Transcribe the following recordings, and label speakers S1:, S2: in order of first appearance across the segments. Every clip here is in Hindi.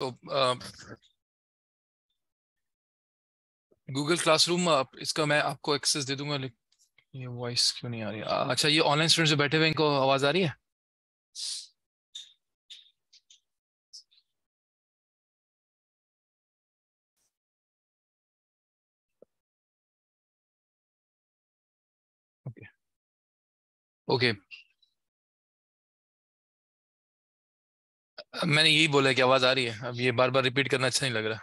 S1: तो गूगल क्लासरूम इसका मैं आपको एक्सेस दे दूंगा लेकिन ये वॉइस क्यों नहीं आ रही अच्छा ये ऑनलाइन स्टूडेंट्स जो बैठे हुए इनको
S2: आवाज़ आ रही है ओके okay. मैंने यही बोला कि आवाज आ रही है अब ये बार बार रिपीट करना अच्छा नहीं लग रहा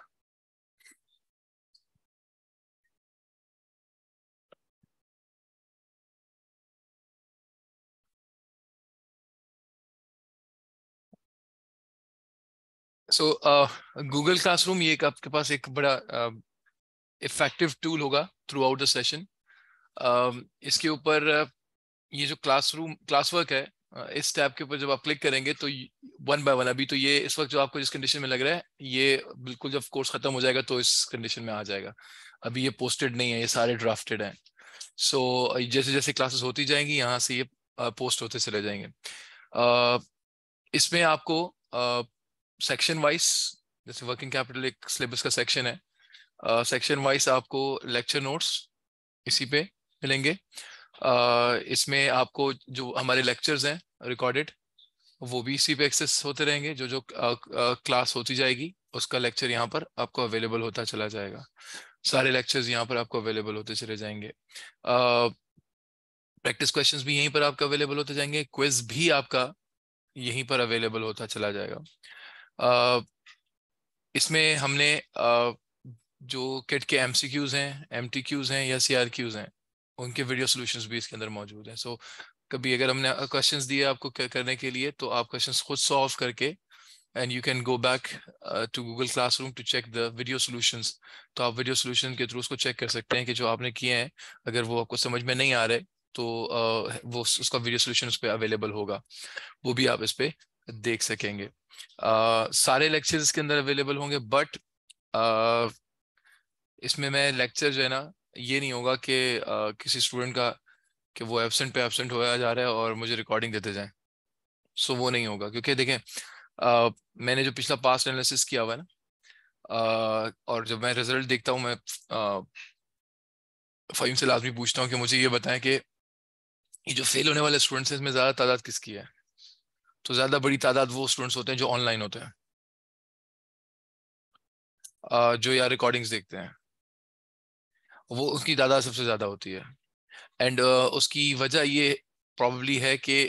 S2: सो गूगल क्लासरूम ये आपके पास एक बड़ा इफेक्टिव uh, टूल होगा
S1: थ्रू आउट द सेशन इसके ऊपर uh, ये जो क्लासरूम क्लासवर्क है इस टैब के ऊपर जब आप क्लिक करेंगे तो वन बाय वन अभी तो ये इस वक्त जो आपको जिस कंडीशन में लग रहा है ये बिल्कुल जब कोर्स खत्म हो जाएगा तो इस कंडीशन में आ जाएगा अभी ये पोस्टेड नहीं है ये सारे ड्राफ्टेड हैं सो so, जैसे जैसे क्लासेस होती जाएंगी यहाँ से ये पोस्ट होते चले जाएंगे इसमें आपको सेक्शन वाइज जैसे वर्किंग कैपिटल एक सिलेबस का सेक्शन है सेक्शन वाइज आपको लेक्चर नोट्स इसी पे मिलेंगे इसमें आपको जो हमारे लेक्चर्स हैं रिकॉर्डेड वो भी इसी पे एक्सेस होते रहेंगे जो जो क्लास होती जाएगी उसका लेक्चर यहाँ पर आपको अवेलेबल होता चला जाएगा सारे लेक्चर्स यहाँ पर आपको अवेलेबल होते चले जाएंगे प्रैक्टिस क्वेश्चंस भी यहीं पर आपका अवेलेबल होते जाएंगे क्विज भी आपका यहीं पर अवेलेबल होता चला जाएगा uh, इसमें हमने uh, जो किट के एम हैं एम हैं या सी हैं उनके वीडियो सोल्यूशन भी इसके अंदर मौजूद हैं सो so, कभी अगर हमने क्वेश्चन दिए आपको करने के लिए तो आप क्वेश्चन खुद सॉल्व करके and you can go back to Google classroom to check the video solutions तो आप वीडियो सोल्यूशन के थ्रू उसको चेक कर सकते हैं कि जो आपने किए हैं अगर वो आपको समझ में नहीं आ रहे तो uh, वो उसका वीडियो सोल्यूशन उस पर अवेलेबल होगा वो भी आप इस पर देख सकेंगे uh, सारे लेक्चर इसके अंदर अवेलेबल होंगे बट uh, इसमें मैं लेक्चर जो है ना ये नहीं होगा कि uh, किसी स्टूडेंट का कि वो एबसेंट पे एबसेंट होया जा रहा है और मुझे रिकॉर्डिंग देते जाएं सो so, वो नहीं होगा क्योंकि देखें आ, मैंने जो पिछला पास्ट एनालिसिस किया हुआ है ना और जब मैं रिजल्ट देखता हूँ मैं फहीम से लाजमी पूछता हूँ कि मुझे ये बताएं कि ये जो फेल होने वाले स्टूडेंट्स हैं इसमें ज़्यादा तादाद किसकी है तो ज़्यादा बड़ी तादाद वो स्टूडेंट्स होते हैं जो ऑनलाइन होते हैं जो यार रिकॉर्डिंग्स देखते हैं वो उसकी तादाद सबसे ज़्यादा होती है एंड uh, उसकी वजह ये प्रॉब्ली है कि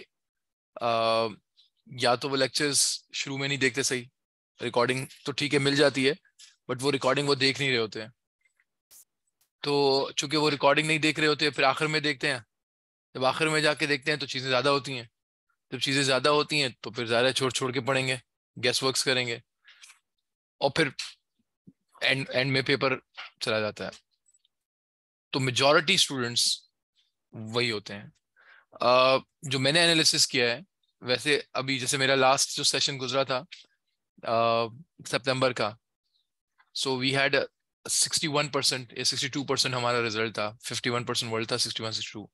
S1: uh, या तो वो लेक्चर्स शुरू में नहीं देखते सही रिकॉर्डिंग तो ठीक है मिल जाती है बट वो रिकॉर्डिंग वो देख नहीं रहे होते हैं तो चूंकि वो रिकॉर्डिंग नहीं देख रहे होते फिर आखिर में देखते हैं जब आखिर में जाके देखते हैं तो चीज़ें ज़्यादा होती हैं जब चीज़ें ज़्यादा होती हैं तो फिर ज़्यादा छोड़ छोड़ के पढ़ेंगे गैस वर्क करेंगे और फिर एंड एंड में पेपर चला जाता है तो मेजॉरिटी स्टूडेंट्स वही होते हैं uh, जो मैंने एनालिसिस किया है वैसे अभी जैसे मेरा लास्ट जो सेशन गुजरा था सितंबर uh, का सो वी हैड 61 परसेंट या 62 परसेंट हमारा रिजल्ट था 51 परसेंट वर्ल्ड था 61 62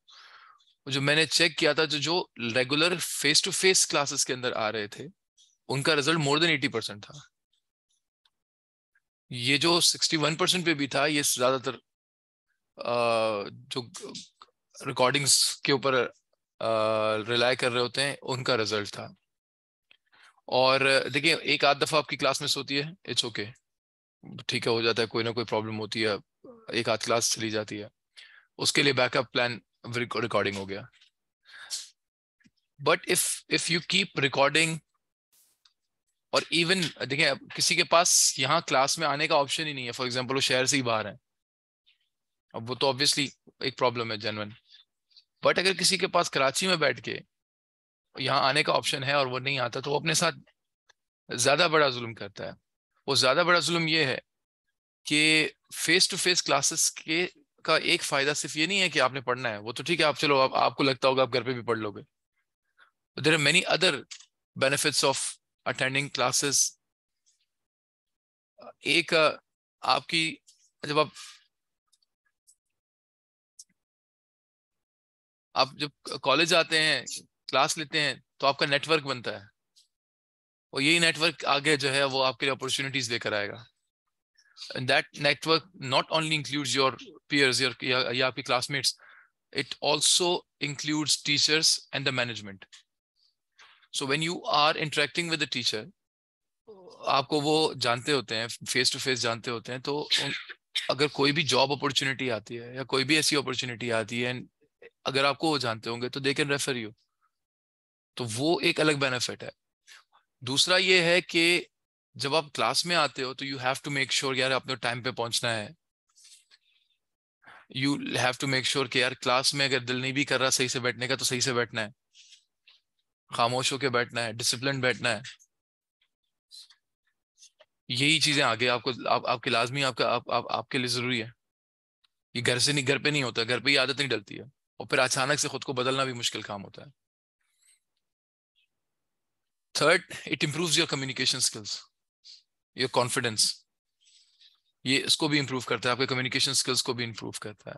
S1: जो मैंने चेक किया था जो जो regular face to face classes के अंदर आ रहे थे उनका रिजल्ट मोर देन 80 परसेंट था ये जो 61 परसेंट पे भी था ये ज्यादातर जो रिकॉर्डिंग्स के ऊपर रिलाय कर रहे होते हैं उनका रिजल्ट था और देखिए एक आध दफा आपकी क्लास मिस होती है इट्स ओके ठीक है हो जाता है कोई ना कोई प्रॉब्लम होती है एक आध क्लास चली जाती है उसके लिए बैकअप प्लान रिकॉर्डिंग हो गया but if if you keep recording और इवन देखिए किसी के पास यहाँ क्लास में आने का ऑप्शन ही नहीं है फॉर एग्जाम्पल वो शहर से ही बाहर है अब वो तो ऑब्वियसली एक प्रॉब्लम है जनवन बट अगर किसी के पास कराची में बैठ के यहाँ आने का ऑप्शन है और वो नहीं आता तो वो अपने साथ ज़्यादा बड़ा जुल्म करता है वो ज़्यादा बड़ा जुल्म ये है कि फेस टू फेस क्लासेस के का एक फ़ायदा सिर्फ ये नहीं है कि आपने पढ़ना है वो तो ठीक है आप चलो आप, आपको लगता होगा आप घर पे भी पढ़ लोगे there are many other benefits of attending classes
S2: एक आपकी जब आप आप जब कॉलेज आते हैं क्लास लेते
S1: हैं तो आपका नेटवर्क बनता है और यही नेटवर्क आगे जो है वो आपके लिए अपॉर्चुनिटीज देकर आएगा that network not only includes your peers या आपके classmates it also includes teachers and the management so when you are interacting with teacher आपको वो जानते होते हैं फेस टू फेस जानते होते हैं तो अगर कोई भी जॉब अपॉर्चुनिटी आती है या कोई भी ऐसी अपॉर्चुनिटी आती है एंड अगर आपको वो जानते होंगे तो दे कैन रेफर यू तो वो एक अलग बेनिफिट है दूसरा ये है कि जब आप क्लास में आते हो तो you have to make sure यार आपने टाइम पे पहुंचना है you have to make sure कि यार क्लास में अगर दिल नहीं भी कर रहा सही से बैठने का तो सही से बैठना है खामोश होकर बैठना है डिसिप्लिन बैठना है यही चीजें आगे आपको आप, आपके लाजमी आपका आप, आप, आपके लिए जरूरी है ये घर से नहीं घर पे नहीं होता घर पे ही आदत नहीं डलती है और फिर अचानक से खुद को बदलना भी मुश्किल काम होता है third it improve your communication skills your confidence ये इसको भी इम्प्रूव करता है आपके कम्युनिकेशन स्किल्स को भी इंप्रूव करता है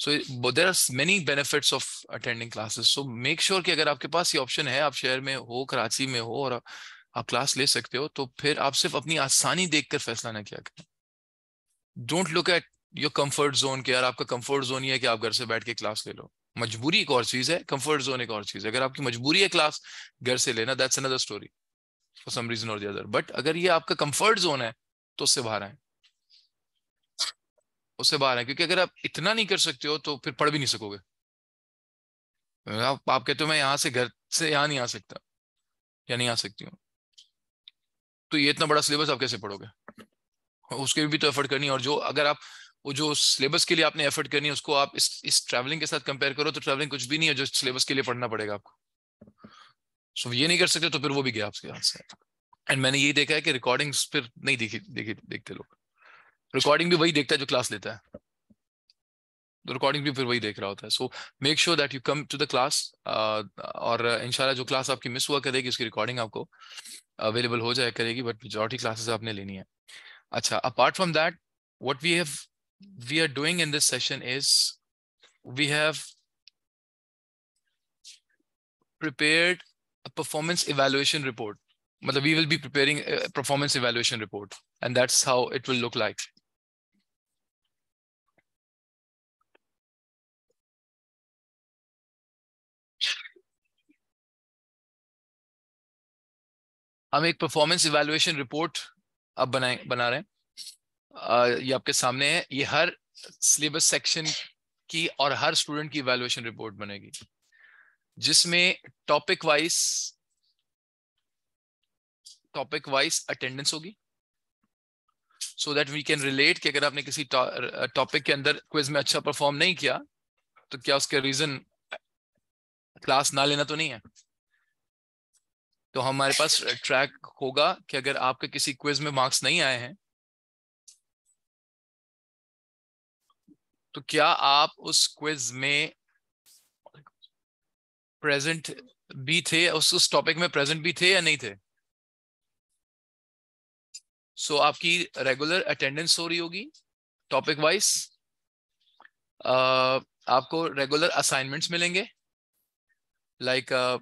S1: so there are many benefits of attending classes so make sure कि अगर आपके पास ये ऑप्शन है आप शहर में हो कराची में हो और आप क्लास ले सकते हो तो फिर आप सिर्फ अपनी आसानी देखकर फैसला ना किया करें don't look at your comfort zone के यार आपका कंफर्ट जोन ही है कि आप घर से बैठ के क्लास ले लो मजबूरी एक और चीज है कंफर्ट जोन एक और चीज है अगर आपकी मजबूरी है क्लास घर से लेना that's another story for some reason और अदर बट अगर ये आपका कंफर्ट जोन है तो उससे बाहर आए उससे बाहर आए क्योंकि अगर आप इतना नहीं कर सकते हो तो फिर पढ़ भी नहीं सकोगे आप, आप कहते हो मैं यहां से घर से यहां नहीं आ सकता या नहीं आ सकती हूँ तो ये इतना बड़ा सिलेबस आप कैसे पढ़ोगे उसके भी तो एफर्ट करनी और जो अगर आप वो जो सिलेबस के लिए आपने एफर्ट करनी है उसको आप इस इस ट्रैवलिंग के साथ कंपेयर करो तो ट्रैवलिंग कुछ भी नहीं है जो सिलेबस के लिए पढ़ना पड़ेगा आपको सो so, ये नहीं कर सकते तो फिर वो भी गया आपके हाथ से एंड मैंने यही देखा है कि रिकॉर्डिंग फिर नहीं देखी देखी देखते लोग रिकॉर्डिंग भी वही देखता है जो क्लास लेता है तो रिकॉर्डिंग भी फिर वही देख रहा होता है so make sure that you come to the class और इनशाला जो क्लास आपकी मिस हुआ करेगी उसकी रिकॉर्डिंग आपको अवेलेबल हो जाए करेगी बट मेजोरिटी क्लासेस आपने लेनी है अच्छा apart from that what we have we are doing in this session is we have prepared a performance evaluation report. But we will be preparing a performance evaluation
S2: report, and that's how it will look like. हम एक परफॉर्मेंस इवेलुएशन रिपोर्ट
S1: अब बनाए बना ये आपके सामने है ये हर सिलेबस सेक्शन की और हर स्टूडेंट की इवेल्युएशन रिपोर्ट बनेगी जिसमें topic wise topic wise attendance होगी so that we can relate कि अगर आपने किसी टॉपिक के अंदर क्विज में अच्छा परफॉर्म नहीं किया तो क्या उसके रीजन क्लास ना लेना तो नहीं है
S2: तो हमारे पास ट्रैक होगा कि अगर आपके किसी क्विज में मार्क्स नहीं आए हैं तो क्या आप उस क्विज में प्रेजेंट
S1: भी थे उस उस टॉपिक में प्रेजेंट भी थे या नहीं थे सो so, आपकी रेगुलर अटेंडेंस हो रही होगी टॉपिक वाइज
S2: uh, आपको रेगुलर असाइनमेंट्स मिलेंगे like like,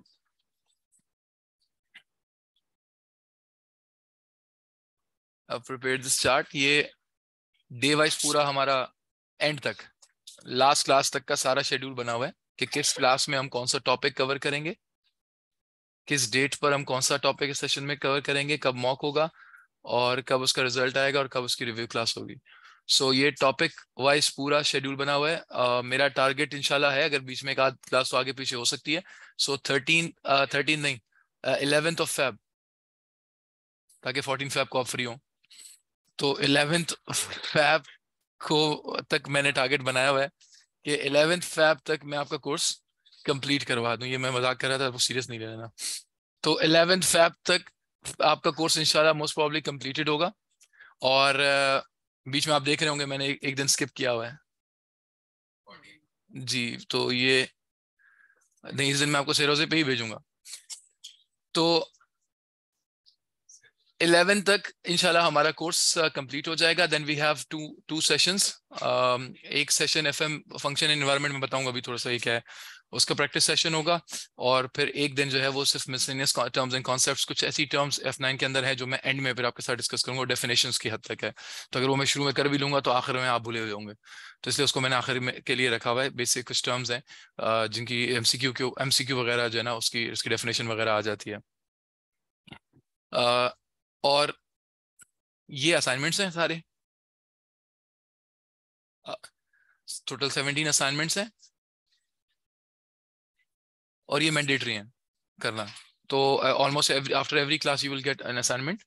S2: uh, prepare this chart ये डे वाइज पूरा हमारा एंड तक
S1: लास्ट क्लास तक का सारा शेड्यूल बना हुआ है कि किस क्लास में हम कौन सा टॉपिक कवर करेंगे किस डेट पर हम कौन सा टॉपिक सेशन में कवर करेंगे कब मॉक होगा और कब उसका रिजल्ट आएगा और कब उसकी रिव्यू क्लास होगी सो so, ये टॉपिक वाइज पूरा शेड्यूल बना हुआ है uh, मेरा टारगेट इनशाला है अगर बीच में एक आध क्लास तो आगे पीछे हो सकती है सो थर्टीन थर्टीन नहीं इलेवेंथ ऑफ फैब ताकि फोर्टीन फेब को आप फ्री हो तो इलेवेंथ फेब को तक मैंने टारगेट बनाया हुआ है कि इलेवेंथ फैब तक मैं आपका कोर्स कंप्लीट करवा दूं ये मैं मजाक कर रहा था आपको सीरियस नहीं ले लेना तो एलेवेंथ फैब तक आपका कोर्स इंशाल्लाह मोस्ट प्रॉब्ली कंप्लीटेड होगा और बीच में आप देख रहे होंगे मैंने एक, एक दिन स्किप किया हुआ है जी तो ये नहीं इस दिन मैं आपको सेरोजे पे ही भेजूंगा तो इलेवन तक इनशाला हमारा कोर्स कंप्लीट uh, हो जाएगा then we have to two sessions एक सेशन एफएम फंक्शन एनवायरनमेंट में बताऊंगा अभी थोड़ा सा ये क्या है उसका प्रैक्टिस सेशन होगा और फिर एक दिन जो है वो सिर्फ मिसलिनियस टर्म्स एंड कॉन्सेप्ट कुछ ऐसी टर्म्स एफ नाइन के अंदर है जो मैं एंड में फिर आपके साथ डिस्कस करूंगा डेफिनेशन की हद तक है तो अगर वो मैं शुरू में कर भी लूंगा तो आखिर में आप भूले हुए होंगे तो इसलिए उसको मैंने आखिर में के लिए रखा हुआ है बेसिक कुछ टर्म्स हैं uh, जिनकी M C Q M C Q वगैरह जो है ना उसकी
S2: उसकी डेफिनेशन वगैरह आ जाती है uh, और ये असाइनमेंट्स हैं सारे टोटल सेवनटीन असाइनमेंट्स हैं और ये मैंडेटरी हैं
S1: करना तो almost after every class you will get an assignment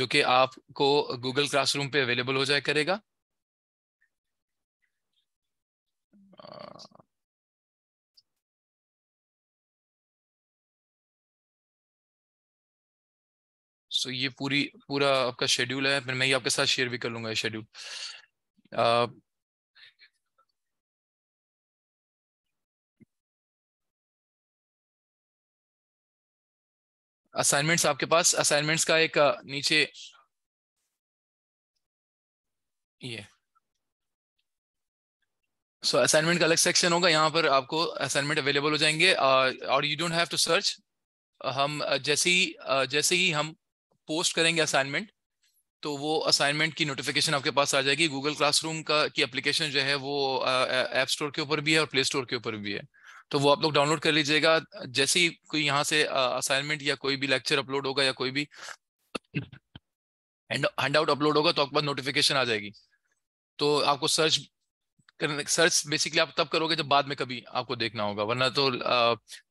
S1: जो कि आपको
S2: गूगल क्लासरूम पे अवेलेबल हो जाए करेगा uh... सो ये पूरी पूरा आपका शेड्यूल है फिर मैं ये आपके साथ शेयर भी कर लूंगा ये शेड्यूल असाइनमेंट्स आपके पास असाइनमेंट्स का एक नीचे ये
S1: सो so, असाइनमेंट का अलग सेक्शन होगा यहाँ पर आपको असाइनमेंट अवेलेबल हो जाएंगे और you don't have to search हम जैसे ही जैसे ही हम पोस्ट करेंगे असाइनमेंट तो वो असाइनमेंट की नोटिफिकेशन आपके पास आ जाएगी गूगल क्लासरूम का की एप्लीकेशन जो है वो ऐप स्टोर के ऊपर भी है और प्ले स्टोर के ऊपर भी है तो वो आप लोग डाउनलोड कर लीजिएगा जैसे ही कोई यहाँ से असाइनमेंट या कोई भी लेक्चर अपलोड होगा या कोई भी हैंड आउट अपलोड होगा तो आपके पास नोटिफिकेशन आ जाएगी तो आपको सर्च करने सर्च बेसिकली आप तब करोगे जब बाद में कभी आपको देखना होगा वरना तो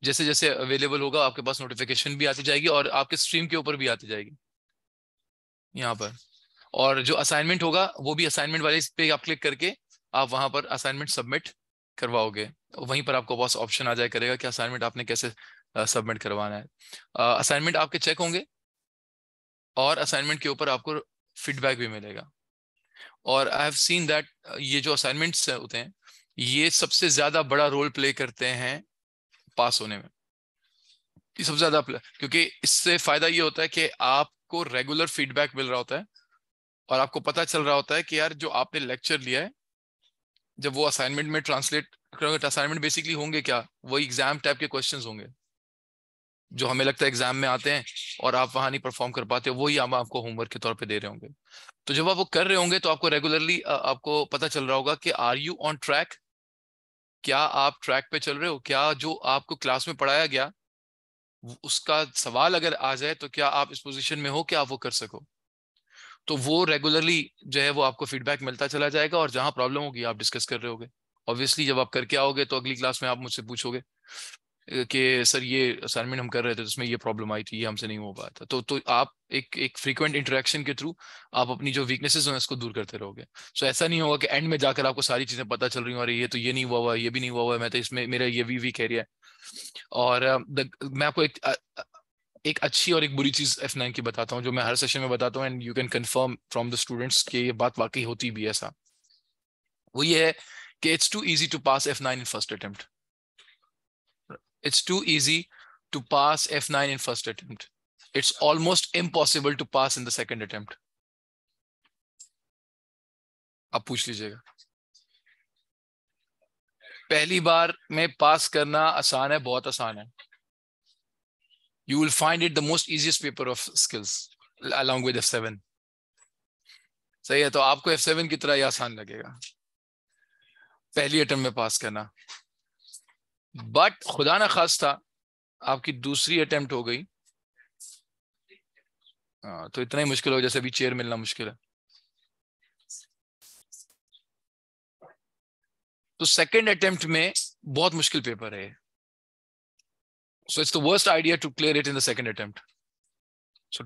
S1: जैसे जैसे अवेलेबल होगा आपके पास नोटिफिकेशन भी आती जाएगी और आपके स्ट्रीम के ऊपर भी आती जाएगी यहाँ पर और जो असाइनमेंट होगा वो भी असाइनमेंट वाले पे आप क्लिक करके आप वहां पर असाइनमेंट सबमिट करवाओगे वहीं पर आपको पास ऑप्शन आ जाए करेगा कि असाइनमेंट आपने कैसे सबमिट करवाना है असाइनमेंट आपके चेक होंगे और असाइनमेंट के ऊपर आपको फीडबैक भी मिलेगा और आई हैव सीन दैट ये जो असाइनमेंट्स होते हैं ये सबसे ज्यादा बड़ा रोल प्ले करते हैं पास होने में ये सबसे ज्यादा क्योंकि इससे फायदा ये होता है कि आप आपको रेगुलर फीडबैक मिल रहा होता है और आपको पता चल रहा होता है कि यार जो आपने लेक्चर लिया है जब वो असाइनमेंट में ट्रांसलेट करोगे असाइनमेंट तो बेसिकली होंगे क्या वही एग्जाम टाइप के क्वेश्चन होंगे जो हमें लगता है एग्जाम में आते हैं और आप वहां नहीं परफॉर्म कर पाते वही हम आपको होमवर्क के तौर पे दे रहे होंगे तो जब आप वो कर रहे होंगे तो आपको रेगुलरली आपको पता चल रहा होगा कि आर यू ऑन ट्रैक क्या आप ट्रैक पे चल रहे हो क्या जो आपको क्लास में पढ़ाया गया उसका सवाल अगर आ जाए तो क्या आप इस पोजीशन में हो कि आप वो कर सको तो वो रेगुलरली जो है वो आपको फीडबैक मिलता चला जाएगा और जहां प्रॉब्लम होगी आप डिस्कस कर रहे होगे ऑब्वियसली जब आप करके आओगे तो अगली क्लास में आप मुझसे पूछोगे कि सर ये असाइनमेंट हम कर रहे थे तो इसमें ये प्रॉब्लम आई थी ये हमसे नहीं हो पाया था तो तो आप एक एक फ्रीक्वेंट इंटरेक्शन के थ्रू आप अपनी जो वीकनेसेस हैं उसको दूर करते रहोगे सो so, ऐसा नहीं होगा कि एंड में जाकर आपको सारी चीजें पता चल रही हो अरे ये तो ये नहीं हुआ हुआ ये भी नहीं हुआ हुआ है मैं तो इसमें मेरा ये भी वीक एरिया है और द, मैं आपको एक एक अच्छी और एक बुरी चीज एफ नाइन की बताता हूँ जो मैं हर सेशन में बताता हूँ and you can confirm from the students कि ये बात वाकई होती भी ऐसा वो ये है कि it's too easy to pass F nine in first attempt it's too easy to pass F nine in first attempt it's almost impossible to pass in the second attempt आप पूछ लीजिएगा पहली बार में पास करना आसान है बहुत आसान है you will find it the most easiest paper of skills along with F seven सही है तो आपको एफ सेवन की तरह ही आसान लगेगा पहली अटम्प में पास करना बट खुदा ना खास था आपकी दूसरी अटेम्प्ट हो गई आ, हाँ, तो इतना ही मुश्किल हो जैसे अभी चेयर मिलना
S2: मुश्किल है तो सेकेंड अटेम्प्ट में बहुत मुश्किल पेपर है so it's the worst idea to clear it in the second attempt so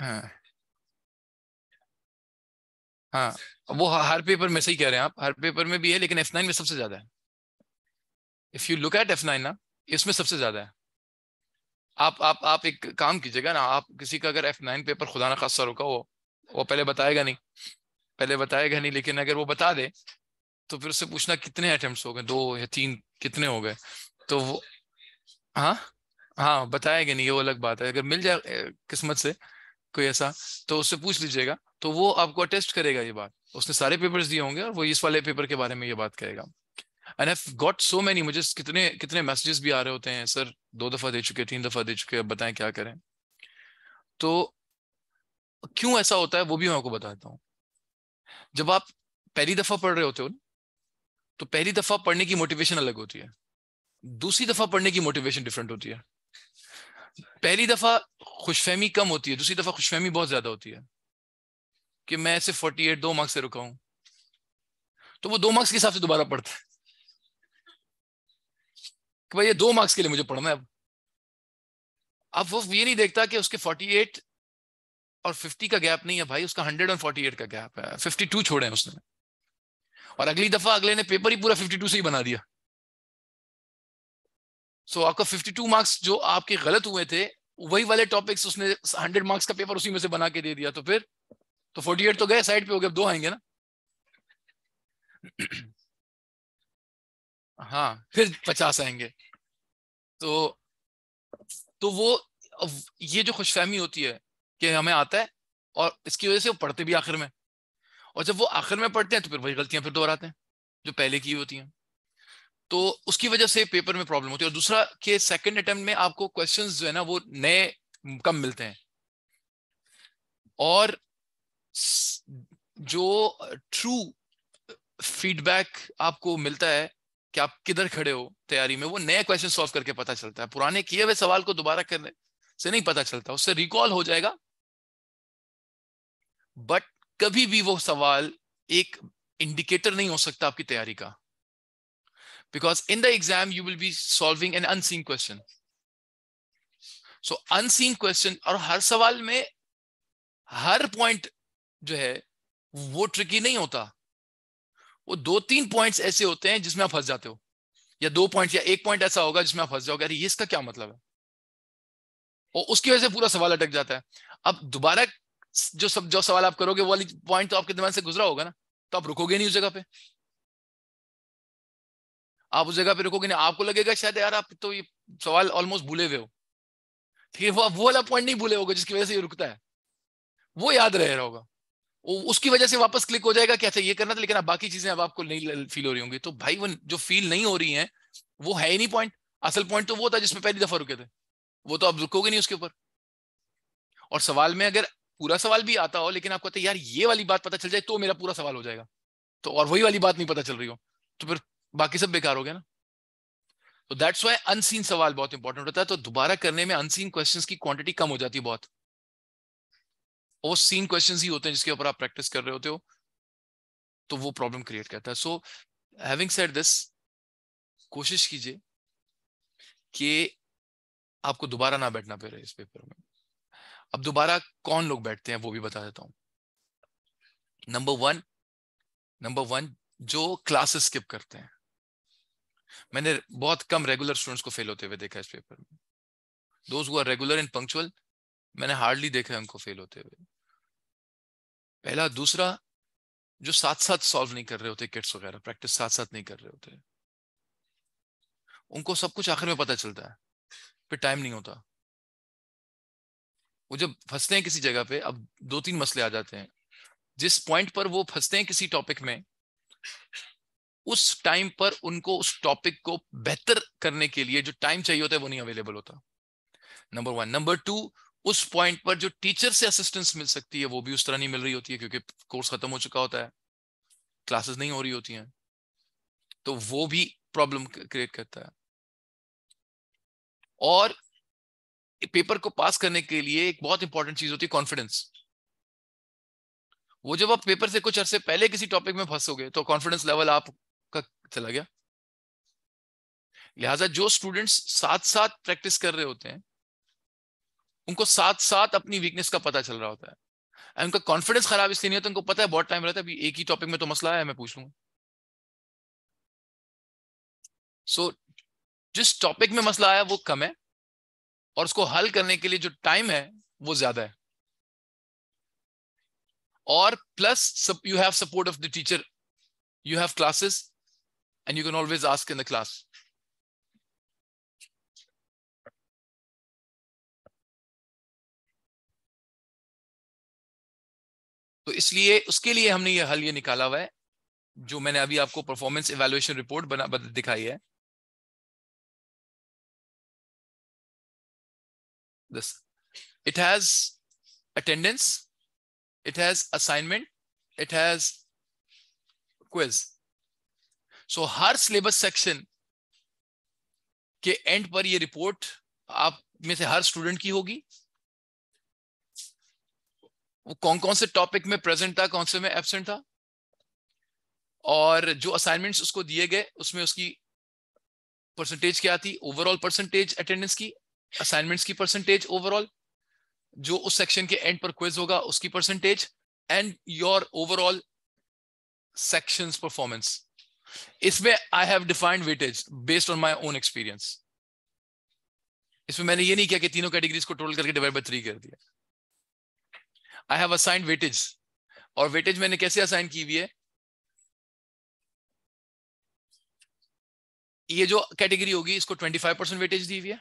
S2: हाँ हाँ वो हर पेपर में सही कह रहे हैं आप हर पेपर में भी है लेकिन एफ नाइन में सबसे ज्यादा है
S1: if you look at nine ना इसमें सबसे ज्यादा है आप आप आप एक काम कीजिएगा ना आप किसी का अगर एफ नाइन पेपर खुदा ना खासा रुका हो वो पहले बताएगा नहीं पहले बताएगा नहीं लेकिन अगर वो बता दे तो फिर उससे पूछना कितने अटेम्प्ट हो गए दो या तीन कितने हो गए तो वो हाँ हाँ बताएगा नहीं ये वो अलग बात है अगर मिल जाए किस्मत से कोई ऐसा तो उससे पूछ लीजिएगा तो वो आपको अटेस्ट करेगा ये बात उसने सारे पेपर्स दिए होंगे और वो इस वाले पेपर के बारे में ये बात करेगा and I got so many मुझे कितने कितने मैसेजेस भी आ रहे होते हैं सर दो दफा दे चुके तीन दफा दे चुके अब बताएं क्या करें तो क्यों ऐसा होता है वो भी मैं आपको बताता हूँ जब आप पहली दफा पढ़ रहे होते हो तो पहली दफा पढ़ने की मोटिवेशन अलग होती है दूसरी दफा पढ़ने की मोटिवेशन डिफरेंट होती है पहली दफा खुशफहमी कम होती है दूसरी दफा खुशफहमी बहुत ज्यादा होती है कि मैं ऐसे फोर्टी एट दो मार्क्स से रुका हूं तो वो दो मार्क्स के हिसाब से दोबारा पढ़ता है कि भाई ये दो मार्क्स के लिए मुझे पढ़ना है अब अब वो ये नहीं देखता कि उसके 48 और 50 का गैप नहीं है भाई उसका 148 का गैप है 52 छोड़े हैं उसने और अगली दफा अगले ने पेपर ही पूरा 52 से ही बना दिया सो so, आपका 52 मार्क्स जो आपके गलत हुए थे वही वाले टॉपिक्स उसने 100 मार्क्स का पेपर उसी में से बना के दे दिया तो फिर तो 48 तो गए साइड पे हो गए अब दो आएंगे ना
S2: हाँ फिर पचास आएंगे तो तो वो ये जो खुशफहमी
S1: होती है कि हमें आता है और इसकी वजह से वो पढ़ते भी आखिर में और जब वो आखिर में पढ़ते हैं तो फिर वही गलतियां फिर दोहराते हैं जो पहले की होती हैं तो उसकी वजह से पेपर में प्रॉब्लम होती है और दूसरा कि सेकंड अटेम्प्ट में आपको क्वेश्चंस जो है ना वो नए कम मिलते हैं और जो ट्रू फीडबैक आपको मिलता है कि आप किधर खड़े हो तैयारी में वो नए क्वेश्चन सॉल्व करके पता चलता है पुराने किए हुए सवाल को दोबारा करने से नहीं पता चलता उससे रिकॉल हो जाएगा बट कभी भी वो सवाल एक इंडिकेटर नहीं हो सकता आपकी तैयारी का because in the exam you will be solving an unseen question so unseen question और हर सवाल में हर पॉइंट जो है वो ट्रिकी नहीं होता वो दो तीन पॉइंट्स ऐसे होते हैं जिसमें आप फंस जाते हो या दो पॉइंट या एक पॉइंट ऐसा होगा जिसमें आप फंस जाओगे अरे ये इसका क्या मतलब है और उसकी वजह से पूरा सवाल अटक जाता है अब दोबारा जो सब जो सवाल आप करोगे वो वाली पॉइंट तो आपके दिमाग से गुजरा होगा ना तो आप रुकोगे नहीं उस जगह पे आप उस जगह पे रुकोगे नहीं आपको लगेगा शायद यार आप तो ये सवाल ऑलमोस्ट भूले हुए हो ठीक है वो वो वाला पॉइंट नहीं भूले होगा जिसकी वजह से ये रुकता है वो याद रह रहा होगा उसकी वजह से वापस क्लिक हो जाएगा क्या अच्छा, ये करना था लेकिन अब बाकी चीजें अब आपको नहीं फील हो रही होंगी तो भाई वो जो फील नहीं हो रही है वो है ही नहीं पॉइंट असल पॉइंट तो वो था जिसमें पहली दफा रुके थे वो तो आप रुकोगे नहीं उसके ऊपर और सवाल में अगर पूरा सवाल भी आता हो लेकिन आपको कहते यार ये वाली बात पता चल जाए तो मेरा पूरा सवाल हो जाएगा तो और वही वाली बात नहीं पता चल रही हो तो फिर बाकी सब बेकार हो गया ना तो दैट्स वाई अनसीन सवाल बहुत इंपॉर्टेंट होता है तो दोबारा करने में अनसीन क्वेश्चंस की क्वांटिटी कम हो जाती है बहुत वो सीन क्वेश्चंस ही होते हैं जिसके ऊपर आप प्रैक्टिस कर रहे होते हो तो वो प्रॉब्लम क्रिएट करता है सो हैविंग सेड दिस कोशिश कीजिए कि आपको दोबारा ना बैठना पड़े इस पेपर में अब दोबारा कौन लोग बैठते हैं वो भी बता देता हूं नंबर वन नंबर वन जो क्लासेस स्किप करते हैं मैंने बहुत कम रेगुलर स्टूडेंट्स को फेल होते हुए देखा इस पेपर में those who are regular and punctual मैंने हार्डली देखा है उनको फेल होते हुए पहला दूसरा जो साथ साथ सॉल्व नहीं कर रहे होते किट्स वगैरह प्रैक्टिस साथ साथ नहीं कर रहे होते उनको सब कुछ आखिर में पता चलता है फिर टाइम नहीं होता वो जब फंसते हैं किसी जगह पे अब दो तीन मसले आ जाते हैं जिस पॉइंट पर वो फंसते हैं किसी टॉपिक में उस टाइम पर उनको उस टॉपिक को बेहतर करने के लिए जो टाइम चाहिए होता है वो नहीं अवेलेबल होता नंबर वन नंबर टू उस पॉइंट पर जो टीचर से असिस्टेंस मिल सकती है वो भी उस तरह नहीं मिल रही होती है क्योंकि कोर्स खत्म हो चुका होता है क्लासेस नहीं हो रही होती हैं तो वो भी प्रॉब्लम क्रिएट करता है और पेपर को पास करने के लिए एक बहुत इंपॉर्टेंट चीज होती है कॉन्फिडेंस वो जब आप पेपर से कुछ अरसे पहले किसी टॉपिक में फंसोगे तो कॉन्फिडेंस लेवल आपका चला गया लिहाजा जो स्टूडेंट्स साथ साथ प्रैक्टिस कर रहे होते हैं उनको साथ साथ अपनी वीकनेस का पता चल रहा होता है उनका कॉन्फिडेंस खराब इसलिए नहीं होता उनको पता है बहुत टाइम रहता है एक ही टॉपिक
S2: में तो मसला है मैं पूछ लूंगा सो so, जिस टॉपिक में मसला आया वो कम है और उसको हल करने के लिए जो टाइम है
S1: वो ज्यादा है और plus you have support of
S2: the teacher you have classes and you can always ask in the class तो इसलिए उसके लिए हमने ये हल ये निकाला हुआ है जो मैंने अभी आपको परफॉर्मेंस इवेल्युएशन रिपोर्ट बना दिखाई है this it has attendance it has assignment it has
S1: quiz so हर सिलेबस सेक्शन के एंड पर ये रिपोर्ट आप में से हर स्टूडेंट की होगी वो कौन कौन से टॉपिक में प्रेजेंट था कौन से में एबसेंट था और जो असाइनमेंट्स उसको दिए गए उसमें उसकी परसेंटेज क्या थी ओवरऑल परसेंटेज अटेंडेंस की असाइनमेंट्स की परसेंटेज ओवरऑल जो उस सेक्शन के एंड पर क्विज होगा उसकी percentage and your overall sections performance इसमें I have defined weightage based on my own experience इसमें मैंने ये नहीं किया कि तीनों कैटेगरीज को टोटल करके डिवाइड बाय थ्री कर दिया आई हैव असाइंड वेटेज और वेटेज मैंने कैसे असाइन की हुई है ये जो कैटेगरी होगी इसको 25 परसेंट वेटेज दी हुई है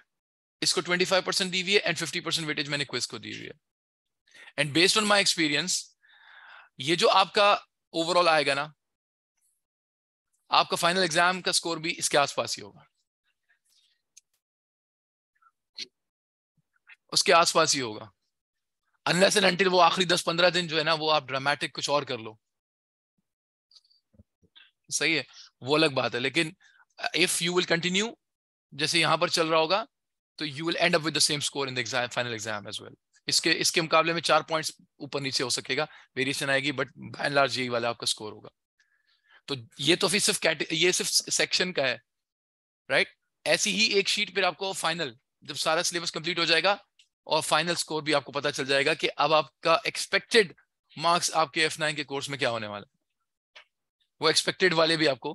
S1: इसको 25 परसेंट दी हुई है एंड 50 परसेंट वेटेज मैंने क्विज को दी हुई है and based on my experience ये जो आपका ओवरऑल आएगा ना आपका फाइनल एग्जाम का स्कोर भी इसके आसपास ही होगा उसके आसपास ही होगा अनलेस एंड अनटिल वो आखिरी दस पंद्रह दिन जो है ना वो आप ड्रामेटिक कुछ और कर लो सही है वो अलग बात है लेकिन इफ यू विल कंटिन्यू जैसे यहां पर चल रहा होगा तो you will end up with the same score in the exam final exam as well इसके इसके मुकाबले में चार पॉइंट्स ऊपर नीचे हो सकेगा वेरिएशन आएगी बट बाय लार्ज यही वाला आपका स्कोर होगा तो ये तो फिर सिर्फ ये सिर्फ सेक्शन का है राइट right? ऐसी ही एक शीट पर आपको फाइनल जब सारा सिलेबस कंप्लीट हो जाएगा और फाइनल स्कोर भी आपको पता चल जाएगा कि अब आपका एक्सपेक्टेड मार्क्स आपके एफ के कोर्स में क्या होने वाला वो एक्सपेक्टेड वाले भी आपको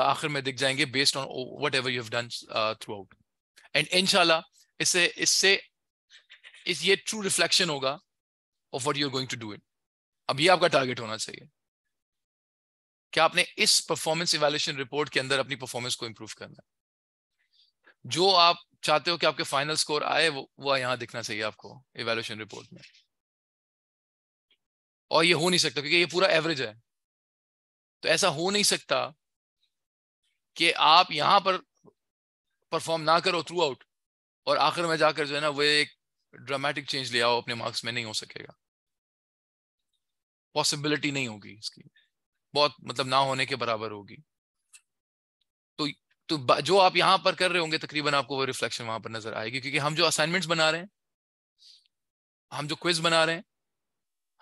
S1: आखिर में दिख जाएंगे based on whatever you done throughout and इनशाला इससे इससे इस ये ट्रू रिफ्लेक्शन होगा of what you are going to do it अब ये आपका टारगेट होना चाहिए क्या आपने इस परफॉर्मेंस इवेल्यूशन रिपोर्ट के अंदर अपनी परफॉर्मेंस को इंप्रूव करना है जो आप चाहते हो कि आपके फाइनल स्कोर आए वो वो यहाँ दिखना चाहिए आपको इवेल्यूशन
S2: रिपोर्ट में और ये हो नहीं सकता क्योंकि ये पूरा एवरेज है तो ऐसा हो नहीं सकता कि आप यहां पर
S1: परफॉर्म ना करो थ्रू आउट और आखिर में जाकर जो है ना वो एक ड्रामेटिक चेंज ले आओ अपने मार्क्स में नहीं हो सकेगा पॉसिबिलिटी नहीं होगी इसकी बहुत मतलब ना होने के बराबर होगी तो तो जो आप यहां पर कर रहे होंगे तकरीबन आपको वो रिफ्लेक्शन वहां पर नजर आएगी क्योंकि हम जो असाइनमेंट्स बना रहे हैं हम जो क्विज बना रहे हैं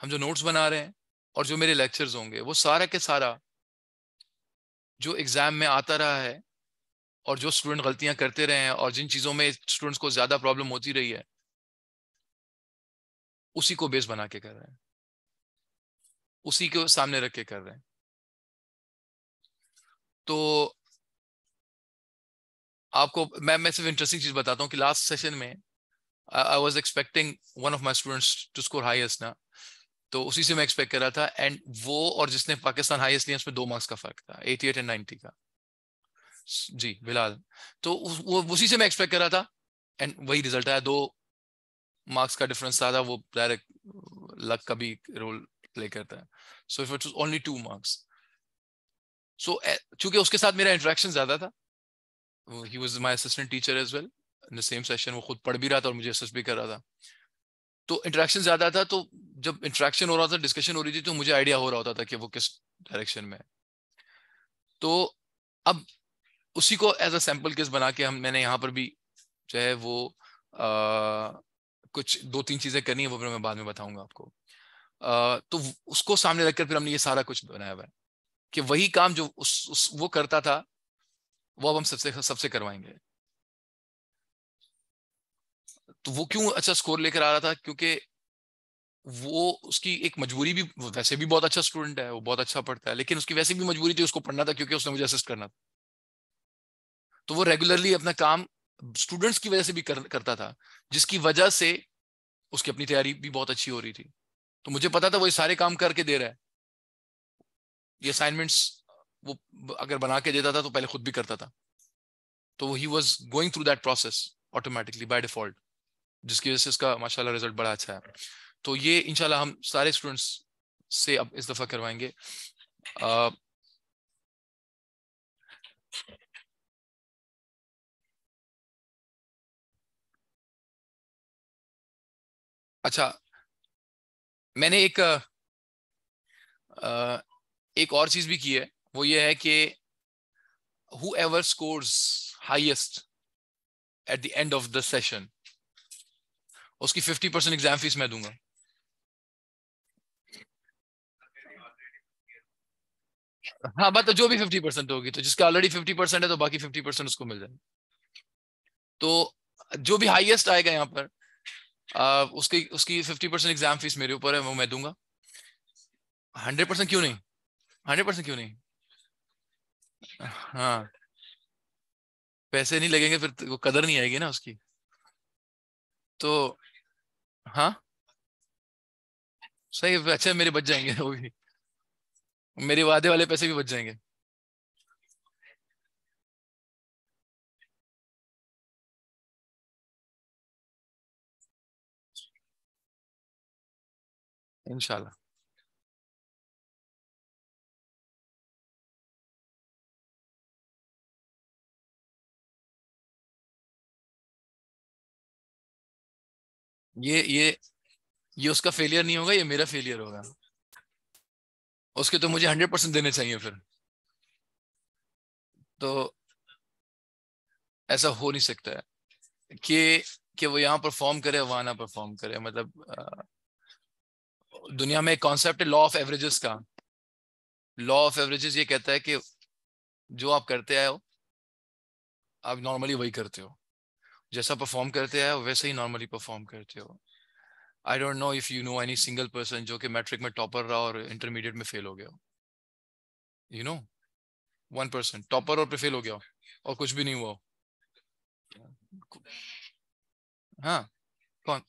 S1: हम जो नोट्स बना रहे हैं और जो मेरे लेक्चर्स होंगे वो सारा के सारा जो एग्जाम में आता रहा है और जो स्टूडेंट गलतियां करते रहे हैं और जिन चीजों में स्टूडेंट्स को ज्यादा प्रॉब्लम होती रही है
S2: उसी को बेस बना के कर रहे हैं उसी को सामने रख के कर रहे हैं तो
S1: आपको मैं मैं सिर्फ इंटरेस्टिंग चीज बताता हूँ कि लास्ट सेशन में I was expecting one of my students to score highest ना तो उसी से मैं एक्सपेक्ट कर रहा था एंड वो और जिसने पाकिस्तान हाईएस्ट लिया उसमें दो मार्क्स का फर्क था एटी एट एंड नाइनटी का जी बिलाल तो वो उसी से मैं एक्सपेक्ट कर रहा था एंड वही रिजल्ट आया दो मार्क्स का डिफरेंस था, था वो डायरेक्ट लक का भी रोल प्ले करता है so if it only two marks so चूंकि उसके साथ मेरा इंट्रैक्शन ज्यादा था he was my assistant teacher as well in the same session वो खुद पढ़ भी रहा था और मुझे असिस्ट भी कर रहा था तो इंट्रैक्शन ज्यादा था तो जब इंट्रैक्शन हो रहा था डिस्कशन हो रही थी तो मुझे आइडिया हो रहा होता था कि वो किस डायरेक्शन में है तो अब उसी को एज अ सैम्पल केस बना के हम मैंने यहाँ पर भी जो है वो आ, कुछ दो तीन चीजें करनी है वो फिर मैं बाद में बताऊंगा आपको आ, तो उसको सामने रखकर फिर हमने ये सारा कुछ बनाया हुआ है कि वही काम जो उस, उस वो करता था वो अब हम सबसे सबसे करवाएंगे तो वो क्यों अच्छा स्कोर लेकर आ रहा था क्योंकि वो उसकी एक मजबूरी भी वैसे भी बहुत अच्छा स्टूडेंट है वो बहुत अच्छा पढ़ता है लेकिन उसकी वैसे भी मजबूरी थी उसको पढ़ना था क्योंकि उसने मुझे असिस्ट करना था तो वो रेगुलरली अपना काम स्टूडेंट्स की वजह से भी कर, करता था जिसकी वजह से उसकी अपनी तैयारी भी बहुत अच्छी हो रही थी तो मुझे पता था वो ये सारे काम करके दे रहा है ये असाइनमेंट्स वो अगर बना के देता था तो पहले खुद भी करता था तो he was going through that process automatically by default जिसकी वजह से इसका माशाल्लाह रिजल्ट बड़ा अच्छा है तो ये इनशाला हम सारे स्टूडेंट्स से अब इस दफा करवाएंगे
S2: अच्छा मैंने एक आ, एक
S1: और चीज भी की है वो ये है कि whoever score highest at the end of the session उसकी फिफ्टी परसेंट एग्जाम फीस मैं दूंगा हाँ मतलब जो भी फिफ्टी परसेंट होगी तो जिसका ऑलरेडी फिफ्टी परसेंट है तो बाकी फिफ्टी परसेंट उसको मिल जाएगा तो जो भी हाईएस्ट आएगा यहाँ पर आ, उसकी उसकी फिफ्टी परसेंट एग्जाम फीस मेरे ऊपर है वो मैं दूंगा हंड्रेड परसेंट क्यों नहीं हंड्रेड परसेंट क्यों नहीं हाँ पैसे नहीं लगेंगे फिर तो वो कदर नहीं आएगी ना उसकी तो हाँ
S2: सही अच्छा मेरे बच जाएंगे वो भी मेरे वादे वाले पैसे भी बच जाएंगे इंशाल्लाह ये ये ये उसका फेलियर नहीं होगा ये मेरा फेलियर होगा उसके तो मुझे हंड्रेड परसेंट
S1: देने चाहिए फिर तो ऐसा हो नहीं सकता है कि कि वो यहाँ परफॉर्म करे वहां ना परफॉर्म करे मतलब दुनिया में एक कॉन्सेप्ट है लॉ ऑफ एवरेजेस का लॉ ऑफ एवरेजेस ये कहता है कि जो आप करते आए हो आप नॉर्मली वही करते हो जैसा परफॉर्म करते हैं वैसे ही नॉर्मली परफॉर्म करते हो I don't know if you know any single person जो कि मैट्रिक में टॉपर रहा और इंटरमीडिएट में फेल हो गया हो you know one person topper और पे फेल हो गया और कुछ भी नहीं हुआ हो
S2: हाँ कौन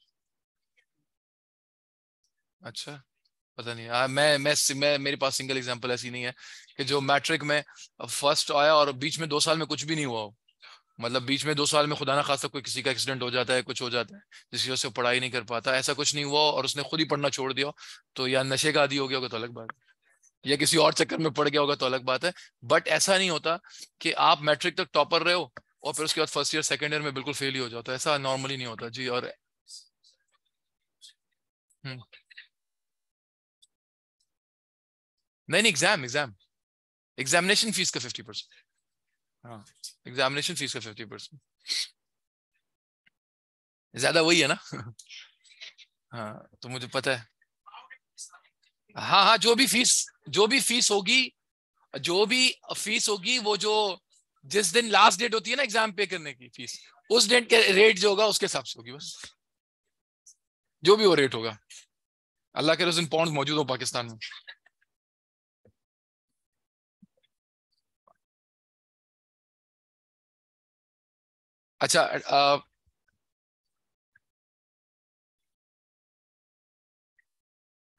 S1: अच्छा पता नहीं आ, हाँ, मैं मैं मैं मेरे पास सिंगल एग्जांपल ऐसी नहीं है कि जो मैट्रिक में फर्स्ट आया और बीच में दो साल में कुछ भी नहीं हुआ हो मतलब बीच में दो साल में खुदा ना खासा कोई किसी का एक्सीडेंट हो जाता है कुछ हो जाता है जिसकी वजह से पढ़ाई नहीं कर पाता ऐसा कुछ नहीं हुआ और उसने खुद ही पढ़ना छोड़ दिया तो या नशे का आदि हो गया होगा तो अलग बात है या किसी और चक्कर में पड़ गया होगा तो अलग बात है बट ऐसा नहीं होता कि आप मैट्रिक तक टॉपर रहे हो और फिर उसके बाद फर्स्ट ईयर सेकेंड ईयर में बिल्कुल फेल ही हो जाता तो ऐसा नॉर्मली नहीं होता जी और हम्म। नहीं नहीं एग्जाम एग्जाम एग्जामिनेशन फीस का फिफ्टी परसेंट एग्जामिनेशन हाँ, फीस का फिफ्टी परसेंट ज्यादा वही है ना हाँ तो मुझे पता है हाँ हाँ जो भी फीस जो भी फीस होगी जो भी फीस होगी वो जो जिस दिन लास्ट डेट होती है ना एग्जाम पे करने की फीस उस डेट के रेट जो होगा उसके हिसाब से होगी बस जो भी वो रेट
S2: होगा अल्लाह के रोज़ इन पॉइंट मौजूद हो पाकिस्तान में अच्छा आ,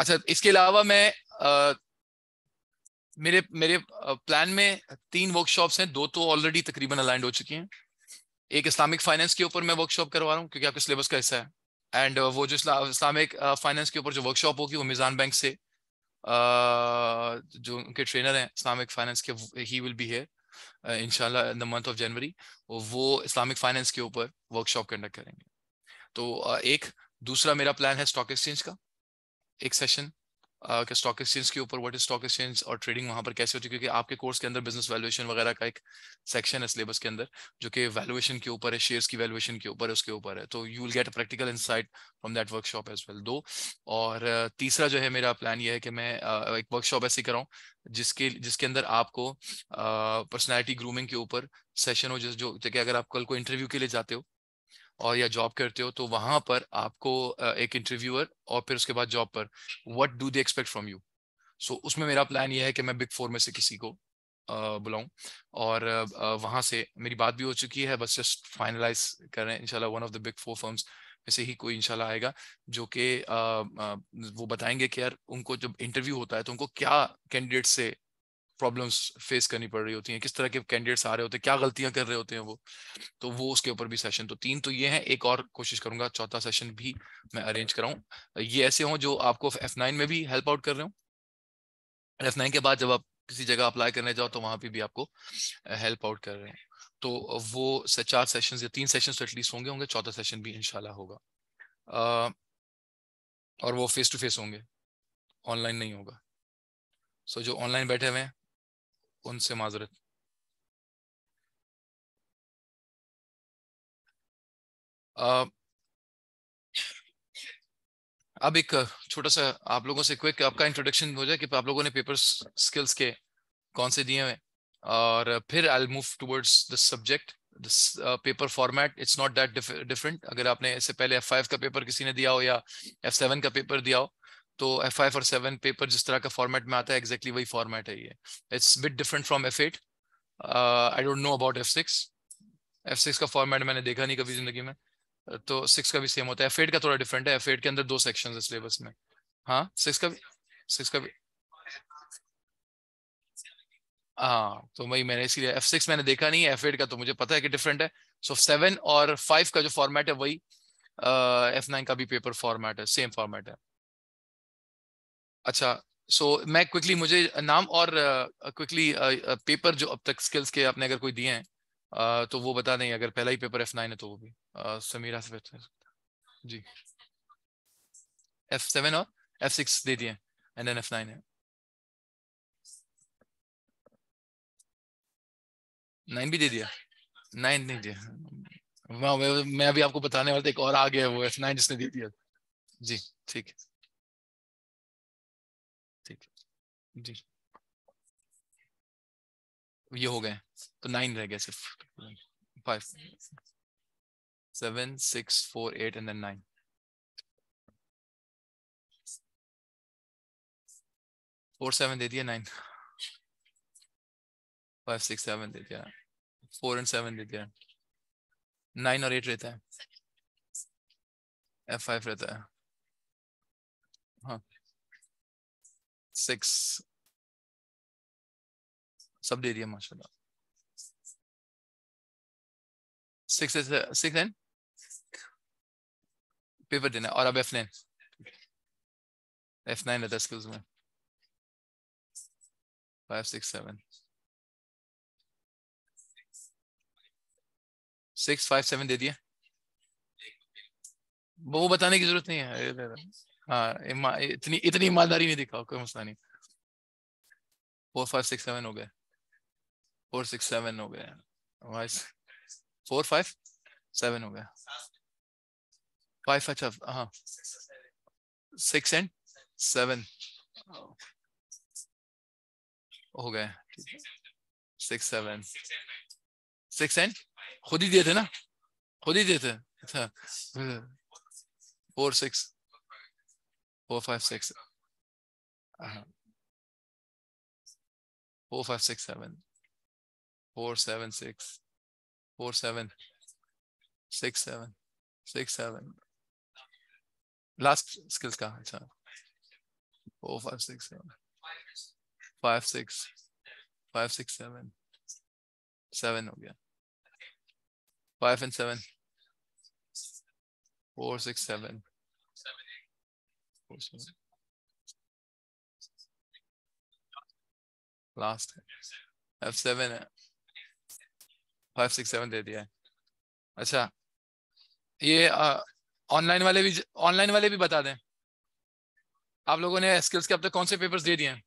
S2: अच्छा इसके अलावा मैं आ,
S1: मेरे मेरे प्लान में तीन वर्कशॉप्स हैं दो तो ऑलरेडी तकरीबन अलाइंड हो चुकी हैं एक इस्लामिक फाइनेंस के ऊपर मैं वर्कशॉप करवा रहा हूँ क्योंकि आपके सिलेबस का हिस्सा है एंड वो जो इस्लामिक फाइनेंस के ऊपर जो वर्कशॉप होगी वो मिजान बैंक से जो उनके ट्रेनर हैं इस्लामिक फाइनेंस के ही विल बी हेयर इनशाला in the month of January वो इस्लामिक फाइनेंस के ऊपर वर्कशॉप कंडक्ट करेंगे तो एक दूसरा मेरा प्लान है स्टॉक एक्सचेंज का एक सेशन कि स्टॉक एक्सचेंज के ऊपर व्हाट इज स्टॉक एक्सचेंज और ट्रेडिंग वहां पर कैसे होती है क्योंकि आपके कोर्स के अंदर बिजनेस वैल्यूएशन वगैरह का एक सेक्शन है सिलेबस के अंदर जो कि वैल्यूएशन के ऊपर है शेयर्स की वैल्यूएशन के ऊपर है उसके ऊपर है तो you will get a practical insight from that workshop as well दो और तीसरा जो है मेरा प्लान ये है कि मैं एक वर्कशॉप ऐसी कराऊँ जिसके जिसके अंदर आपको पर्सनैलिटी ग्रूमिंग के ऊपर सेशन हो जिस जो कि अगर आप कल को इंटरव्यू के लिए जाते हो और या जॉब करते हो तो वहां पर आपको एक इंटरव्यूअर और फिर उसके बाद जॉब पर what do they expect from you so उसमें मेरा प्लान ये है कि मैं बिग फोर में से किसी को बुलाऊं और वहां से मेरी बात भी हो चुकी है बस जस्ट फाइनलाइज कर रहे हैं इनशाला one of the big four firms में से ही कोई इनशाला आएगा जो कि वो बताएंगे कि यार उनको जब इंटरव्यू होता है तो उनको क्या कैंडिडेट से प्रॉब्लम्स फेस करनी पड़ रही होती हैं किस तरह के कैंडिडेट्स आ रहे होते हैं क्या गलतियां कर रहे होते हैं वो तो वो उसके ऊपर भी सेशन तो तीन तो ये हैं एक और कोशिश करूंगा चौथा सेशन भी मैं अरेंज कराऊं ये ऐसे हों जो आपको एफ नाइन में भी हेल्प आउट कर रहे हो एफ नाइन के बाद जब आप किसी जगह अप्लाई करने जाओ तो वहां पर भी आपको हेल्प आउट कर रहे हैं तो वो चार सेशन या तीन सेशन तो एटलीस्ट होंगे होंगे चौथा सेशन भी इनशाला होगा
S2: और वो फेस टू फेस होंगे ऑनलाइन नहीं होगा सो so, जो ऑनलाइन बैठे हुए हैं उनसे माजरत
S1: अब एक छोटा सा आप लोगों से क्विक आपका इंट्रोडक्शन हो जाए कि आप लोगों ने पेपर स्किल्स के कौन से दिए हैं और फिर I move towards the subject paper format it's not that different अगर आपने इससे पहले एफ फाइव का पेपर किसी ने दिया हो या एफ सेवन का पेपर दिया हो तो F I for seven paper जिस तरह का फॉर्मेट में आता है एग्जैक्टली exactly वही फॉर्मेट है ये it's bit different from F eight I don't know about F six F six का फॉर्मेट मैंने देखा नहीं कभी जिंदगी में तो सिक्स का भी सेम होता है एफ एट का थोड़ा डिफरेंट है एफ एट के अंदर दो सेक्शन है सिलेबस में हाँ सिक्स का भी सिक्स का भी हाँ तो वही मैंने इसीलिए एफ सिक्स मैंने देखा नहीं है एफ एट का तो मुझे पता है कि डिफरेंट है सो सेवन और फाइव का जो फॉर्मेट है वही एफ uh, नाइन का भी पेपर फॉर्मेट है सेम फॉर्मेट है अच्छा सो so, मैं क्विकली मुझे नाम और क्विकली पेपर जो अब तक स्किल्स के आपने अगर कोई दिए हैं तो वो बता दें अगर पहला ही पेपर एफ नाइन है तो वो भी समीरा से जी एफ सेवन और एफ सिक्स दे दिए एंड एन एफ नाइन है नाइन भी दे दिया नाइन नहीं दिया
S2: मैं अभी आपको बताने वाला था एक और आ गया वो एफ नाइन जिसने दे दिया जी ठीक है जी ये हो गए तो नाइन रह गए सिर्फ five seven six four eight and nine four seven दे दिया नाइन फाइव सिक्स सेवन दे दिया फोर एंड सेवन दे दिया नाइन और एट रहता है एफ फाइव रहता है हाँ सिक्स सब दे दिया माशा सिक्स पेपर देना और अब एफ नाइन एफ नाइन रहता
S1: है दे दिया
S2: वो बताने की जरूरत नहीं है
S1: हाँ इतनी इतनी ईमानदारी नहीं दिखाओ कोई मसला नहीं फोर फाइव सिक्स सेवन हो गए फोर सिक्स सेवन हो गया फोर फाइव सेवन हो गया फाइव अच्छा हाँ सिक्स एंड सेवन हो गए सिक्स सेवन सिक्स एंड खुद ही दिए थे ना
S2: खुद ही दिए थे अच्छा four six four five six four five six seven four seven six four seven
S1: six seven six seven last skills card. acha 4 5 6 7 5 6 5 6 7 7 5
S2: and 7 4 6 7 4 7 last F7 five six seven दे दिया है
S1: अच्छा ये ऑनलाइन वाले भी ऑनलाइन वाले भी बता दें
S2: आप लोगों ने स्किल्स के अब तक कौन से पेपर्स दे दिए हैं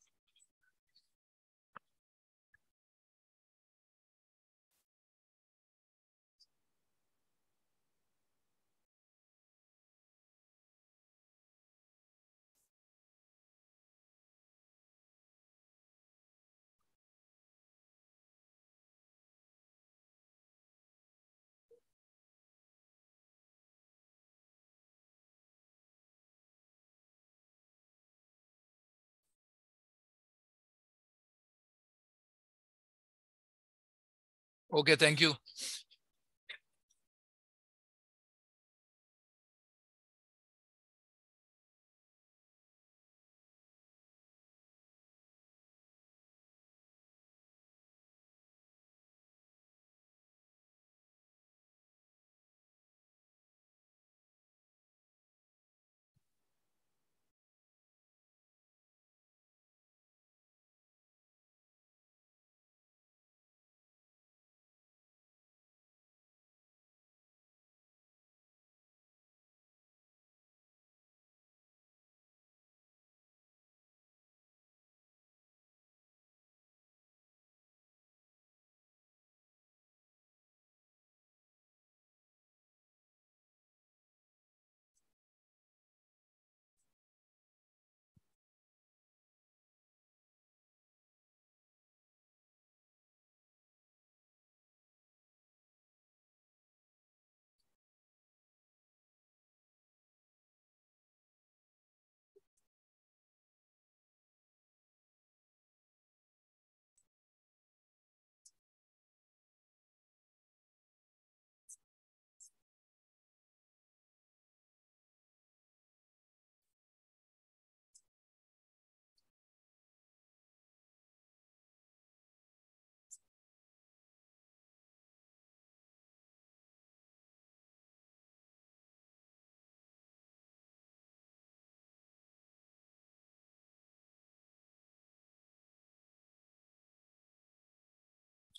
S2: Okay, thank you.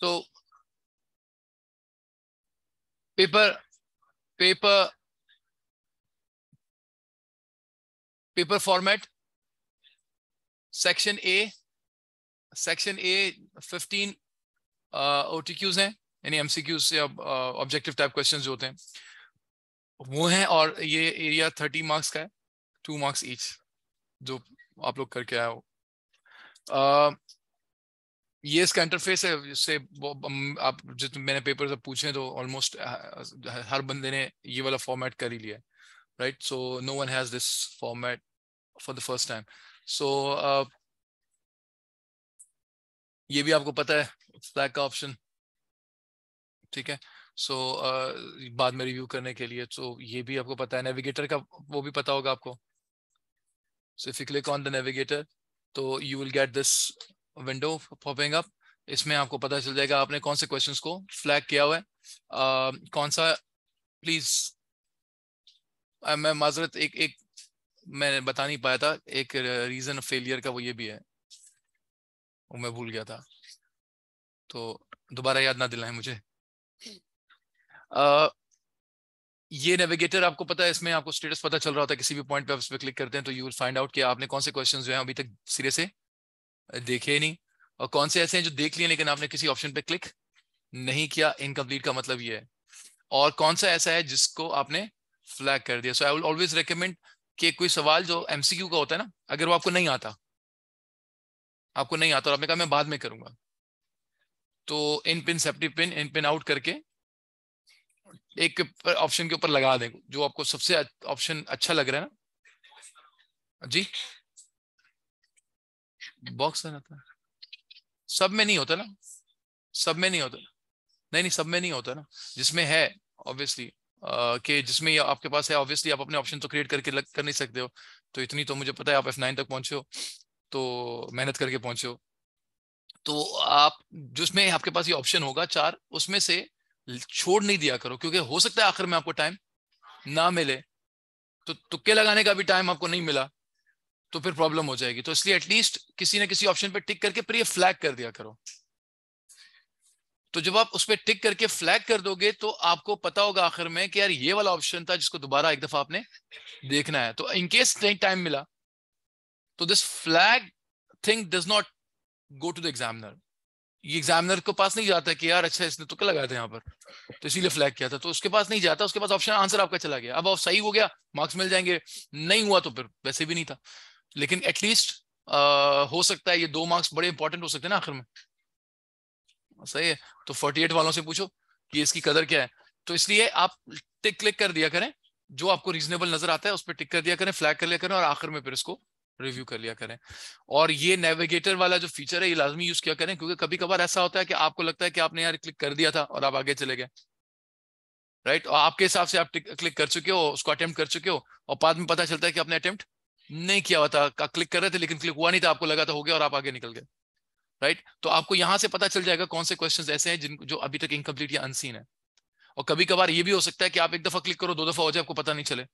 S2: तो paper paper paper format, section A, section A
S1: 15 uh, OTQs हैं यानी MCQs या ऑब्जेक्टिव टाइप क्वेश्चंस जो होते हैं वो हैं और ये एरिया थर्टी मार्क्स का है टू मार्क्स ईच जो आप लोग करके आए हो uh, ये इसका इंटरफेस है जिससे आप जितने मैंने पेपर से पूछे तो ऑलमोस्ट हर बंदे ने ये वाला फॉर्मेट कर ही लिया right so no one has this format for the first time so ये भी आपको पता है फ्लैग का ऑप्शन ठीक है सो so, uh, बाद में रिव्यू करने के लिए तो so, ये भी आपको पता है नेविगेटर का वो भी पता होगा आपको so if you click on the navigator तो you will get this window popping up इसमें आपको पता चल जाएगा आपने कौन से क्वेश्चंस को फ्लैग किया हुआ है uh, कौन सा प्लीज uh, मैं माजरत एक एक मैं बता नहीं पाया था एक रीजन फेलियर का वो ये भी है वो मैं भूल गया था तो दोबारा याद ना दिलाएं मुझे uh, ये नेविगेटर आपको पता है इसमें आपको स्टेटस पता चल रहा होता है किसी भी पॉइंट पे आप इस पर क्लिक करते हैं तो यू विल फाइंड आउट कि आपने कौन से क्वेश्चन जो है अभी तक सिरे से देखे नहीं और कौन से ऐसे हैं जो देख लिए लेकिन आपने किसी ऑप्शन पे क्लिक नहीं किया इनकम्प्लीट का मतलब ये है और कौन सा ऐसा है जिसको आपने फ्लैग कर दिया सो आई ऑलवेज रिकमेंड कि कोई सवाल जो एमसीक्यू का होता है ना अगर वो आपको नहीं आता आपको नहीं आता और आपने कहा मैं बाद में करूंगा तो इन पिन सेफ्टी पिन इन पिन आउट करके एक ऑप्शन के ऊपर लगा दें जो आपको सबसे ऑप्शन अच्छा लग रहा है ना जी बॉक्स रहता है सब में नहीं होता ना सब में नहीं होता नहीं नहीं सब में नहीं होता ना जिसमें है ऑब्वियसली कि जिसमें आपके पास है ऑब्वियसली आप अपने ऑप्शन तो क्रिएट करके लग, कर नहीं सकते हो तो इतनी तो मुझे पता है आप एफ नाइन तक पहुंचे हो तो मेहनत करके पहुंचे हो तो आप जिसमें आपके पास ये ऑप्शन होगा चार उसमें से छोड़ नहीं दिया करो क्योंकि हो सकता है आखिर में आपको टाइम ना मिले तो तुक्के लगाने का भी टाइम आपको नहीं मिला तो फिर प्रॉब्लम हो जाएगी तो इसलिए एटलीस्ट किसी ना किसी ऑप्शन पर टिक करके फिर ये फ्लैग कर दिया करो तो जब आप उस पर टिक करके फ्लैग कर दोगे तो आपको पता होगा आखिर में कि यार ये वाला ऑप्शन था जिसको दोबारा एक दफा आपने देखना है तो इनकेस नहीं टाइम मिला तो this flag thing does not go to the examiner ये एग्जामिनर को पास नहीं जाता कि यार अच्छा इसने तो क्या लगाया था यहाँ पर तो इसीलिए फ्लैग किया था तो उसके पास नहीं जाता उसके पास ऑप्शन आंसर आपका चला गया अब सही हो गया मार्क्स मिल जाएंगे नहीं हुआ तो फिर वैसे भी नहीं था लेकिन एटलीस्ट हो सकता है ये दो मार्क्स बड़े इंपॉर्टेंट हो सकते हैं ना आखिर में सही है तो 48 वालों से पूछो कि इसकी कदर क्या है तो इसलिए आप टिक क्लिक कर दिया करें जो आपको रीजनेबल नजर आता है उस पर टिक कर दिया करें फ्लैग कर लिया करें और आखिर में फिर इसको रिव्यू कर लिया करें और ये नेविगेटर वाला जो फीचर है ये लाजमी यूज किया करें क्योंकि कभी कभार ऐसा होता है कि आपको लगता है कि आपने यार क्लिक कर दिया था और आप आगे चले गए राइट और आपके हिसाब से आप क्लिक कर चुके हो उसको अटेम्प्ट कर चुके हो और बाद में पता चलता है कि आपने अटेम्प्ट नहीं किया हुआ था क्लिक कर रहे थे लेकिन क्लिक हुआ नहीं था आपको लगा था हो गया और आप आगे निकल गए राइट तो आपको यहां से पता चल जाएगा कौन से क्वेश्चन ऐसे हैं जिनको जो अभी तक इनकम्प्लीट या अनसीन है और कभी कभार ये भी हो सकता है कि आप एक दफा क्लिक करो दो दफा हो जाए आपको पता नहीं चले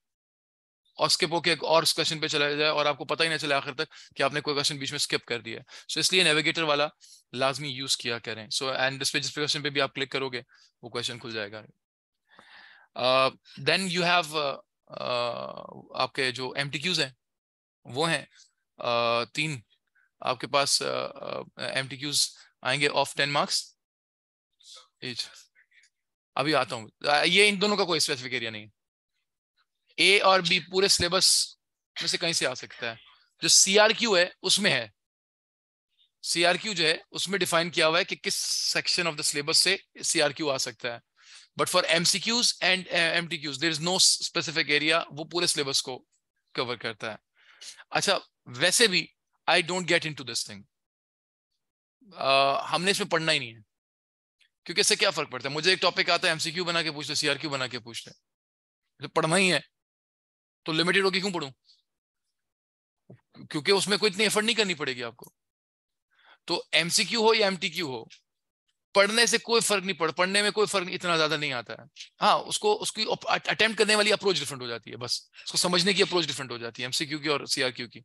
S1: और स्किप होकर एक और क्वेश्चन पे चला जाए और आपको पता ही ना चले आखिर तक कि आपने कोई क्वेश्चन बीच में स्किप कर दिया है सो so, इसलिए नेविगेटर वाला लाजमी यूज किया करें सो एंड जिस क्वेश्चन पे भी आप क्लिक करोगे वो क्वेश्चन खुल जाएगा देन यू हैव आपके जो एम हैं वो हैं तीन आपके पास एम टी क्यूज आएंगे ऑफ टेन मार्क्स अभी आता हूँ ये इन दोनों का कोई स्पेसिफिक एरिया नहीं ए और बी पूरे सिलेबस में से कहीं से आ सकता है जो सी आर क्यू है उसमें है सी आर क्यू जो है उसमें डिफाइन किया हुआ है कि किस सेक्शन ऑफ द सिलेबस से सी आर क्यू आ सकता है but for M C Qs and M T Qs there is no specific area वो पूरे सिलेबस को कवर करता है अच्छा वैसे भी I don't get into this thing हमने इसमें पढ़ना ही नहीं है क्योंकि इससे क्या फर्क पड़ता है मुझे एक टॉपिक आता है एमसीक्यू बना के पूछते सीआर क्यू बना के पूछते तो पढ़ना ही है तो लिमिटेड होगी क्यों पढ़ू क्योंकि उसमें कोई इतनी एफर्ट नहीं करनी पड़ेगी आपको तो एमसीक्यू हो या एम हो पढ़ने से कोई फर्क नहीं पड़ता पढ़ने में कोई फर्क इतना ज्यादा नहीं आता है हाँ उसको उसकी अटेम्प्ट करने वाली अप्रोच डिफरेंट हो जाती है बस उसको समझने की अप्रोच डिफरेंट हो जाती है एमसीक्यू की और सीआरक्यू की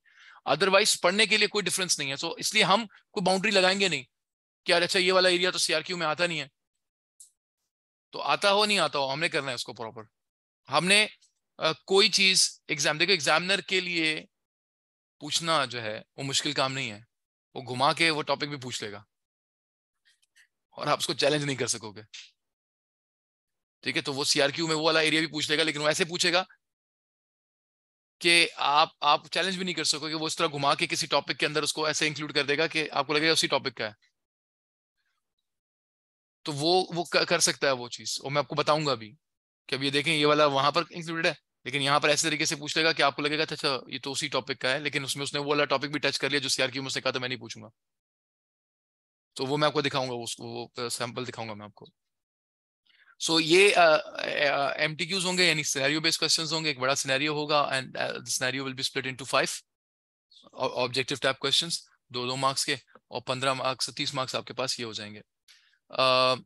S1: अदरवाइज पढ़ने के लिए कोई डिफरेंस नहीं है सो इसलिए हम कोई बाउंड्री लगाएंगे नहीं कि यार अच्छा ये वाला एरिया तो सीआरक्यू में आता नहीं है तो आता हो नहीं आता हो हमने करना है उसको प्रॉपर हमने आ, कोई चीज एग्जाम देखो एग्जामिनर के लिए पूछना जो है वो मुश्किल काम नहीं है वो घुमा के वो टॉपिक भी पूछ लेगा और आप उसको चैलेंज नहीं कर सकोगे ठीक है तो वो सीआरक्यू में वो वाला एरिया भी पूछ लेगा लेकिन वो ऐसे पूछेगा कि आप आप चैलेंज भी नहीं कर सकोगे वो इस तरह घुमा के किसी टॉपिक के अंदर उसको ऐसे इंक्लूड कर देगा कि आपको लगेगा उसी टॉपिक का है तो वो वो कर सकता है वो चीज और मैं आपको बताऊंगा अभी कि अब ये देखें ये वाला वहां पर इंक्लूडेड है लेकिन यहाँ पर ऐसे तरीके से पूछ लेगा कि आपको लगेगा अच्छा ये तो उसी टॉपिक का है लेकिन उसमें उसने वो वाला टॉपिक भी टच कर लिया जो सीआरक्यू में उसने कहा था मैं नहीं पूछूंगा तो वो मैं आपको दिखाऊंगा उसको वो सैंपल दिखाऊंगा मैं आपको सो so, ये एम टी क्यूज होंगे यानी सिनेरियो बेस्ड क्वेश्चंस होंगे एक बड़ा सिनेरियो होगा and scenario will be split into five objective type questions दो दो मार्क्स के और पंद्रह मार्क्स तीस मार्क्स आपके पास ये हो जाएंगे uh,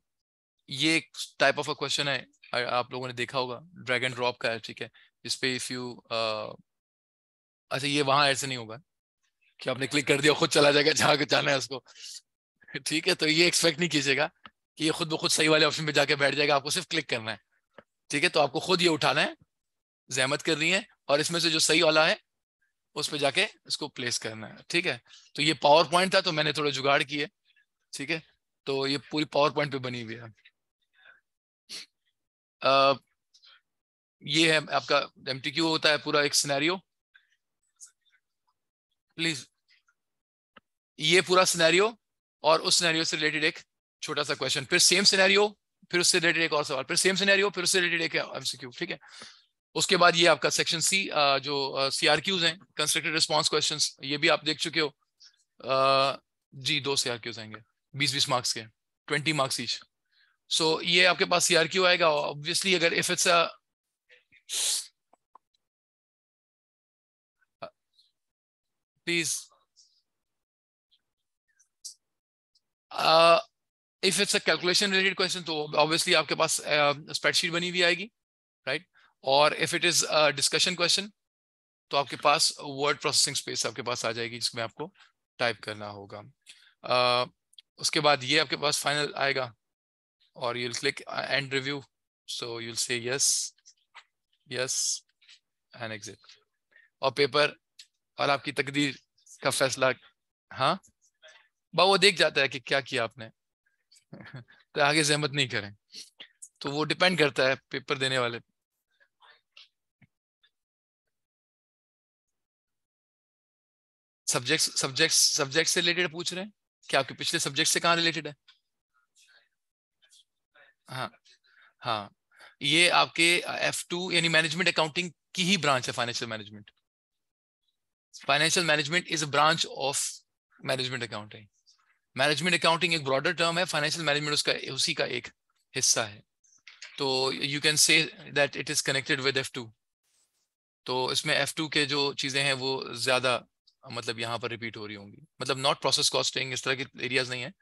S1: ये एक टाइप ऑफ अ क्वेश्चन है आप लोगों ने देखा होगा ड्रैग एंड ड्रॉप का है ठीक है इस पे इफ यू अच्छा ये वहां ऐसे नहीं होगा कि आपने क्लिक कर दिया खुद चला जाएगा जहां जाना है उसको ठीक है तो ये एक्सपेक्ट नहीं कीजिएगा कि ये खुद ब खुद सही वाले ऑप्शन पे जाके बैठ जाएगा आपको सिर्फ क्लिक करना है ठीक है तो आपको खुद ये उठाना है जहमत करनी है और इसमें से जो सही वाला है उस पर जाके इसको प्लेस करना है ठीक है तो ये पावर पॉइंट था तो मैंने थोड़ा जुगाड़ किए ठीक है तो ये पूरी पावर पॉइंट पे बनी हुई है आ, ये है आपका एम होता है पूरा एक सिनेरियो प्लीज ये पूरा सिनेरियो और उस सिनेरियो से रिलेटेड एक छोटा सा क्वेश्चन फिर सेम सिनेरियो फिर उससे रिलेटेड एक और सवाल फिर सेम सिनेरियो फिर उससे रिलेटेड एक एमसीक्यू ठीक है उसके बाद ये आपका सेक्शन सी जो सीआरक्यूज हैं कंस्ट्रक्टेड रिस्पांस क्वेश्चंस ये भी आप देख चुके हो जी दो सीआरक्यूज आएंगे बीस बीस मार्क्स के ट्वेंटी मार्क्स ईच सो ये आपके पास सीआरक्यू आएगा ऑब्वियसली अगर if
S2: it's a please
S1: if it's a calculation related question तो ऑब्वियसली आपके पास स्प्रेडशीट uh, बनी हुई आएगी राइट और if it is discussion question तो आपके पास वर्ड प्रोसेसिंग स्पेस आपके पास आ जाएगी जिसमें आपको टाइप करना होगा uh, उसके बाद ये आपके पास फाइनल आएगा और you'll click and review so you'll say yes yes and exit और पेपर और आपकी तकदीर का फैसला हाँ बा वो देख जाता है कि क्या किया आपने तो आगे सहमत नहीं करें तो वो डिपेंड करता है पेपर
S2: देने वाले सब्जेक्ट सब्जेक्ट सब्जेक्ट से रिलेटेड पूछ रहे हैं क्या आपके पिछले सब्जेक्ट से कहा
S1: रिलेटेड है हाँ हाँ ये आपके एफ uh, टू यानी मैनेजमेंट अकाउंटिंग की ही ब्रांच है financial management financial management is a branch of management accounting management accounting एक ब्रॉडर टर्म है फाइनेंशियल मैनेजमेंट उसका उसी का एक हिस्सा है तो you can say that it is connected with F two तो इसमें एफ टू के जो चीज़ें हैं वो ज़्यादा मतलब यहाँ पर रिपीट हो रही होंगी मतलब नॉट प्रोसेस कॉस्टिंग इस तरह के एरियाज नहीं है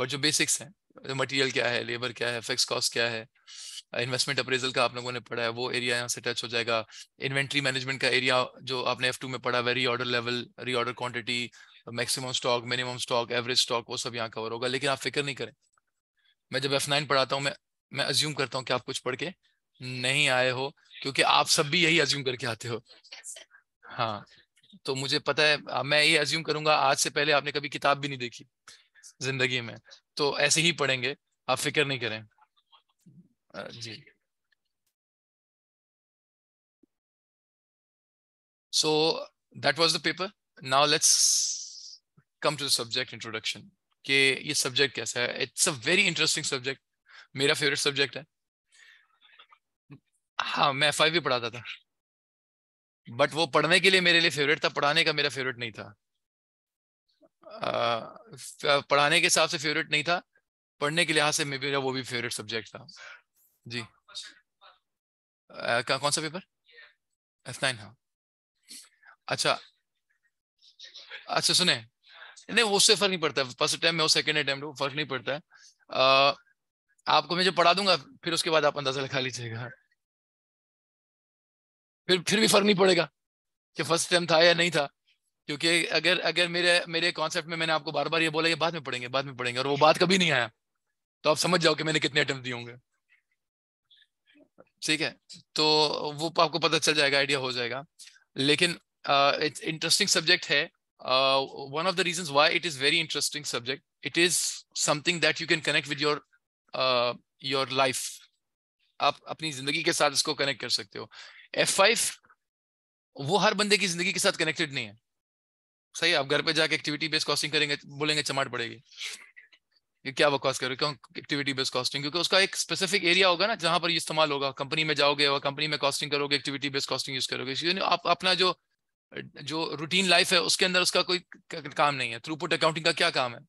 S1: बट जो बेसिक्स हैं मटेरियल क्या है लेबर क्या है फिक्स कॉस्ट क्या है इन्वेस्टमेंट अप्रेजल का आप लोगों ने पढ़ा है वो एरिया यहाँ से टच हो जाएगा इन्वेंट्री मैनेजमेंट का एरिया जो आपने एफ में पढ़ा very order level reorder quantity maximum stock minimum stock average stock वो सब यहाँ कवर होगा लेकिन आप फिक्र नहीं करें मैं जब एफ नाइन पढ़ाता हूँ मैं मैं अज्यूम करता हूँ कि आप कुछ पढ़ के नहीं आए हो क्योंकि आप सब भी यही अज्यूम करके आते हो हाँ तो मुझे पता है मैं ये अज्यूम करूंगा आज से पहले आपने कभी किताब भी नहीं देखी जिंदगी में
S2: तो ऐसे ही पढ़ेंगे आप फिक्र नहीं करें जी so that was
S1: the paper now let's come to subject introduction कि ये सब्जेक्ट कैसा है it's a very interesting subject मेरा फेवरेट सब्जेक्ट है हाँ मैं एफ भी पढ़ाता था बट वो पढ़ने के लिए मेरे लिए फेवरेट था पढ़ाने का मेरा फेवरेट नहीं था आ, पढ़ाने के हिसाब से फेवरेट नहीं था पढ़ने के लिहाज से मेरा वो भी फेवरेट सब्जेक्ट था जी आ, कौन सा पेपर एफ नाइन हाँ अच्छा अच्छा सुने नहीं उससे फर्क नहीं पड़ता फर्स्ट अटैम्प में हो सेकेंड अटैम्प्ट फर्क नहीं पड़ता है uh, आपको मैं जो पढ़ा दूंगा फिर उसके बाद आप अंदाजा लिखा लीजिएगा फिर फिर भी फर्क नहीं पड़ेगा कि फर्स्ट टाइम था या नहीं था क्योंकि अगर अगर मेरे मेरे कॉन्सेप्ट में मैंने आपको बार बार ये बोला ये बाद में पढ़ेंगे बाद में पढ़ेंगे और वो बात कभी नहीं आया तो आप समझ जाओ कि मैंने कितने अटैम्प्ट दिए होंगे ठीक है तो वो आपको पता चल जाएगा आइडिया हो जाएगा लेकिन इंटरेस्टिंग uh, सब्जेक्ट है uh, one of the reasons why it is very interesting subject it is something that you can connect with your uh, your life आप अपनी जिंदगी के साथ इसको कनेक्ट कर सकते हो F5 वो हर बंदे की जिंदगी के साथ कनेक्टेड नहीं है सही आप घर पे जाके एक्टिविटी बेस्ड कॉस्टिंग करेंगे बोलेंगे चमाट पड़ेगी ये क्या बकवास कर रहे हो क्यों एक्टिविटी बेस्ड कॉस्टिंग क्योंकि उसका एक स्पेसिफिक एरिया होगा ना जहां पर इस्तेमाल होगा कंपनी में जाओगे और कंपनी में कॉस्टिंग करोगे एक्टिविटी बेस्ड कॉस्टिंग यूज करोगे आप अपना जो जो रूटीन लाइफ है उसके अंदर उसका कोई काम नहीं है थ्रूपुट अकाउंटिंग का क्या काम है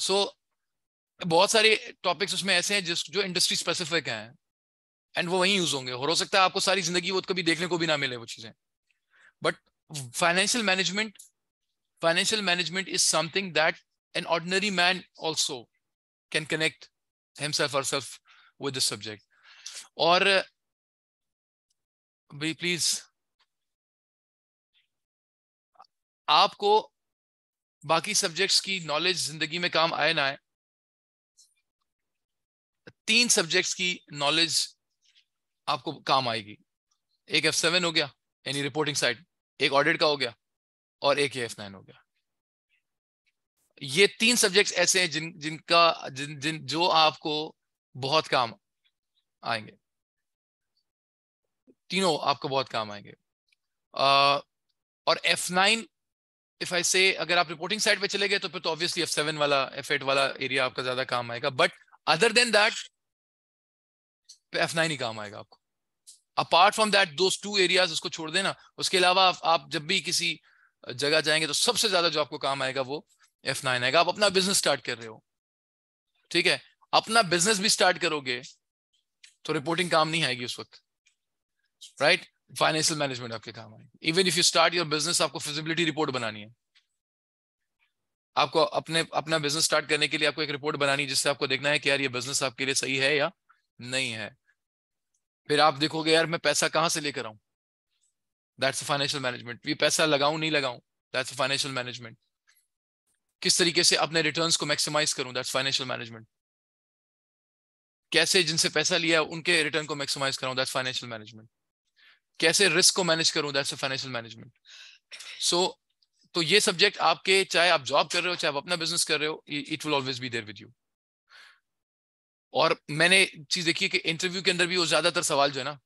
S1: सो so, बहुत सारे टॉपिक्स उसमें ऐसे हैं जिस जो इंडस्ट्री स्पेसिफिक हैं एंड वो वहीं यूज होंगे और हो सकता है आपको सारी जिंदगी वो कभी देखने को भी ना मिले वो चीजें but financial management financial management is something that an ordinary man
S2: also can connect himself और सेल्फ विद दिस सब्जेक्ट और प्लीज आपको बाकी सब्जेक्ट्स की नॉलेज जिंदगी में काम आए ना
S1: आए तीन सब्जेक्ट्स की नॉलेज आपको काम आएगी एक एफ सेवन हो गया यानी रिपोर्टिंग साइड एक ऑडिट का हो गया और एक एफ नाइन हो गया ये तीन सब्जेक्ट्स ऐसे हैं जिन जिनका जिन जिन जो आपको बहुत काम आएंगे तीनों आपको बहुत काम आएंगे आ, और नाइन इफ आई से अगर आप रिपोर्टिंग साइड पे चले गए तो फिर तो ऑब्वियसली एफ सेवन वाला एफ एट वाला एरिया आपका ज्यादा काम आएगा but other than that F nine ही काम आएगा आपको अपार्ट फ्रॉम दैट दो टू एरियाज उसको छोड़ देना उसके अलावा आप आप जब भी किसी जगह जाएंगे तो सबसे ज्यादा जो आपको काम आएगा वो एफ नाइन आएगा आप अपना बिजनेस स्टार्ट कर रहे हो ठीक है अपना बिजनेस भी स्टार्ट करोगे तो रिपोर्टिंग काम नहीं आएगी उस वक्त राइट फाइनेंशियल मैनेजमेंट आपके काम आए even if you start your business आपको फिजिबिलिटी रिपोर्ट बनानी है आपको अपने अपना बिजनेस स्टार्ट करने के लिए आपको एक रिपोर्ट बनानी जिससे आपको देखना है कि यार ये बिजनेस आपके लिए सही है या नहीं है फिर आप देखोगे यार मैं पैसा कहाँ से लेकर आऊं दैट्स फाइनेंशियल मैनेजमेंट ये पैसा लगाऊं नहीं लगाऊं दैट्स फाइनेंशियल मैनेजमेंट किस तरीके से अपने रिटर्न को मैक्सिमाइज करूं दैट्स फाइनेंशियल मैनेजमेंट कैसे जिनसे पैसा लिया उनके रिटर्न को मैक्सिमाइज कराऊं दैट्स फाइनेंशियल मैनेजमेंट कैसे रिस्क को मैनेज करूं दैट्स फाइनेंशियल मैनेजमेंट सो तो ये सब्जेक्ट आपके चाहे आप जॉब कर रहे हो चाहे आप अपना बिजनेस कर रहे हो it will always be there with you और मैंने चीज देखी है कि इंटरव्यू के अंदर भी वो ज्यादातर सवाल जो है ना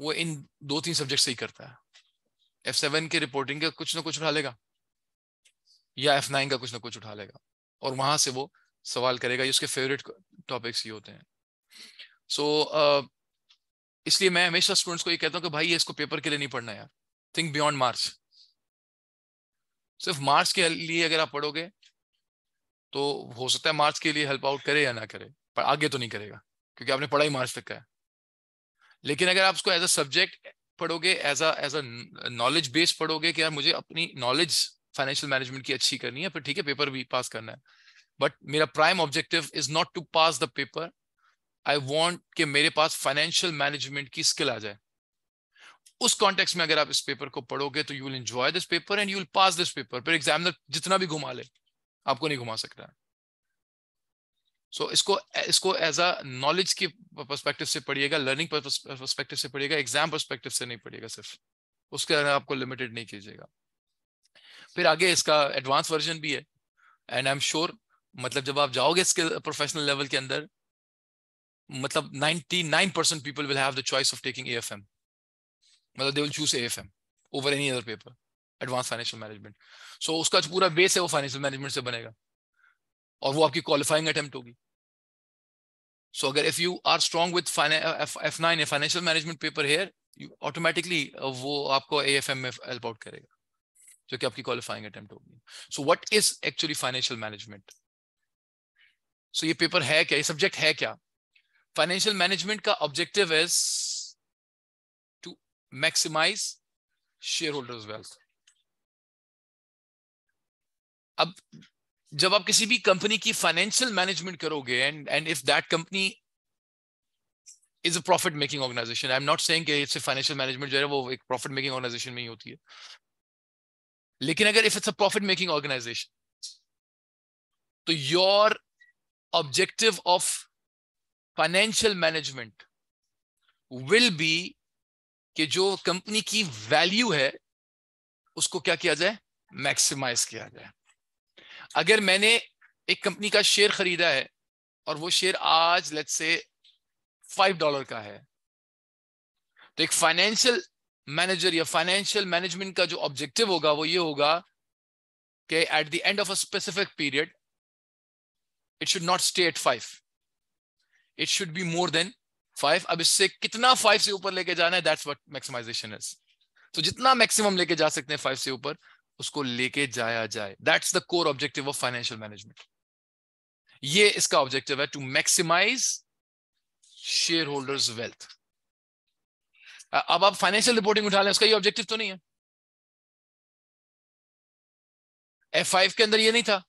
S1: वो इन दो तीन सब्जेक्ट से ही करता है एफ सेवन के रिपोर्टिंग का कुछ ना कुछ उठा लेगा या एफ नाइन का कुछ ना कुछ उठा लेगा और वहां से वो सवाल करेगा ये उसके फेवरेट टॉपिक्स ही होते हैं सो so, uh, इसलिए मैं हमेशा स्टूडेंट्स को ये कहता हूँ कि भाई ये इसको पेपर के लिए नहीं पढ़ना यार थिंक बियॉन्ड मार्च सिर्फ मार्च के लिए अगर आप पढ़ोगे तो हो सकता है मार्च के लिए हेल्प आउट करे या ना करे पर आगे तो नहीं करेगा क्योंकि आपने पढ़ाई मार्च तक का है लेकिन अगर आप उसको एज अ सब्जेक्ट पढ़ोगे as a as a knowledge based पढ़ोगे कि यार मुझे अपनी नॉलेज फाइनेंशियल मैनेजमेंट की अच्छी करनी है फिर ठीक है पेपर भी पास करना है बट मेरा prime objective is not to pass the paper I want कि मेरे पास फाइनेंशियल मैनेजमेंट की स्किल आ जाए उस कॉन्टेक्स में अगर आप इस पेपर को पढ़ोगे तो you will enjoy this paper and you will pass this paper पर एग्जामिनर जितना भी घुमा ले आपको नहीं घुमा सकता है सो so, इसको इसको एज अ नॉलेज की परस्पेक्टिव से पढ़िएगा लर्निंग परस्पेक्टिव से पढ़िएगा एग्जाम परस्पेक्टिव से नहीं पढ़िएगा सिर्फ उसके अंदर आपको लिमिटेड नहीं कीजिएगा फिर आगे इसका एडवांस वर्जन भी है एंड आई एम श्योर मतलब जब आप जाओगे इसके प्रोफेशनल लेवल के अंदर मतलब 99% people will have the choice of taking AFM. मतलब they will choose AFM over any other paper, advanced financial management. So उसका जो पूरा बेस है वो financial management से बनेगा और वो आपकी qualifying attempt होगी. So अगर if you are strong with F9 या financial management paper here, you automatically वो आपको AFM में help out करेगा जो कि आपकी क्वालिफाइंग अटेम्प्ट होगी so what is actually financial management so ये पेपर है क्या ये सब्जेक्ट है क्या फाइनेंशियल मैनेजमेंट का objective is
S2: to maximise share holders wealth अब जब आप किसी भी कंपनी की
S1: फाइनेंशियल मैनेजमेंट करोगे and and if that company is a profit making organization I am not saying it's financial management जो है वो एक प्रॉफिट मेकिंग ऑर्गेनाइजेशन में ही होती है लेकिन अगर if it's a profit making organisation तो your objective of financial management will be कि जो कंपनी की वैल्यू है उसको क्या किया जाए मैक्सिमाइज किया जाए अगर मैंने एक कंपनी का शेयर खरीदा है और वो शेयर आज लेट से फाइव डॉलर का है तो एक फाइनेंशियल मैनेजर या फाइनेंशियल मैनेजमेंट का जो ऑब्जेक्टिव होगा वो ये होगा कि at the end of a specific period it should not stay at five it should be more than five अब इससे कितना फाइव से ऊपर लेके जाना है दैट्स व्हाट मैक्सिमाइजेशन इज तो जितना मैक्सिमम लेके जा सकते हैं फाइव से ऊपर उसको लेके जाया जाए that's the core objective of financial management ये इसका ऑब्जेक्टिव है to maximise share holders wealth
S2: अब आप फाइनेंशियल रिपोर्टिंग उठा लें उसका ये ऑब्जेक्टिव तो नहीं है एफ फाइव के अंदर ये नहीं था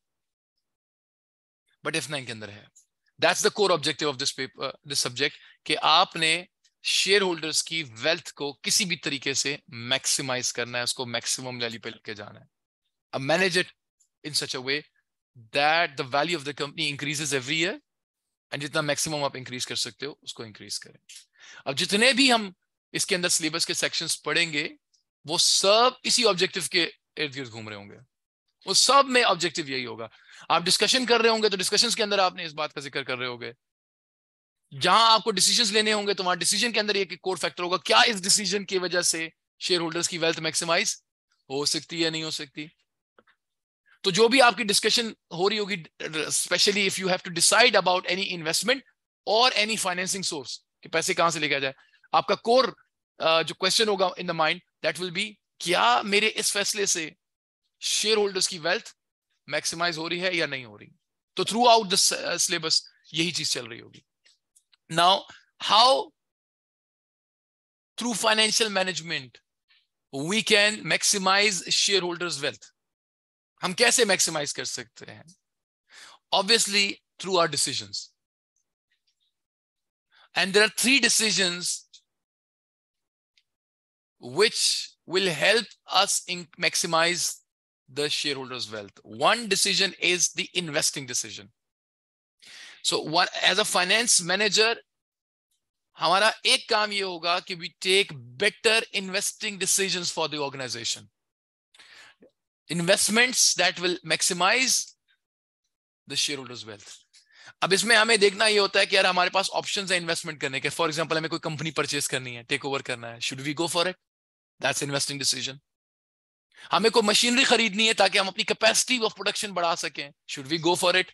S1: बट एफ नाइन के अंदर है that's the core objective of this paper this subject कि आपने शेयर होल्डर्स की वेल्थ को किसी भी तरीके से मैक्सिमाइज करना है उसको मैक्सिमम वैल्यू पे लेके जाना है manage it in such a way that the value of the company increases every year and जितना मैक्सिमम आप इंक्रीज कर सकते हो उसको इंक्रीज करें अब जितने भी हम इसके अंदर सिलेबस के सेक्शंस पढ़ेंगे वो सब इसी ऑब्जेक्टिव के इर्द गिर्द घूम रहे होंगे वो सब में ऑब्जेक्टिव यही होगा आप डिस्कशन कर रहे होंगे तो डिस्कशन के अंदर आपने इस बात का जिक्र कर रहे होंगे जहां आपको डिसीजन लेने होंगे तो वहां डिसीजन के अंदर एक कोर फैक्टर होगा क्या इस डिसीजन की वजह से शेयर होल्डर्स की वेल्थ मैक्सिमाइज हो सकती है नहीं हो सकती तो जो भी आपकी डिस्कशन हो रही होगी specially if you have to decide about any investment और एनी फाइनेंसिंग सोर्स कि पैसे कहां से लेके जाए आपका कोर uh, जो क्वेश्चन होगा in the mind that will be क्या मेरे इस फैसले से शेयर होल्डर्स की वेल्थ मैक्सिमाइज हो रही है या नहीं हो रही तो थ्रू आउट द सिलेबस यही चीज चल रही होगी now how through financial management we can maximise share holders wealth हम कैसे मैक्सिमाइज कर सकते हैं obviously through our decision and there are three decision which will help us in maximise the shareholders' wealth. One decision is the investing decision. So what as a finance manager, our one we take better investing decisions for the organization. Investments that will maximize the shareholders' wealth. अब इसमें हमें देखना ये होता है कि यार हमारे पास ऑप्शंस है इन्वेस्टमेंट करने के फॉर एग्जांपल हमें कोई कंपनी परचेज करनी है टेक ओवर करना है should we go for it that's investing decision हमें कोई मशीनरी खरीदनी है ताकि हम अपनी कैपेसिटी ऑफ प्रोडक्शन बढ़ा सकें should we go for it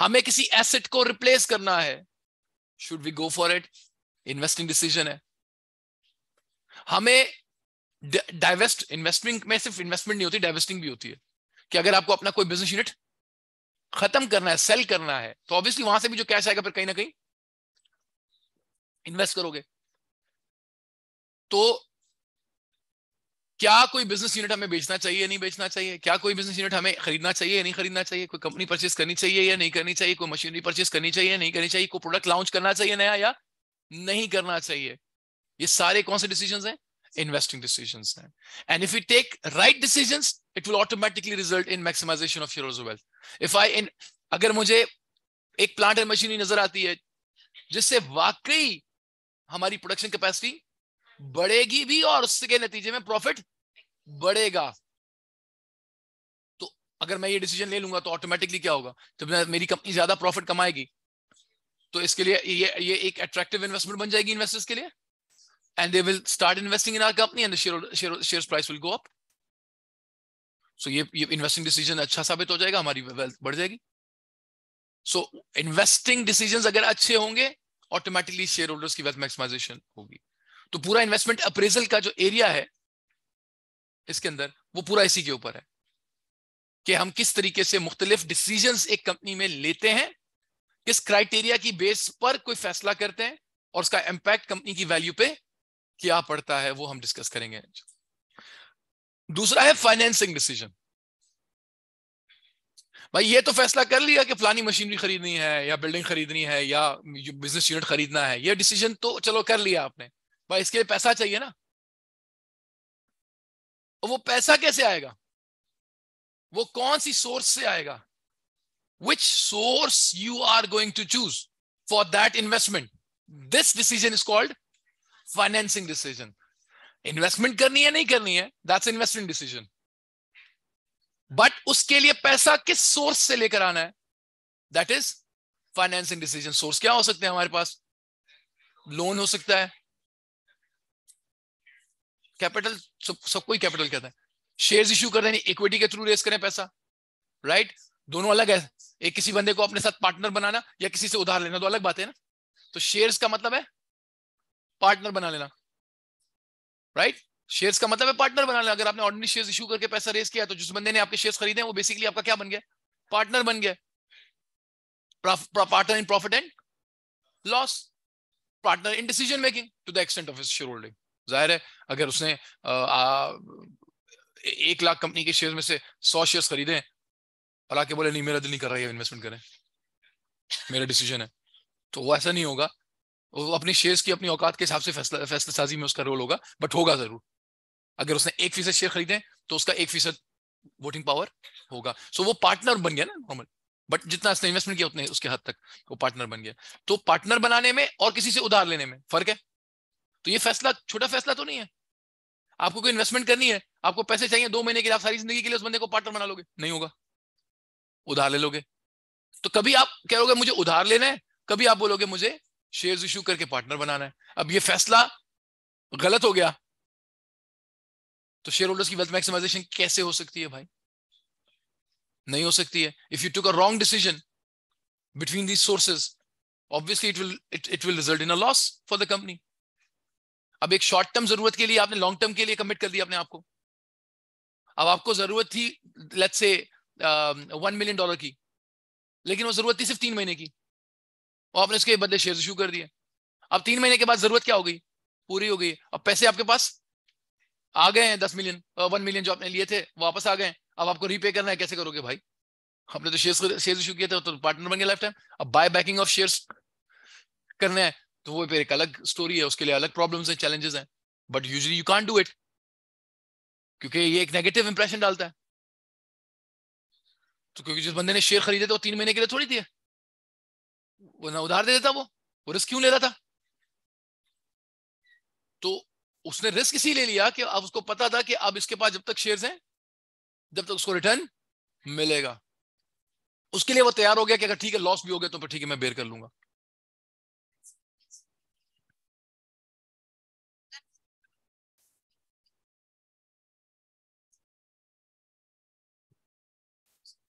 S1: हमें किसी एसेट को रिप्लेस करना है should we go for it investing decision है हमें डाइवेस्ट इन्वेस्टमेंट में सिर्फ इन्वेस्टमेंट नहीं होती डाइवेस्टिंग भी होती है कि अगर आपको अपना कोई बिजनेस यूनिट खत्म करना है सेल करना है तो ऑब्वियसली वहां से भी जो कैश आएगा फिर कहीं ना कहीं इन्वेस्ट करोगे तो क्या कोई बिजनेस यूनिट हमें बेचना चाहिए नहीं बेचना चाहिए क्या कोई बिजनेस यूनिट हमें खरीदना चाहिए या नहीं खरीदना चाहिए कोई कंपनी परचेस करनी चाहिए या नहीं करनी चाहिए कोई मशीनरी परचेस करनी चाहिए या नहीं करनी चाहिए कोई प्रोडक्ट लॉन्च करना चाहिए नया या नहीं करना चाहिए ये सारे कौन से डिसीजन है इन्वेस्टिंग डिसीजन है and if you take right decision it will automatically result in maximisation of your wealth if I in अगर मुझे एक प्लांट एंड मशीनरी नजर आती है जिससे वाकई हमारी प्रोडक्शन कैपेसिटी बढ़ेगी भी और उसके नतीजे में प्रॉफिट बढ़ेगा तो अगर मैं ये डिसीजन ले लूंगा तो ऑटोमेटिकली क्या होगा तो मेरी कंपनी ज्यादा प्रॉफिट कमाएगी तो इसके लिए ये ये एक अट्रैक्टिव इन्वेस्टमेंट बन जाएगी इन्वेस्टर्स के लिए and they will start investing in our company and share price will go up so ये ये इन्वेस्टिंग डिसीजन अच्छा साबित हो जाएगा हमारी वेल्थ बढ़ जाएगी सो इन्वेस्टिंग डिसीजन अगर अच्छे होंगे ऑटोमेटिकली शेयर होल्डर्स की वेल्थ मैक्सिमाइजेशन होगी तो पूरा इन्वेस्टमेंट अप्रेजल का जो एरिया है इसके अंदर वो पूरा इसी के ऊपर है कि हम किस तरीके से मुख्तलिफ डिसीजन एक कंपनी में लेते हैं किस क्राइटेरिया की बेस पर कोई फैसला करते हैं और उसका इंपैक्ट कंपनी की वैल्यू पे क्या पड़ता है वो हम डिस्कस करेंगे दूसरा है फाइनेंसिंग डिसीजन भाई ये तो फैसला कर लिया कि फलानी मशीनरी खरीदनी है या बिल्डिंग खरीदनी है या बिजनेस यूनिट खरीदना है ये
S2: डिसीजन तो चलो कर लिया आपने भाई इसके लिए पैसा चाहिए ना वो पैसा कैसे आएगा वो कौन सी सोर्स से आएगा
S1: which source you are going to choose for that investment this decision is called financing decision investment करनी है नहीं करनी है दैट्स इन्वेस्टमेंट डिसीजन बट उसके लिए पैसा किस सोर्स से लेकर आना है that is financing decision source क्या हो सकते हैं हमारे पास लोन हो सकता है कैपिटल सबको ही कैपिटल कहते हैं शेयर इश्यू कर दें इक्विटी के थ्रू रेस करें पैसा राइट दोनों अलग है एक किसी बंदे को अपने साथ पार्टनर बनाना या किसी से उधार लेना तो अलग बात है ना तो शेयर्स का मतलब है पार्टनर बना लेना राइट शेयर्स का मतलब है पार्टनर बना लेना अगर आपने ऑर्डिनरी शेयर्स इशू करके पैसा रेस किया तो जिस बंदे ने आपके शेयर्स खरीदे वो बेसिकली आपका क्या बन गया पार्टनर बन गया partner in profit and loss partner in decision making to the extent of is share holding जाहिर है अगर उसने आ, एक लाख कंपनी के शेयर में से सौ शेयर खरीदे और आके बोले नहीं मेरा दिल नहीं कर रहा है इन्वेस्टमेंट करें मेरा डिसीजन है तो वो ऐसा नहीं होगा वो अपने शेयर्स की अपनी औकात के हिसाब से फैसला फैसला साजी में उसका रोल होगा बट होगा जरूर अगर उसने एक फीसद शेयर खरीदे तो उसका एक फीसद वोटिंग पावर होगा सो so, वो पार्टनर बन गया ना नॉर्मल बट जितना इन्वेस्टमेंट किया उतने उसके हद तक वो पार्टनर बन गया तो पार्टनर बनाने में और किसी से उधार लेने में फर्क है तो ये फैसला छोटा फैसला तो नहीं है आपको कोई इन्वेस्टमेंट करनी है आपको पैसे चाहिए दो महीने के लिए आप सारी जिंदगी के लिए उस बंदे को पार्टनर बना लोगे नहीं होगा उधार ले लोगे तो कभी आप कह लोगे मुझे उधार लेना है कभी आप बोलोगे मुझे शेयर इशू करके पार्टनर बनाना है अब ये फैसला गलत हो गया तो शेयर होल्डर्स की वेल्थ मैक्सिमाइजेशन कैसे हो सकती है भाई नहीं हो सकती है if you took a wrong decision between these sources obviously it will it will result in a loss for the company अब एक शॉर्ट टर्म जरूरत के लिए आपने लॉन्ग टर्म के लिए कमिट कर दिया अपने आपको अब आपको जरूरत थी लेट से वन मिलियन डॉलर की लेकिन वो जरूरत थी सिर्फ तीन महीने की और आपने उसके बदले शेयर इशू कर दिए अब तीन महीने के बाद जरूरत क्या हो गई पूरी हो गई अब पैसे आपके पास आ गए हैं दस मिलियन वन मिलियन जो आपने लिए थे वापस आ गए अब आपको रीपे करना है कैसे करोगे भाई आपने तो शेयर शेयर इशू किए थे तो पार्टनर बन गया लाइफ टाइम अब बाय बैकिंग ऑफ शेयर करना है तो वो फिर एक अलग स्टोरी है उसके लिए अलग प्रॉब्लम्स हैं चैलेंजेस हैं but usually you can't do it क्योंकि ये एक नेगेटिव इंप्रेशन डालता है तो क्योंकि जिस बंदे ने शेयर खरीदे थे वो तीन महीने के लिए थोड़ी थी वो ना उधार दे देता वो वो रिस्क क्यों ले रहा था तो उसने रिस्क इसी ले लिया कि अब उसको पता था कि अब इसके पास जब तक शेयर्स हैं जब तक उसको रिटर्न मिलेगा
S2: उसके लिए वो तैयार हो गया कि अगर ठीक है लॉस भी हो गया तो फिर ठीक है मैं बेर कर लूंगा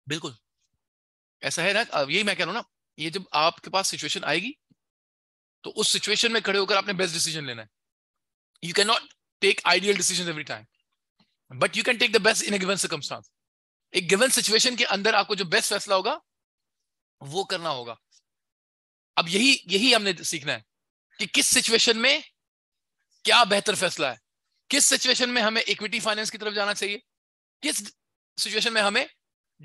S2: बिल्कुल ऐसा है ना यही मैं कह रहा हूँ ना ये जब आपके पास सिचुएशन आएगी तो उस सिचुएशन
S1: में खड़े होकर आपने बेस्ट डिसीजन लेना है you can not take ideal decision every time but you can take the best in given circumstances एक गिवन सिचुएशन के अंदर आपको जो बेस्ट फैसला होगा वो करना होगा अब यही यही हमने सीखना है कि किस सिचुएशन में क्या बेहतर फैसला है किस सिचुएशन में हमें इक्विटी फाइनेंस की तरफ जाना चाहिए किस सिचुएशन में हमें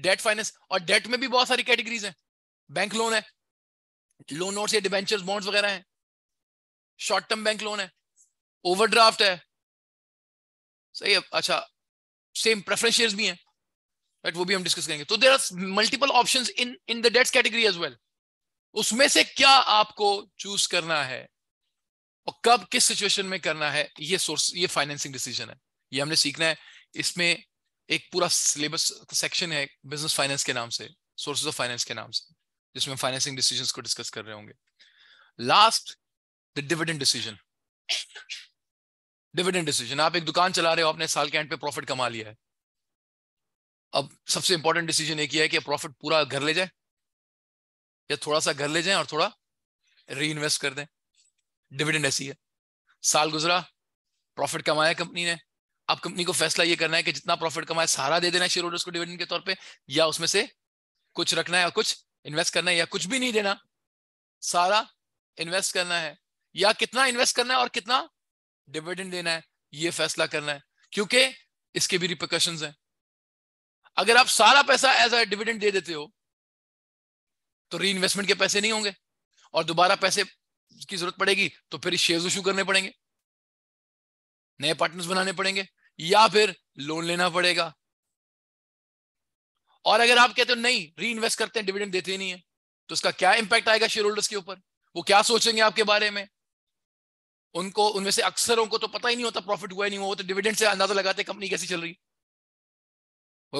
S1: डेट फाइनेंस और डेट में भी बहुत
S2: सारी कैटेगरीज हैं बैंक लोन है लोन नोट्स या डिवेंचर्स बॉन्ड्स वगैरह हैं शॉर्ट टर्म बैंक लोन है ओवरड्राफ्ट है सही है अच्छा
S1: सेम प्रेफरेंस शेयर्स भी हैं राइट वो भी हम डिस्कस करेंगे तो there are multiple option in in the debts category as well उसमें से क्या आपको चूज करना है और कब किस सिचुएशन में करना है ये सोर्स ये फाइनेंसिंग डिसीजन है ये हमने सीखना है इसमें एक पूरा सिलेबस सेक्शन है बिजनेस फाइनेंस के नाम से सोर्सेज ऑफ फाइनेंस के नाम से जिसमें हम फाइनेंसिंग डिसीजंस को डिस्कस कर रहे होंगे last the dividend decision dividend decision आप एक दुकान चला रहे हो आपने साल के एंड पे प्रॉफिट कमा लिया है अब सबसे इंपॉर्टेंट डिसीजन एक ही है कि प्रॉफिट पूरा घर ले जाए या थोड़ा सा घर ले जाए और थोड़ा री इन्वेस्ट कर दें डिविडेंड ऐसी है साल गुजरा प्रॉफिट कमाया कंपनी ने अब कंपनी को फैसला ये करना है कि जितना प्रॉफिट कमाए सारा दे देना शेयर होल्डर्स को डिविडेंड के तौर पे या उसमें से कुछ रखना है या कुछ इन्वेस्ट करना है या कुछ भी नहीं देना सारा इन्वेस्ट करना है या कितना इन्वेस्ट करना है और कितना डिविडेंड देना है ये फैसला करना है क्योंकि इसके भी रिपोकशन हैं अगर आप सारा पैसा एज अ डिविडेंड दे देते हो तो री के पैसे नहीं होंगे और दोबारा पैसे की जरूरत पड़ेगी तो फिर शेयर इशू करने पड़ेंगे नए पार्टनर्स बनाने पड़ेंगे या फिर लोन लेना पड़ेगा और अगर आप कहते हो नहीं री इन्वेस्ट करते हैं डिविडेंड देते नहीं है तो उसका क्या इंपैक्ट आएगा शेयर होल्डर्स के ऊपर वो क्या सोचेंगे आपके बारे में उनको उनमें से अक्सरों को तो पता ही नहीं होता प्रॉफिट हुआ ही नहीं हुआ तो डिविडेंड से अंदाजा लगाते कंपनी कैसी चल रही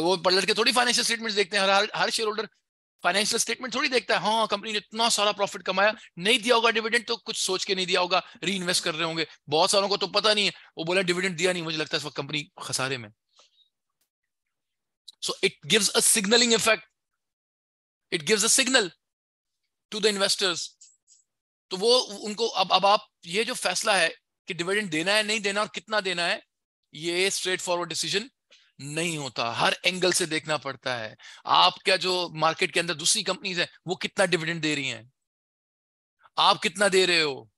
S1: वो पढ़ लड़के थोड़ी फाइनेंशियल स्टेटमेंट देखते हैं हर हर शेयर होल्डर फाइनेंशियल स्टेटमेंट थोड़ी देखता है हाँ कंपनी ने इतना सारा प्रॉफिट कमाया नहीं दिया होगा डिविडेंड तो कुछ सोच के नहीं दिया होगा री इन्वेस्ट कर रहे होंगे बहुत सारों को तो पता नहीं है वो बोला डिविडेंड दिया नहीं मुझे लगता है इस वक्त कंपनी खसारे में so it gives a signalling effect it gives a signal to the investors तो वो उनको अब अब आप ये जो फैसला है कि डिविडेंड देना है नहीं देना और कितना देना है ये स्ट्रेट फॉरवर्ड डिसीजन नहीं होता हर एंगल से देखना पड़ता है आप क्या जो मार्केट के अंदर दूसरी कंपनीज है वो कितना डिविडेंड दे रही हैं आप कितना दे रहे हो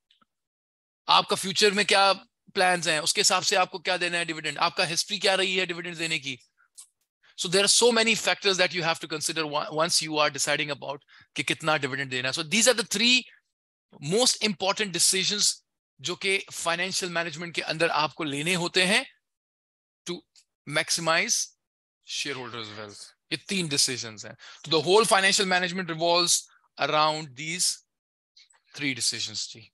S1: आपका फ्यूचर में क्या प्लान है उसके हिसाब से आपको क्या देना है डिविडेंड आपका हिस्ट्री क्या रही है डिविडेंड देने की so there are so many factors that you have to consider once you are deciding about कि कितना dividend देना so these are the three most important decisions जो कि financial management के अंदर आपको लेने होते हैं maximize shareholders wealth ये तीन decisions हैं तो the whole financial
S2: management revolves around these three decisions जी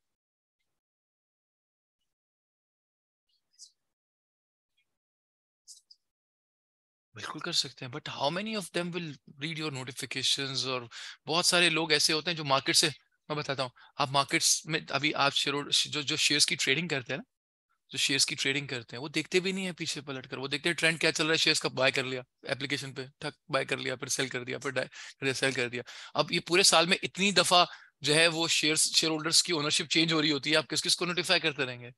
S2: बिल्कुल कर सकते हैं but how many of them will read your notifications
S1: और बहुत सारे लोग ऐसे होते हैं जो मार्केट से मैं बताता हूँ आप मार्केट्स में अभी आप शेयर जो जो शेयर्स की ट्रेडिंग करते हैं ना जो शेयर्स की ट्रेडिंग करते हैं वो देखते भी नहीं है पीछे पलट कर वो देखते हैं ट्रेंड क्या चल रहा है शेयर्स का बाय कर लिया एप्लीकेशन पे ठक बाय कर लिया फिर सेल कर दिया फिर डाय सेल कर दिया अब ये पूरे साल में इतनी दफा जो है वो शेयर्स शेयर होल्डर्स की ओनरशिप चेंज हो रही होती है आप किस किस को नोटिफाई करते रहेंगे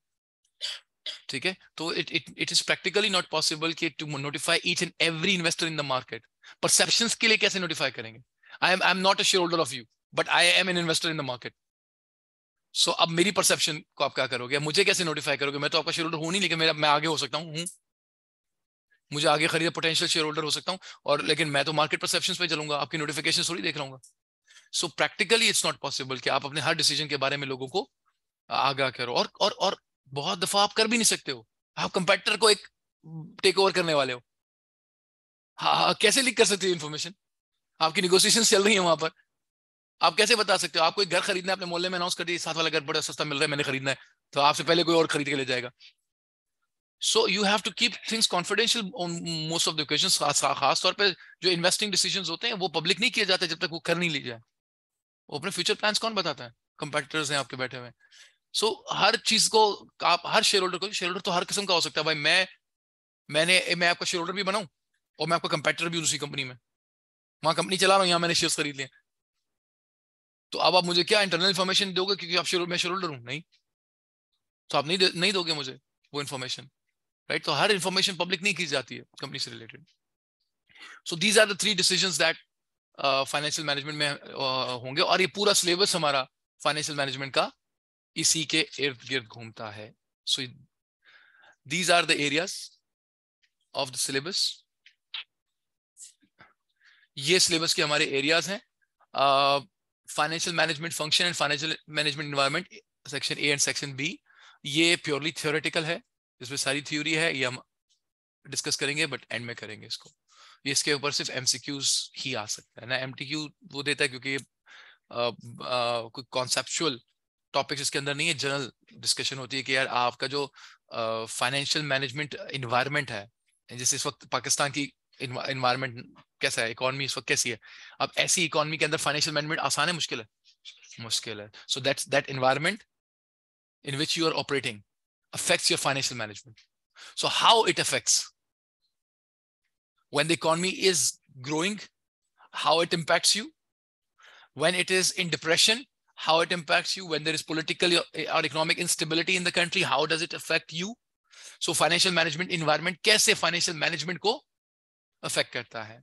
S1: ठीक है तो it it it is practically not possible कि to notify each and every investor in the market perception के लिए कैसे नोटिफाई करेंगे I am I am not a share holder of you but I am an investor in the market so so, अब मेरी परसेप्शन को आप क्या करोगे मुझे कैसे नोटिफाई करोगे मैं तो आपका शेयर होल्डर हूँ नहीं लेकिन मेरा मैं आगे हो सकता हूँ मुझे आगे खरीद पोटेंशियल शेयर होल्डर हो सकता हूँ और लेकिन मैं तो मार्केट परसेप्शन पे चलूंगा आपकी नोटिफिकेशन थोड़ी देख रहा so practically it's not possible कि आप अपने हर डिसीजन के बारे में लोगों को आगाह करो और और और बहुत दफा आप कर भी नहीं सकते हो आप कंपेटर को एक टेक ओवर करने वाले हो हाँ, हाँ कैसे लीक कर सकते हो इन्फॉर्मेशन आपकी निगोसिएशन चल रही है वहां पर आप कैसे बता सकते हो आप कोई घर खरीदना है अपने मोहल्ले में अनाउंस कर दिए साथ वाला घर बड़ा सस्ता मिल रहा है मैंने खरीदना है तो आपसे पहले कोई और खरीद के ले जाएगा so you have to keep things confidential on most of the occasion खास तौर जो इन्वेस्टिंग डिसीजन होते हैं वो पब्लिक नहीं किए जाते जब तक वो कर नहीं ली जाए वो अपने फ्यूचर प्लान कौन बताता है कंपेटिटर्स हैं आपके बैठे हुए सो so, हर चीज को आप हर शेयर होल्डर को शेयर होल्डर तो हर किस्म का हो सकता है भाई मैं मैंने मैं आपका शेयर होल्डर भी बनाऊं और मैं आपका कंपेटिटर भी हूँ उसी कंपनी में वहां कंपनी चला रहा हूँ यहाँ मैंने शेयर खरीद लिया तो अब आप मुझे क्या इंटरनल इन्फॉर्मेशन दोगे क्योंकि आप शेयर मैं शेयर होल्डर हूँ नहीं तो आप नहीं नहीं दोगे मुझे वो इन्फॉर्मेशन राइट तो हर इन्फॉर्मेशन पब्लिक नहीं की जाती है कंपनी से related so these are the three decision that financial management में uh, होंगे और ये पूरा सिलेबस हमारा फाइनेंशियल मैनेजमेंट का इसी के इर्द गिर्द घूमता है so these are the areas of the syllabus ये सिलेबस के हमारे एरियाज हैं uh, financial management function and financial management environment section A and section B ये प्योरली थियोरेटिकल है इसमें सारी थ्योरी है ये हम डिस्कस करेंगे बट एंड में करेंगे इसको ये इसके ऊपर सिर्फ एम ही आ सकता है ना एम वो देता है क्योंकि कोई कॉन्सेप्चुअल टॉपिक्स इसके अंदर नहीं है जनरल डिस्कशन होती है कि यार आपका जो फाइनेंशियल मैनेजमेंट इन्वायरमेंट है जैसे इस वक्त पाकिस्तान की इन्वायरमेंट कैसा है इकॉनमी इस वक्त कैसी है अब ऐसी इकॉनमी के अंदर फाइनेंशियल मैनेजमेंट आसान है मुश्किल है मुश्किल है so that's that environment in which you are operating affects your financial management so how it affects when the economy is growing how it impacts you when it is in depression how it impacts you when there is political और economic instability in the country how does it affect you so financial management environment कैसे फाइनेंशियल मैनेजमेंट को अफेक्ट करता है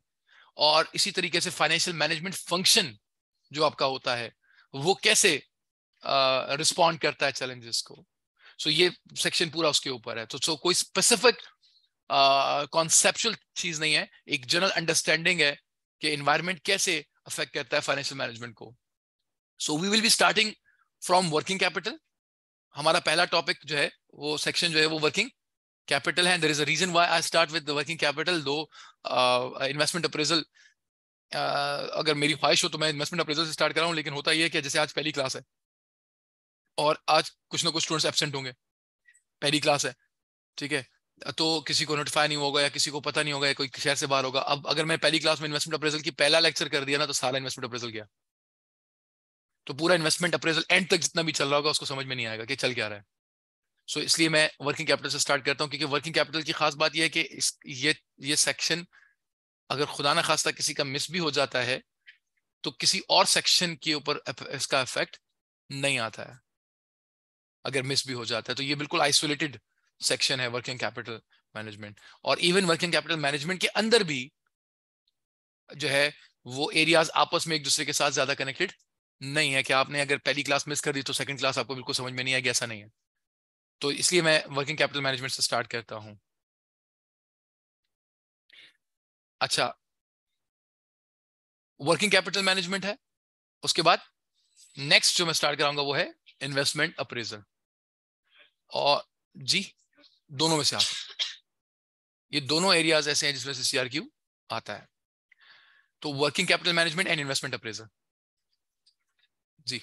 S1: और इसी तरीके से फाइनेंशियल मैनेजमेंट फंक्शन जो आपका होता है वो कैसे रिस्पॉन्ड uh, करता है चैलेंजेस को सो so, ये सेक्शन पूरा उसके ऊपर है तो so, so, कोई स्पेसिफिक कॉन्सेप्चुअल uh, चीज नहीं है एक जनरल अंडरस्टैंडिंग है कि इन्वायरमेंट कैसे अफेक्ट करता है फाइनेंशियल मैनेजमेंट को so we will be starting from working capital हमारा पहला टॉपिक जो है वो सेक्शन जो है वो working capital and there is a reason why I start with the working capital though uh, investment appraisal uh, अगर मेरी ख्वाहिश हो तो मैं इन्वेस्टमेंट अप्रेजल से स्टार्ट कर रहा हूँ लेकिन होता यह है कि जैसे आज पहली क्लास है और आज कुछ ना कुछ स्टूडेंट्स एबसेंट होंगे पहली क्लास है ठीक है तो किसी को नोटिफाई नहीं होगा या किसी को पता नहीं होगा या कोई शहर से बाहर होगा अब अगर मैं पहली क्लास में इन्वेस्टमेंट अप्रेजल की पहला लेक्चर कर दिया ना तो सारा इन्वेस्टमेंट अप्रेजल गया तो पूरा इन्वेस्टमेंट अप्रेजल एंड तक जितना भी चल रहा होगा उसको समझ में नहीं आएगा कि चल क्या रहा है सो so, इसलिए मैं वर्किंग कैपिटल से स्टार्ट करता हूँ क्योंकि वर्किंग कैपिटल की खास बात यह है कि इस ये ये सेक्शन अगर खुदा ना खास्ता किसी का मिस भी हो जाता है तो किसी और सेक्शन के ऊपर इसका इफेक्ट नहीं आता है अगर मिस भी हो जाता है तो ये बिल्कुल आइसोलेटेड सेक्शन है वर्किंग कैपिटल मैनेजमेंट और इवन वर्किंग कैपिटल मैनेजमेंट के अंदर भी जो है वो एरियाज आपस में एक दूसरे के साथ ज्यादा कनेक्टेड नहीं है कि आपने अगर पहली क्लास मिस कर दी तो सेकंड क्लास आपको बिल्कुल समझ में नहीं आएगी ऐसा
S2: नहीं है तो इसलिए मैं वर्किंग कैपिटल मैनेजमेंट से स्टार्ट करता हूं अच्छा वर्किंग कैपिटल
S1: मैनेजमेंट है उसके बाद नेक्स्ट जो मैं स्टार्ट कराऊंगा वो है इन्वेस्टमेंट अप्रेजल और जी दोनों में से आप ये दोनों एरियाज ऐसे हैं जिसमें से सीआरक्यू आता है तो working capital management and investment appraisal जी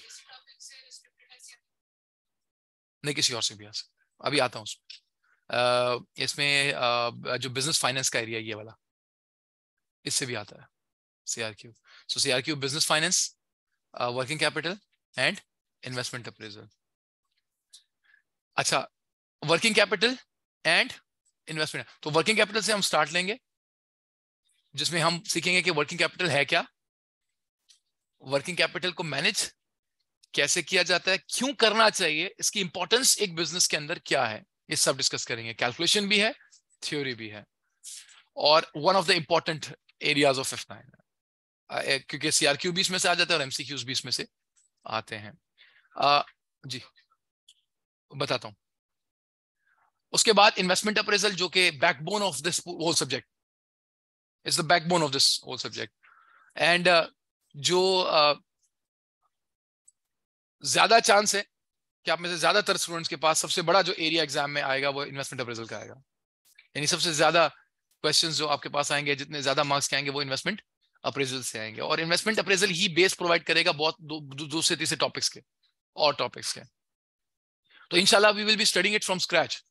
S1: नहीं किसी और से भी आ सकता अभी आता हूँ उसमें इसमें जो बिजनेस फाइनेंस का एरिया ये वाला इससे भी आता है C R Q so C R Q business finance working capital and investment appraisal अच्छा वर्किंग कैपिटल एंड इन्वेस्टमेंट तो वर्किंग कैपिटल से हम स्टार्ट लेंगे जिसमें हम सीखेंगे कि वर्किंग कैपिटल है क्या वर्किंग कैपिटल को मैनेज कैसे किया जाता है क्यों करना चाहिए इसकी इंपॉर्टेंस एक बिजनेस के अंदर क्या है ये सब डिस्कस करेंगे कैलकुलेशन भी है थ्योरी भी है और one of the important areas of F nine क्योंकि सीआरक्यू बीस में से आ जाता है और एमसीक्यूज बीस में से आते हैं आ, जी बताता हूं उसके बाद इन्वेस्टमेंट अप्रेजल जो कि backbone of this whole subject is the backbone of this whole subject and जो uh, ज्यादा चांस है कि आप में से ज्यादातर स्टूडेंट्स के पास सबसे बड़ा जो एरिया एग्जाम में आएगा वो इन्वेस्टमेंट अप्रेजल का आएगा यानी सबसे ज्यादा क्वेश्चंस जो आपके पास आएंगे जितने ज्यादा मार्क्स के आएंगे वो इन्वेस्टमेंट अप्रेजल से आएंगे और इन्वेस्टमेंट अप्रेजल ही बेस प्रोवाइड करेगा बहुत दूसरे तीसरे टॉपिक्स के और टॉपिक्स के तो इनशाला we will be studying it from scratch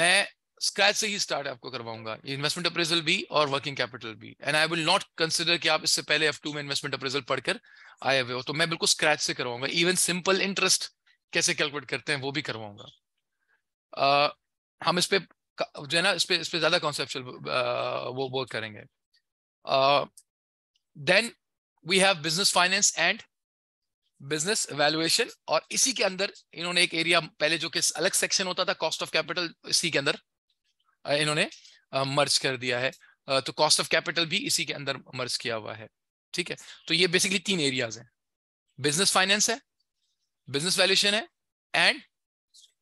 S1: मैं स्क्रैच से ही स्टार्ट आपको करवाऊंगा इन्वेस्टमेंट अप्रेजल भी और वर्किंग कैपिटल भी and I will not consider कि आप इससे पहले एफ टू में इन्वेस्टमेंट अप्रेजल पढ़कर आए हुए हो तो मैं बिल्कुल स्क्रैच से करवाऊंगा इवन सिंपल इंटरेस्ट कैसे कैलकुलेट करते हैं वो भी करवाऊंगा uh, हम इस पे जो है ना इस पे इस पे ज्यादा कॉन्सेप्चुअल uh, वो वो करेंगे then we have business finance and business valuation और इसी के अंदर इन्होंने एक एरिया पहले जो कि अलग सेक्शन होता था कॉस्ट ऑफ कैपिटल इसी के अंदर इन्होंने मर्ज कर दिया है तो कॉस्ट ऑफ कैपिटल भी इसी के अंदर मर्ज किया हुआ है ठीक है तो ये बेसिकली तीन एरियाज हैं बिजनेस फाइनेंस है बिजनेस वैल्यूशन है एंड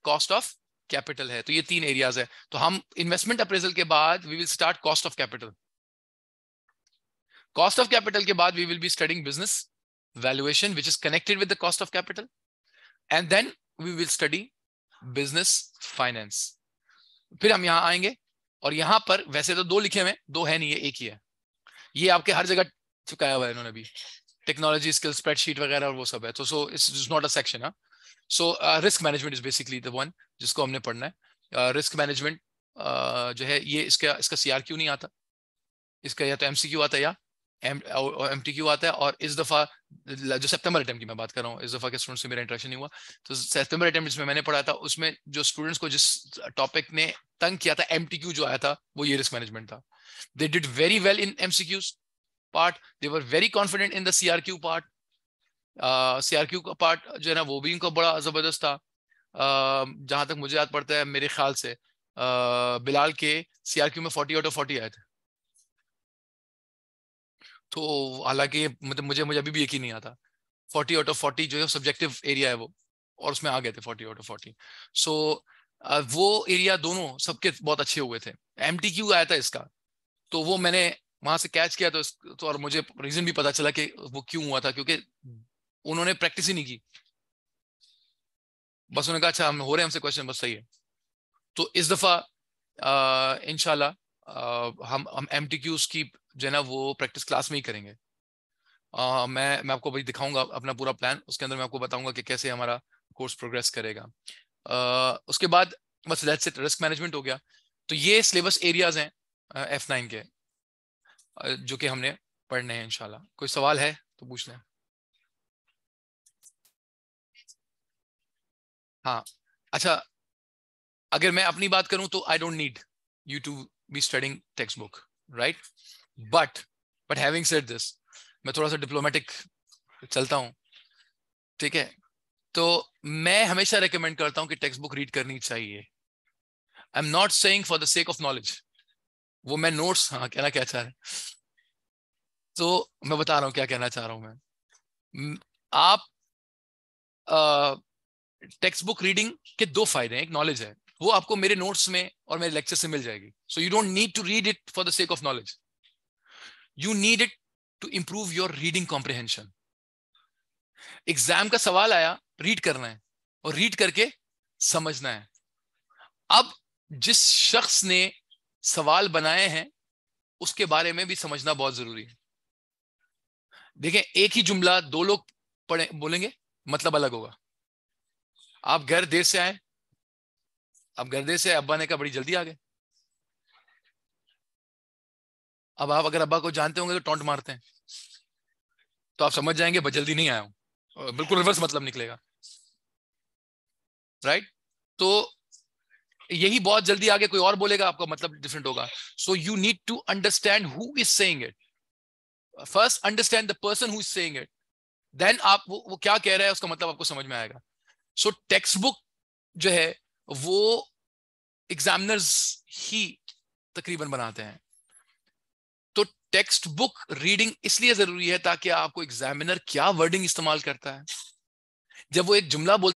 S1: कॉस्ट ऑफ कैपिटल है तो ये तीन एरियाज है तो हम इन्वेस्टमेंट अप्रेजल के बाद we will start cost of capital cost of capital के बाद we will be studying business valuation which is connected with the cost of capital and then we will study business फिर हम यहाँ आएंगे और यहाँ पर वैसे तो दो लिखे हुए हैं दो है नहीं है एक ही है ये आपके हर जगह चुकाया हुआ है इन्होंने भी टेक्नोलॉजी स्किल स्प्रेडशीट वगैरह और वो सब है तो so it's not a section है so risk management is basically the one जिसको हमने पढ़ना है रिस्क uh, मैनेजमेंट uh, जो है ये इसका इसका क्यू नहीं आता इसका या तो एमसीक्यू आता है या एम टी क्यू आता है और इस दफ़ा जो सितंबर अटैम्प की मैं बात कर रहा हूँ इस दफ़ा के स्टूडेंट्स से मेरा इंटरेक्शन नहीं हुआ तो सितंबर अटैम्प जिसमें मैंने पढ़ा था उसमें जो स्टूडेंट्स को जिस टॉपिक ने तंग किया था एम जो आया था वो ये रिस्क मैनेजमेंट था they did very well in M part they were very confident in the C part C R Q का पार्ट जो है ना वो भी उनका बड़ा ज़बरदस्त था uh, जहां तक मुझे याद पड़ता है मेरे ख्याल से uh, बिलाल के सी आर क्यू में फोर्टी आउट ऑफ फोर्टी आए थे तो हालांकि मतलब मुझे मुझे अभी भी यकीन नहीं आता फोर्टी आउट ऑफ फोर्टी जो है सब्जेक्टिव एरिया है वो और उसमें आ गए थे forty out of forty so वो एरिया दोनों सबके बहुत अच्छे हुए थे एम आया था इसका तो वो मैंने वहां से कैच किया तो, तो और मुझे रीजन भी पता चला कि वो क्यों हुआ था क्योंकि उन्होंने प्रैक्टिस ही नहीं की बस उन्होंने कहा अच्छा हम हो रहे हैं हमसे क्वेश्चन बस सही है तो इस दफा इनशाला हम हम एम की जो है ना वो प्रैक्टिस क्लास में ही करेंगे आ, मैं मैं आपको भाई दिखाऊंगा अपना पूरा प्लान उसके अंदर मैं आपको बताऊंगा कि कैसे हमारा कोर्स प्रोग्रेस करेगा आ, उसके बाद बस लेट्स इट रिस्क मैनेजमेंट हो गया तो ये सिलेबस एरियाज हैं एफ नाइन के जो कि हमने पढ़ने हैं इनशाला कोई
S2: सवाल है तो पूछ लें हाँ अच्छा अगर मैं अपनी बात करूं तो I don't need you to
S1: be studying text book right but but having said this मैं थोड़ा सा डिप्लोमेटिक चलता हूँ ठीक है तो मैं हमेशा रिकमेंड करता हूँ कि टेक्स्ट बुक रीड करनी चाहिए I am not saying for the sake of knowledge वो मैं नोट्स हाँ कहना क्या चाह रहे तो मैं बता रहा हूँ क्या कहना चाह रहा हूँ
S2: मैं
S1: आप टेक्स्ट बुक रीडिंग के दो फायदे हैं एक नॉलेज है वो आपको मेरे नोट्स में और मेरे लेक्चर से मिल जाएगी so you don't need to read it for the sake of knowledge you need it to improve your reading comprehension exam का सवाल आया रीड करना है और रीड करके समझना है अब जिस शख्स ने सवाल बनाए हैं उसके बारे में भी समझना बहुत जरूरी है देखें एक ही जुमला दो लोग पढ़े बोलेंगे मतलब अलग होगा आप घर देर से आए आप घर देर से अब्बा ने कहा बड़ी जल्दी आ गए अब आप अगर अब्बा को जानते होंगे तो टोंट मारते हैं तो आप समझ जाएंगे जल्दी नहीं आया हूं बिल्कुल रिवर्स मतलब निकलेगा राइट तो यही बहुत जल्दी आगे कोई और बोलेगा आपका मतलब डिफरेंट होगा so you need to understand who is saying it first understand the person who is saying it then आप वो, वो क्या कह रहा है उसका मतलब आपको समझ में आएगा सो टेक्स्ट बुक जो है वो एग्जामिनर्स ही तकरीबन बनाते हैं टेक्स्ट बुक रीडिंग इसलिए जरूरी है
S2: ताकि आपको एग्जामिनर क्या वर्डिंग इस्तेमाल करता है जब वो एक जुमला बोल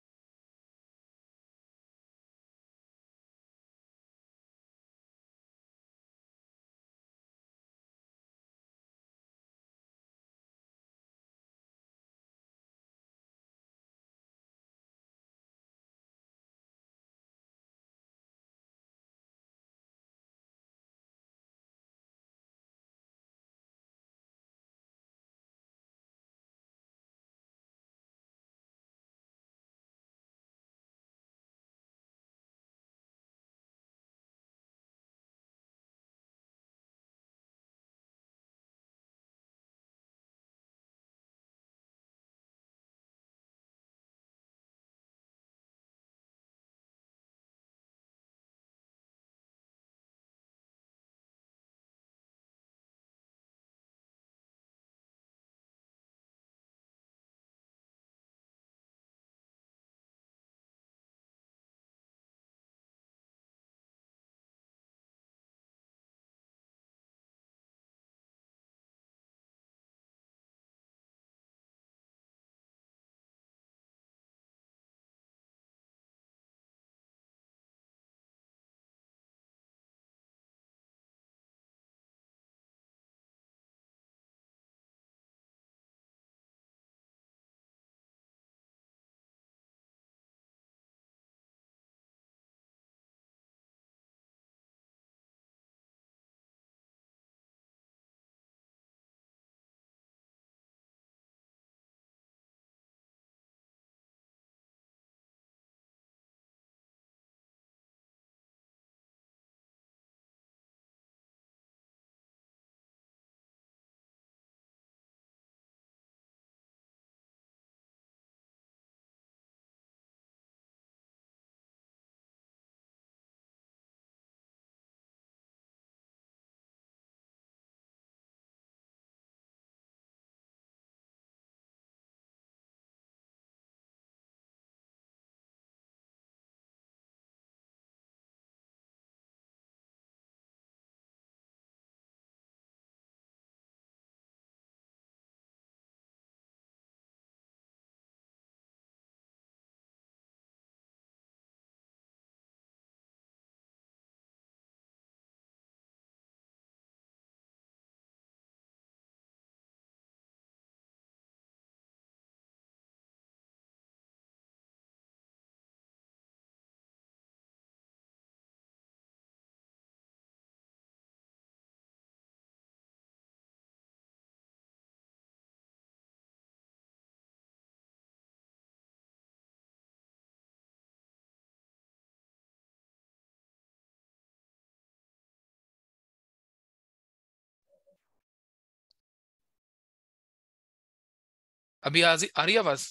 S2: अभी आ रही है आवाज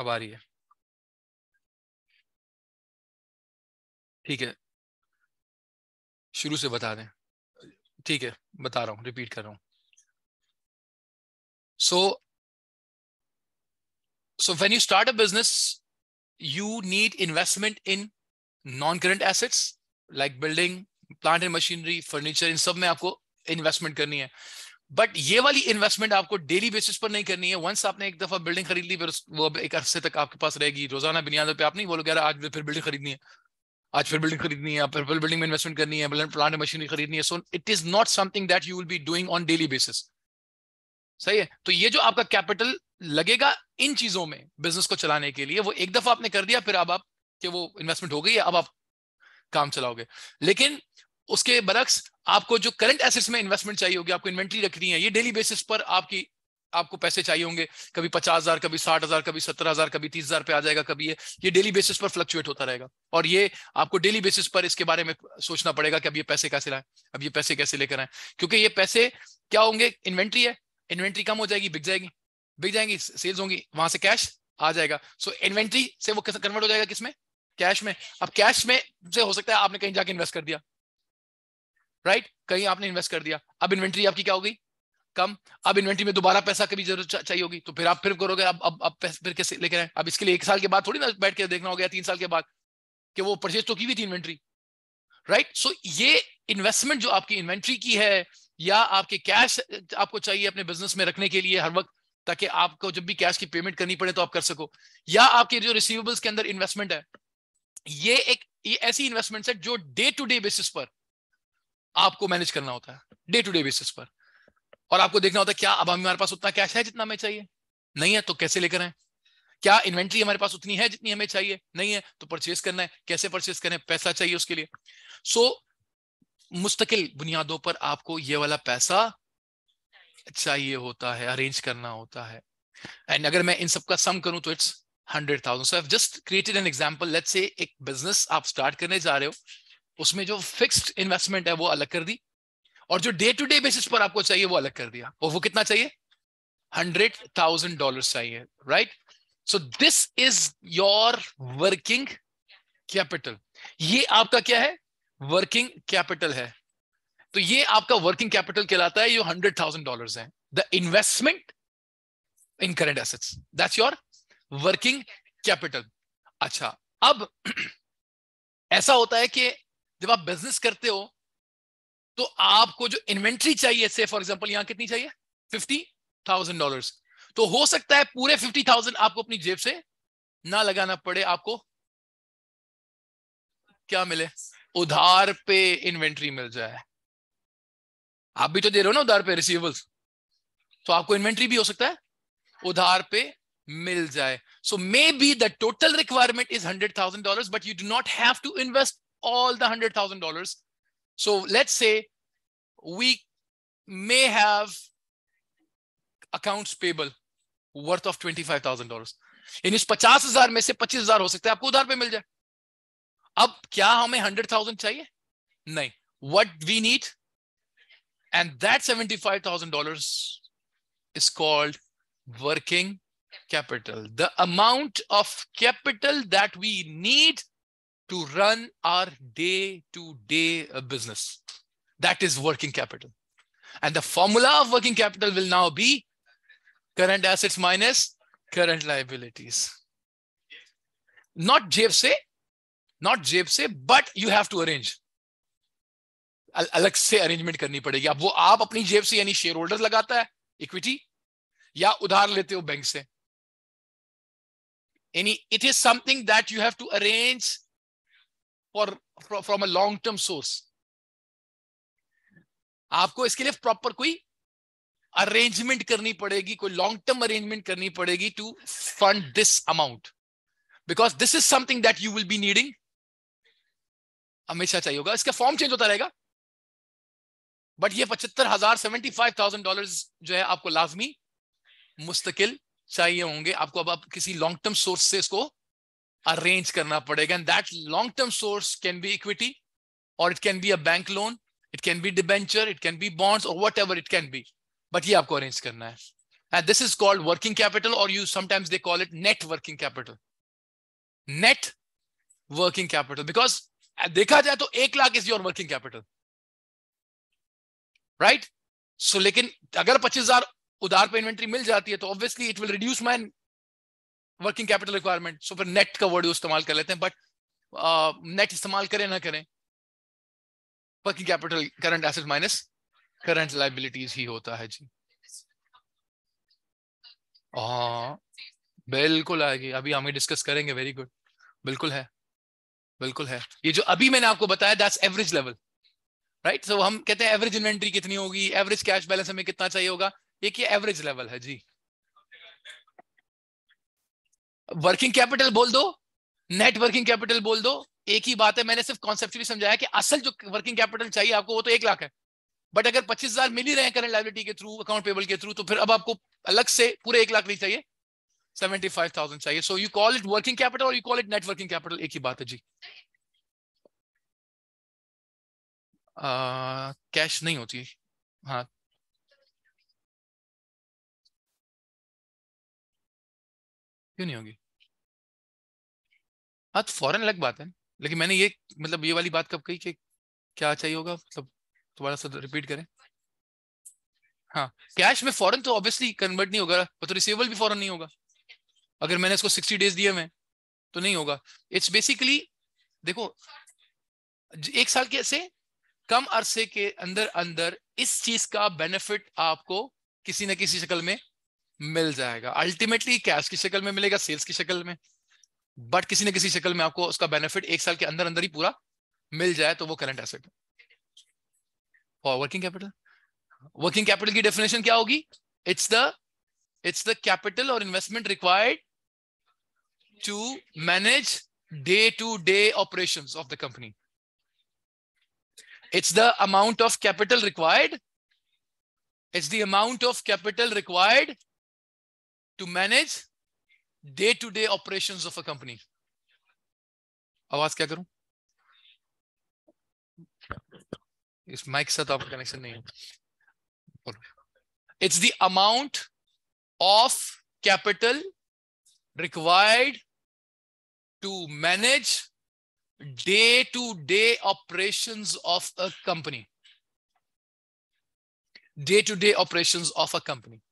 S2: अब आ रही है ठीक है शुरू से बता दें ठीक है बता रहा हूं रिपीट कर रहा हूं so
S1: so when you start a business you need investment in non current assets like building plant and machinery furniture इन सब में आपको इन्वेस्टमेंट करनी है बट ये वाली इन्वेस्टमेंट आपको डेली बेसिस पर नहीं करनी है वंस आपने एक दफा बिल्डिंग खरीद ली फिर वो एक अरसे तक आपके पास रहेगी रोजाना बुनियाद पे आप नहीं बोलोगे यार आज फिर बिल्डिंग खरीदनी है आज फिर बिल्डिंग खरीदनी है फिर बिल्डिंग में इन्वेस्टमेंट करनी है प्लांट मशीनरी खरीदनी है so it is not something that you will be doing on daily basis सही है तो ये जो आपका कैपिटल लगेगा इन चीजों में बिजनेस को चलाने के लिए वो एक दफा आपने कर दिया फिर अब आप कि वो इन्वेस्टमेंट हो गई है अब आप काम चलाओगे लेकिन उसके बरक्स आपको जो करंट एसेट्स में इन्वेस्टमेंट चाहिए होगी आपको इन्वेंट्री रखनी है ये डेली बेसिस पर आपकी आपको पैसे चाहिए होंगे कभी पचास हजार कभी साठ हजार कभी सत्तर हजार कभी तीस हजार पे आ जाएगा कभी ये ये डेली बेसिस पर फ्लक्चुएट होता रहेगा और ये आपको डेली बेसिस पर इसके बारे में सोचना पड़ेगा कि अब ये पैसे कैसे लाएं अब ये पैसे कैसे लेकर आए क्योंकि ये पैसे क्या होंगे इन्वेंट्री है इन्वेंट्री कम हो जाएगी बिक जाएगी बिक जाएंगी सेल्स होंगी वहां से कैश आ जाएगा सो so, इन्वेंट्री से वो कन्वर्ट हो जाएगा किसमें कैश में अब कैश में से हो सकता है आपने कहीं जाके इन्वेस्ट कर दिया राइट कहीं आपने इन्वेस्ट कर दिया अब इन्वेंट्री आपकी क्या होगी कम अब इन्वेंट्री में दोबारा पैसा कभी जरूरत चा, चाहिए होगी तो फिर आप फिर करोगे अब अब अब फिर कैसे लेकर आए अब इसके लिए एक साल के बाद थोड़ी ना बैठ के देखना हो गया तीन साल के बाद कि वो परचेज तो की हुई थी इन्वेंट्री राइट सो ये इन्वेस्टमेंट जो आपकी इन्वेंट्री की है या आपके कैश आपको चाहिए अपने बिजनेस में रखने के लिए हर वक्त ताकि आपको जब भी कैश की पेमेंट करनी पड़े तो आप कर सको या आपके जो रिसीवेबल्स के अंदर इन्वेस्टमेंट है ये एक ये ऐसी इन्वेस्टमेंट है जो डे टू डे बेसिस पर आपको मैनेज करना होता है डे टू डे बेसिस पर और आपको देखना होता है क्या अब हमारे पास उतना कैश है जितना हमें चाहिए नहीं है तो कैसे लेकर आए क्या इन्वेंट्री हमारे पास उतनी है जितनी हमें चाहिए नहीं है तो परचेस करना है कैसे परचेस करें पैसा चाहिए उसके लिए सो so, मुस्तकिल बुनियादों पर आपको ये वाला पैसा चाहिए होता है अरेंज करना होता है एंड अगर मैं इन सब का सम करूं तो it's hundred thousand so just created an example let say एक बिजनेस आप स्टार्ट करने जा रहे हो उसमें जो फिक्स्ड इन्वेस्टमेंट है वो अलग कर दी और जो डे टू डे बेसिस पर आपको चाहिए वो अलग कर दिया और वो कितना चाहिए हंड्रेड थाउजेंड डॉलर चाहिए right so this is your working capital ये आपका क्या है वर्किंग कैपिटल है तो ये आपका वर्किंग कैपिटल कहलाता है ये हंड्रेड थाउजेंड डॉलर है the investment in current assets that's your working capital अच्छा अब ऐसा होता है कि जब आप बिजनेस करते हो तो आपको जो इन्वेंट्री चाहिए से फॉर एग्जाम्पल यहां कितनी चाहिए फिफ्टी थाउजेंड डॉलर तो हो सकता है पूरे फिफ्टी थाउजेंड आपको अपनी जेब से ना लगाना पड़े आपको क्या मिले उधार पे इन्वेंट्री मिल जाए आप भी तो दे रहे हो ना उधार पे रिसीवेबल्स तो आपको इन्वेंट्री भी हो सकता है उधार पे मिल जाए so maybe the total requirement is hundred thousand dollar but you do not have to invest all the $100,000. So let's say we may have accounts payable worth of $25,000. In this 50,000, $25,000 will you get. Now, $100,000? No. What we need? And that $75,000 is called working capital. The amount of capital that we need to run our day to day business. That is working capital. And the formula of working capital will now be current assets minus current liabilities. Not JFC, not JFC, but you have to arrange. अलग से अरेंजमेंट करनी पड़ेगी अब वो आप अपनी जेब से यानी शेयर होल्डर लगाता है इक्विटी या उधार लेते हो बैंक से
S2: यानी it is something that you have to arrange for from a long term source
S1: आपको इसके लिए प्रॉपर कोई अरेंजमेंट करनी पड़ेगी कोई लॉन्ग टर्म अरेंजमेंट करनी पड़ेगी to fund this amount because this is something that you will be needing हमेशा चाहिए होगा इसका फॉर्म चेंज होता रहेगा बट ये पचहत्तर हजार सेवेंटी फाइव थाउजेंड डॉलर जो है आपको लाजमी मुस्तकिल चाहिए होंगे आपको अब आप किसी लॉन्ग टर्म सोर्स से इसको अरेंज करना पड़ेगा and that long term source can be equity और it can be a bank loan it can be debenture it can be bonds और whatever it can be but ये आपको अरेंज करना है and this is called working capital और you sometimes they call it net working capital net working capital because देखा जाए तो एक lakh is your working capital right so लेकिन अगर पच्चीस हजार उधार पे इन्वेंट्री मिल जाती है तो obviously it will reduce my working capital requirement so फिर नेट का वर्ड इस्तेमाल कर लेते हैं बट नेट uh, इस्तेमाल करें ना करें working capital current asset minus current liabilities ही होता है जी हाँ बिल्कुल आएगी अभी हम ही डिस्कस करेंगे वेरी गुड बिल्कुल है बिल्कुल है ये जो अभी मैंने आपको बताया that's average level right so हम कहते हैं एवरेज इन्वेंट्री कितनी होगी एवरेज कैश बैलेंस हमें कितना चाहिए होगा ये एवरेज लेवल है जी वर्किंग कैपिटल बोल दो नेट वर्किंग कैपिटल बोल दो एक ही बात है मैंने सिर्फ कॉन्सेप्ट समझाया कि असल जो वर्किंग कैपिटल चाहिए आपको वो तो एक लाख है बट अगर पच्चीस हजार मिल ही रहे हैं करंट लाइबिलिटी के थ्रू अकाउंट पेबल के थ्रू तो फिर अब आपको अलग से पूरे एक लाख नहीं चाहिए सेवेंटी फाइव थाउजेंड चाहिए so you call it working capital और you call it net working capital एक ही बात है जी
S2: कैश uh, नहीं होती हाँ क्यों नहीं होगी हाँ तो फॉरन अलग बात है
S1: लेकिन मैंने ये मतलब ये वाली बात कब कही कि क्या चाहिए होगा मतलब दोबारा से रिपीट करें हाँ कैश में फॉरन तो ऑब्वियसली कन्वर्ट नहीं होगा वो तो रिसीवेबल भी फॉरन नहीं होगा अगर मैंने इसको सिक्सटी डेज दिए मैं तो नहीं होगा इट्स बेसिकली देखो एक साल के से कम अरसे के अंदर अंदर इस चीज का बेनिफिट आपको किसी न किसी शक्ल में मिल जाएगा अल्टीमेटली कैश की शक्ल में मिलेगा सेल्स की शक्ल में बट किसी न किसी शक्ल में आपको उसका बेनिफिट एक साल के अंदर अंदर ही पूरा मिल जाए तो वो करंट एसेट और वर्किंग कैपिटल वर्किंग कैपिटल की डेफिनेशन क्या होगी it's the it's the capital और investment required to manage day to day operation of the company it's the amount of capital required it's the amount of capital required to manage day-to-day operations of a company. आवाज क्या करूं? इस माइक आपका कनेक्शन नहीं है It's the amount of capital required to manage day to day operations of a company.
S2: Day to day operations of a company.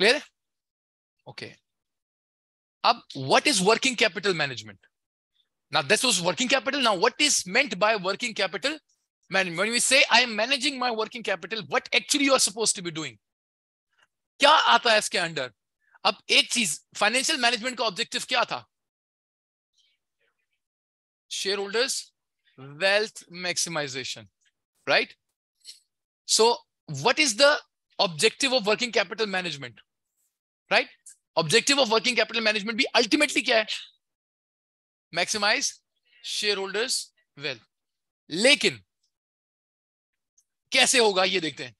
S2: clear okay up what is working capital management now
S1: this was working capital now what is meant by working capital Man, when we say i am managing my working capital what actually you are supposed to be doing क्या आता है इसके अंडर अब एक चीज financial management का objective क्या था Shareholders, wealth maximization, right? So, what is the objective of working capital management? Right objective of working capital management भी अल्टीमेटली क्या है मैक्सिमाइज शेयर होल्डर्स वेल्थ लेकिन कैसे होगा ये देखते हैं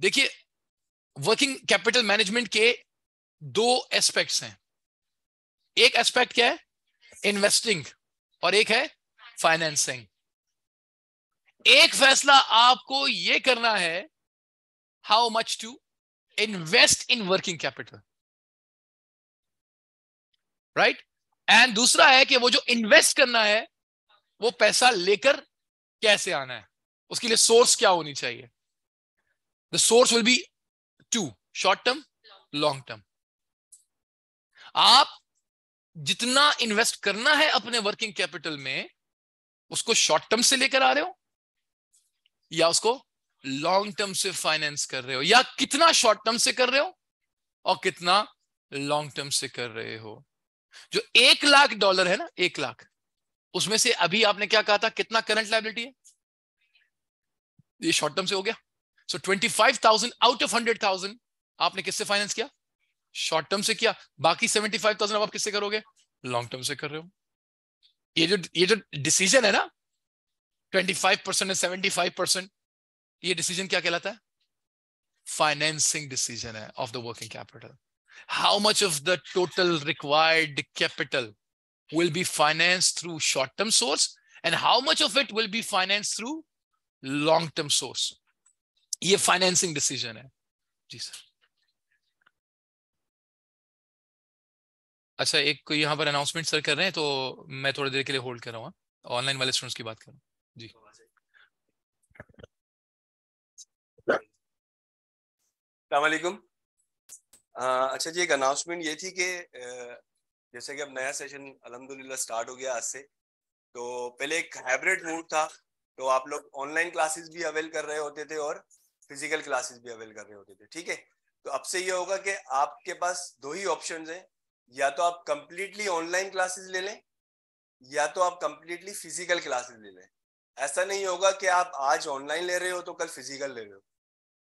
S1: देखिए वर्किंग कैपिटल मैनेजमेंट के दो एस्पेक्ट्स हैं एक एस्पेक्ट क्या है इन्वेस्टिंग और एक है फाइनेंसिंग एक फैसला आपको
S2: यह करना है how much to invest in working capital right and दूसरा है कि वो जो इन्वेस्ट
S1: करना है वो पैसा लेकर कैसे आना है उसके लिए सोर्स क्या होनी चाहिए the source will be to short term long term आप जितना इन्वेस्ट करना है अपने वर्किंग कैपिटल में उसको शॉर्ट टर्म से लेकर आ रहे हो या उसको लॉन्ग टर्म से फाइनेंस कर रहे हो या कितना शॉर्ट टर्म से कर रहे हो और कितना लॉन्ग टर्म से कर रहे हो जो एक लाख डॉलर है ना एक लाख उसमें से अभी आपने क्या कहा था कितना करंट लाइबिलिटी है ये शॉर्ट टर्म से हो गया so twenty five thousand out of hundred thousand आपने किससे फाइनेंस किया शॉर्ट टर्म से किया बाकी सेवेंटी फाइव थाउजेंड आप किससे करोगे लॉन्ग टर्म से कर रहे हो ये जो ये जो डिसीजन है ना twenty five percent seventy five percent ये डिसीजन क्या कहलाता है फाइनेंसिंग डिसीजन है of the working capital how much of the total required capital will be finance through short term source and how much of it will be finance through long term source ये फाइनेंसिंग डिसीजन है जी सर अच्छा एक यहां पर अनाउंसमेंट सर कर रहे हैं तो मैं थोड़ी देर के
S2: लिए होल्ड कर रहा हूँ ऑनलाइन हाँ। वाले स्टूडेंट्स की बात कर रहा हूँ जी
S3: सलामकुम अच्छा जी एक अनाउंसमेंट ये थी कि जैसे कि अब नया सेशन अलहमदिल्ला स्टार्ट हो गया आज से तो पहले एक हाइब्रिड मूड था तो आप लोग ऑनलाइन क्लासेस भी अवेल कर रहे होते थे और फिजिकल क्लासेस भी अवेल कर रहे होते थे ठीक है तो अब से ये होगा कि आपके पास दो ही ऑप्शन हैं या तो आप कम्प्लीटली ऑनलाइन क्लासेस ले लें या तो आप कम्प्लीटली फिजिकल क्लासेस ले लें ऐसा नहीं होगा कि आप आज ऑनलाइन ले रहे हो तो कल फिजिकल ले रहे हो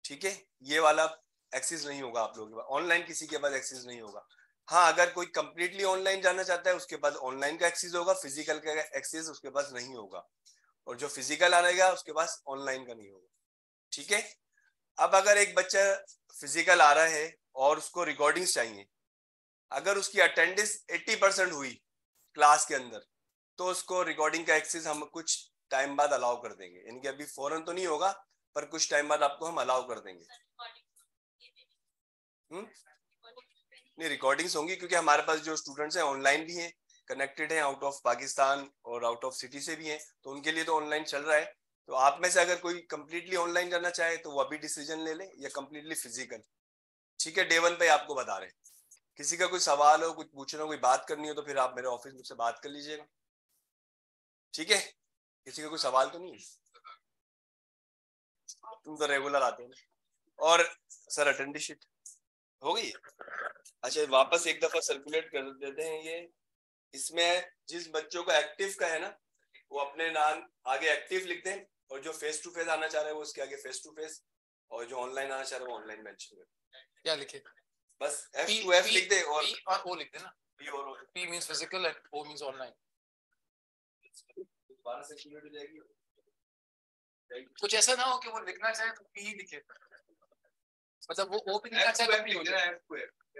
S3: ठीक है ये वाला एक्सेस नहीं होगा आप लोगों के पास ऑनलाइन किसी के पास एक्सेस नहीं होगा हाँ अगर कोई कंप्लीटली ऑनलाइन जाना चाहता है उसके पास ऑनलाइन का एक्सेस होगा फिजिकल का एक्सेस उसके पास नहीं होगा और जो फिजिकल आएगा उसके पास ऑनलाइन का नहीं होगा ठीक है अब अगर एक बच्चा फिजिकल आ रहा है और उसको रिकॉर्डिंग्स चाहिए अगर उसकी अटेंडेंस 80 परसेंट हुई क्लास के अंदर तो उसको रिकॉर्डिंग का एक्सेस हम कुछ टाइम बाद अलाउ कर देंगे यानी कि अभी फौरन तो नहीं होगा पर कुछ टाइम बाद आपको हम अलाउ कर देंगे हम्म? नहीं रिकॉर्डिंग्स होंगी क्योंकि हमारे पास जो स्टूडेंट्स हैं ऑनलाइन भी हैं कनेक्टेड हैं आउट ऑफ पाकिस्तान और आउट ऑफ सिटी से भी हैं तो उनके लिए तो ऑनलाइन चल रहा है तो आप में से अगर कोई कम्प्लीटली ऑनलाइन करना चाहे तो वो अभी डिसीजन ले ले या कम्प्लीटली फिजिकल ठीक है डे वन पे आपको बता रहे हैं किसी का कोई सवाल हो कुछ पूछना हो कोई बात करनी हो तो फिर आप मेरे ऑफिस मुझसे बात कर लीजिएगा ठीक है किसी का कोई सवाल तो नहीं है तुम तो रेगुलर आते हो और सर अटेंडी हो गई अच्छा वापस एक दफा सर्कुलेट कर देते हैं ये इसमें जिस बच्चों को एक्टिव का है ना वो अपने नाम आगे एक्टिव लिखते हैं और जो फेस टू फेस आना चाह रहे हैं वो उसके आगे फेस टू फेस और जो ऑनलाइन आना चाह रहे हैं वो ऑनलाइन मेंशन कर क्या लिखे बस एफ टू एफ लिख दे और ओ लिख दे ना पी और O
S1: P means physical and O means online
S3: दोबारा से क्लियर हो जाएगी कुछ ऐसा ना हो कि वो लिखना चाहे तो पी ही लिखे
S2: मतलब वो ओ भी लिखना चाहे तो ओ ओ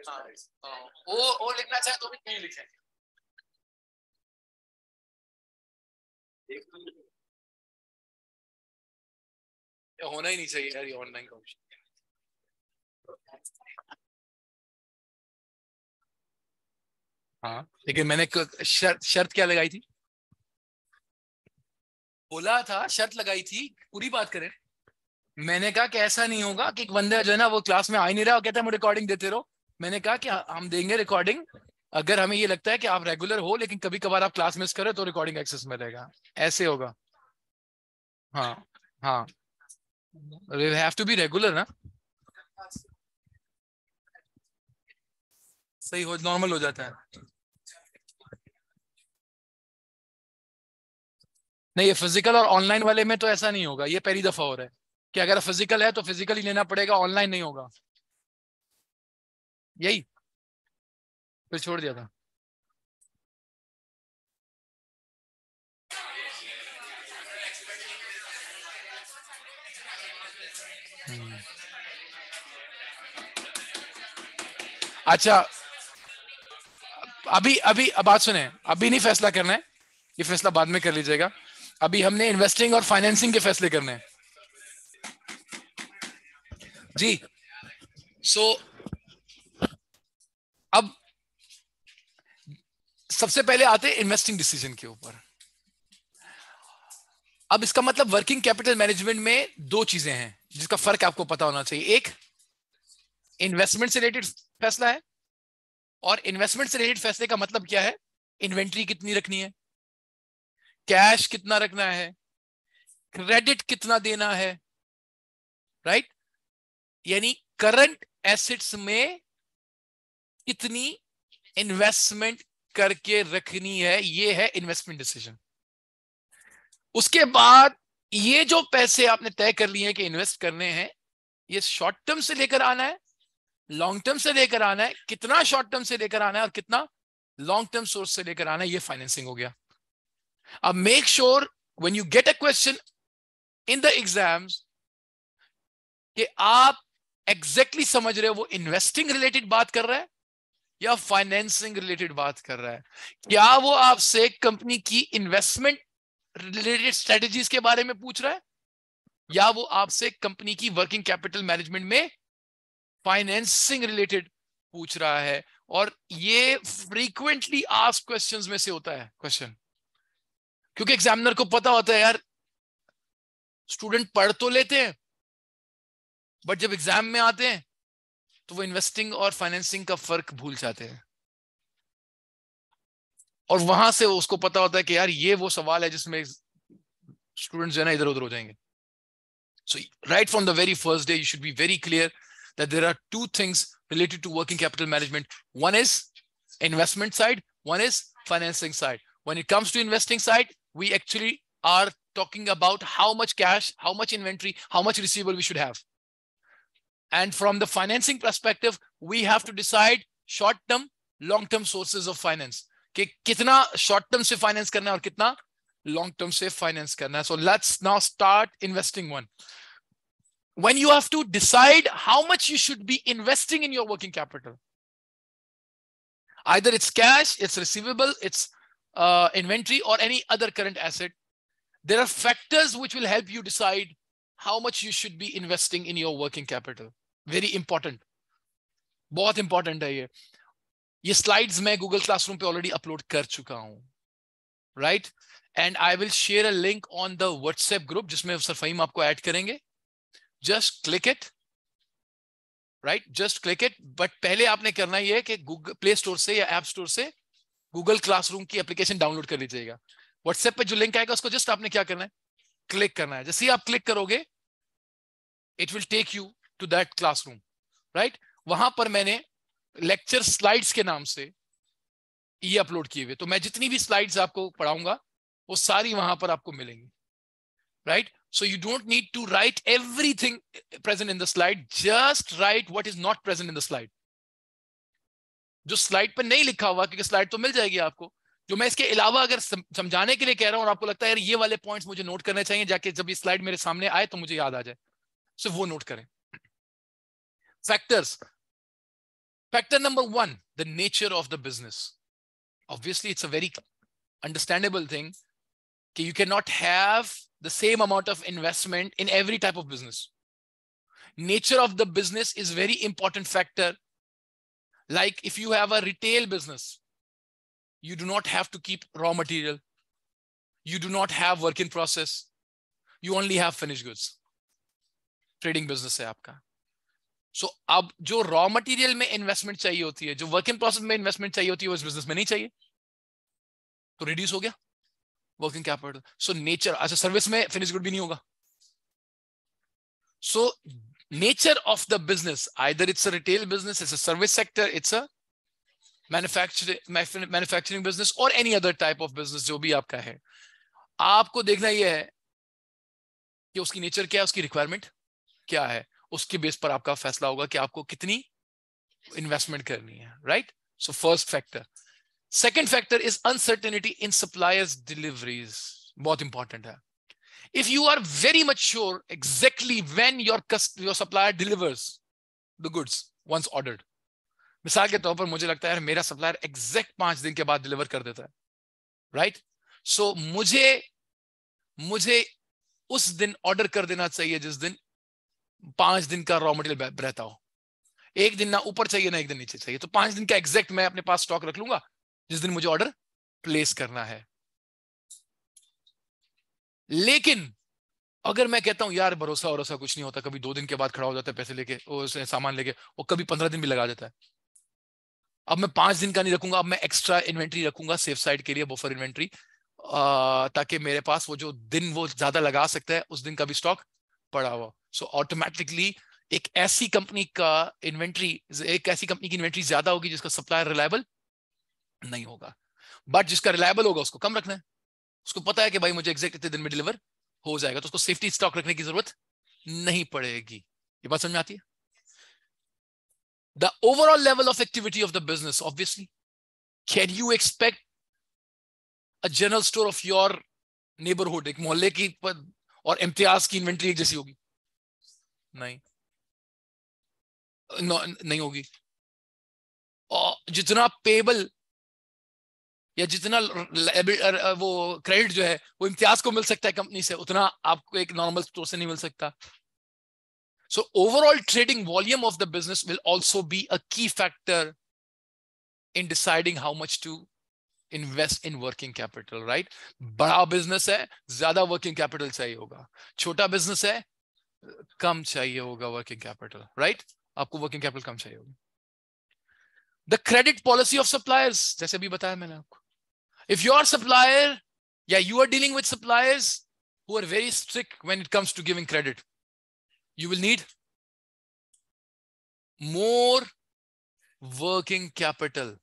S2: हाँ, हाँ, लिखना चाहे तो भी नहीं लिखेंगे तो होना ही नहीं चाहिए यार ये ऑनलाइन का ऑप्शन हाँ लेकिन मैंने शर्त शर्त क्या लगाई थी
S1: बोला था शर्त लगाई थी पूरी बात करें मैंने कहा कि ऐसा नहीं होगा कि एक बंदा जो है ना वो क्लास में आ ही नहीं रहा और कहता है हम रिकॉर्डिंग देते रहो मैंने कहा कि हाँ, हम देंगे रिकॉर्डिंग अगर हमें ये लगता है कि आप रेगुलर हो लेकिन कभी कभार आप क्लास मिस करो तो रिकॉर्डिंग एक्सेस में रहेगा ऐसे होगा हाँ हाँ हैव टू बी रेगुलर ना सही हो नॉर्मल हो जाता है नहीं ये फिजिकल और ऑनलाइन वाले में तो ऐसा नहीं होगा ये पहली दफा हो रहा है कि अगर
S2: फिजिकल है तो फिजिकल ही लेना पड़ेगा ऑनलाइन नहीं होगा यही फिर छोड़ दिया था
S1: हम्म। अच्छा अभी अभी अब बात सुने अभी नहीं फैसला करना है ये फैसला बाद में कर लीजिएगा अभी हमने इन्वेस्टिंग और फाइनेंसिंग के फैसले करने हैं जी सो so, अब सबसे पहले आते हैं इन्वेस्टिंग डिसीजन के ऊपर अब इसका मतलब वर्किंग कैपिटल मैनेजमेंट में दो चीजें हैं जिसका फर्क आपको पता होना चाहिए एक इन्वेस्टमेंट से रिलेटेड फैसला है और इन्वेस्टमेंट से रिलेटेड फैसले का मतलब क्या है इन्वेंट्री कितनी रखनी है कैश कितना रखना है क्रेडिट कितना देना है राइट right? यानी करंट एसेट्स में कितनी इन्वेस्टमेंट करके रखनी है ये है इन्वेस्टमेंट डिसीजन उसके बाद ये जो पैसे आपने तय कर लिए हैं कि इन्वेस्ट करने हैं ये शॉर्ट टर्म से लेकर आना है लॉन्ग टर्म से लेकर आना है कितना शॉर्ट टर्म से लेकर आना है और कितना लॉन्ग टर्म सोर्स से लेकर आना है ये फाइनेंसिंग हो गया अब make sure when you get a question in the exams कि आप एग्जैक्टली exactly समझ रहे हो वो इन्वेस्टिंग रिलेटेड बात कर रहा है या फाइनेंसिंग रिलेटेड बात कर रहा है क्या वो आपसे कंपनी की इन्वेस्टमेंट रिलेटेड स्ट्रेटजीज के बारे में पूछ रहा है या वो आपसे कंपनी की वर्किंग कैपिटल मैनेजमेंट में फाइनेंसिंग रिलेटेड पूछ रहा है और ये फ्रीक्वेंटली आस्क क्वेश्चंस में से होता है क्वेश्चन क्योंकि एग्जामिनर को पता होता है यार स्टूडेंट पढ़ तो लेते हैं बट जब एग्जाम में आते हैं तो वो इन्वेस्टिंग और फाइनेंसिंग का फर्क भूल जाते हैं और वहां से उसको पता होता है कि यार ये वो सवाल है जिसमें स्टूडेंट्स जो है ना इधर उधर हो जाएंगे so right from the very first day you should be very clear that there are two things related to working capital management one is investment side one is financing side one it comes to investing side we actually are talking about how much cash how much inventory how much receiver we should have And from the financing perspective, we have to decide short term, long term sources of finance. Okay, कितना short term से finance करना है और long term term finance finance So let's now start investing one. when you have to decide how much you should be investing in your working capital either it's cash it's receivable it's uh, inventory or any other current asset there are factors which will help you decide how much you should be investing in your working capital very important बहुत इंपॉर्टेंट है ये ये स्लाइड्स मैं गूगल क्लासरूम पे ऑलरेडी अपलोड कर चुका हूं right and I will share a link on the WhatsApp group जिसमें सर फहीम आपको ऐड करेंगे just click it right just click it but पहले आपने करना यह है कि गूगल प्ले स्टोर से या एप स्टोर से गूगल क्लासरूम की एप्लीकेशन डाउनलोड कर लीजिएगा व्हाट्सएप पे जो लिंक आएगा उसको जस्ट आपने क्या करना है क्लिक करना है जैसे ही आप क्लिक करोगे it will take you to that classroom right वहां पर मैंने लेक्चर स्लाइड्स के नाम से ये अपलोड किए हुए तो मैं जितनी भी स्लाइड्स आपको पढ़ाऊंगा वो सारी वहां पर आपको मिलेंगी right so you don't need to write everything present in the slide just write what is not present in the slide जो स्लाइड पर नहीं लिखा हुआ क्योंकि स्लाइड तो मिल जाएगी आपको जो मैं इसके अलावा अगर समझाने के लिए कह रहा हूं और आपको लगता है यार ये वाले पॉइंट्स मुझे नोट करने चाहिए जाके जब ये स्लाइड मेरे सामने आए तो मुझे याद आ जाए सिर्फ वो नोट करें factors. Factor number one, the nature of the business. Obviously, it's a very understandable thing. Okay, you cannot have the same amount of investment in every type of business. Nature of the business is very important factor. Like if you have a retail business, you do not have to keep raw material. You do not have work in process. You only have finished goods. Trading business hai aapka. So so, अब जो रॉ मटेरियल में इन्वेस्टमेंट चाहिए होती है जो वर्क इन प्रोसेस में इन्वेस्टमेंट चाहिए होती है वो इस बिजनेस में नहीं चाहिए तो रिड्यूस हो गया वर्किंग कैपिटल सो नेचर अच्छा सर्विस में फिनिश गुड भी नहीं होगा so nature of the business either it's retail business it's service sector it's manufacturing business और any other type of business जो भी आपका है आपको देखना यह है कि उसकी नेचर क्या है उसकी रिक्वायरमेंट क्या है उसके बेस पर आपका फैसला होगा कि आपको कितनी इन्वेस्टमेंट करनी है right so first factor second factor is uncertainty in suppliers deliveries बहुत इंपॉर्टेंट है if you are very much sure exactly when your your supplier delivers the goods once ordered मिसाल के तौर पर मुझे लगता है यार मेरा सप्लायर एग्जैक्ट पांच दिन के बाद डिलीवर कर देता है राइट right? सो so, मुझे मुझे उस दिन ऑर्डर कर देना चाहिए जिस दिन पांच दिन का रॉ मटेरियल रहता हो एक दिन ना ऊपर चाहिए ना एक दिन नीचे चाहिए तो पांच दिन का एग्जैक्ट मैं अपने पास स्टॉक रख लूंगा जिस दिन मुझे ऑर्डर प्लेस करना है लेकिन अगर मैं कहता हूं यार भरोसा भरोसा कुछ नहीं होता कभी दो दिन के बाद खड़ा हो जाता है पैसे लेके सामान लेके और कभी पंद्रह दिन भी लगा देता है अब मैं पांच दिन का नहीं रखूंगा अब मैं एक्स्ट्रा इन्वेंट्री रखूंगा सेफ साइड के लिए बफर इन्वेंट्री ताकि मेरे पास वो जो दिन वो ज्यादा लगा सकता है उस दिन का भी स्टॉक पड़ा हुआ सो ऑटोमेटिकली एक ऐसी कंपनी का इन्वेंट्री एक ऐसी कंपनी की इन्वेंट्री ज्यादा होगी जिसका सप्लायर रिलायबल नहीं होगा बट जिसका रिलायबल होगा उसको कम रखना है उसको पता है कि भाई मुझे एग्जैक्ट इतने दिन में डिलीवर हो जाएगा तो उसको सेफ्टी स्टॉक रखने की जरूरत नहीं पड़ेगी ये बात समझ में आती है the overall level of activity of the business obviously can you expect a general store of your
S2: neighbourhood एक मोहल्ले की और इम्तियाज की इन्वेंट्री एक जैसी होगी नहीं नहीं होगी और जितना पेबल या जितना वो क्रेडिट
S1: जो है वो इम्तियाज को मिल सकता है कंपनी से उतना आपको एक नॉर्मल स्टोर से नहीं मिल सकता so overall trading volume of the business will also be a key factor in deciding how much to invest in working capital right बड़ा बिजनेस है ज्यादा वर्किंग कैपिटल चाहिए होगा छोटा बिजनेस है कम चाहिए होगा वर्किंग कैपिटल राइट आपको वर्किंग कैपिटल कम चाहिए होगा the credit policy of suppliers जैसे अभी बताया मैंने आपको इफ यू आर सप्लायर या you are dealing with suppliers who are very strict when it comes to giving credit. You will need more working capital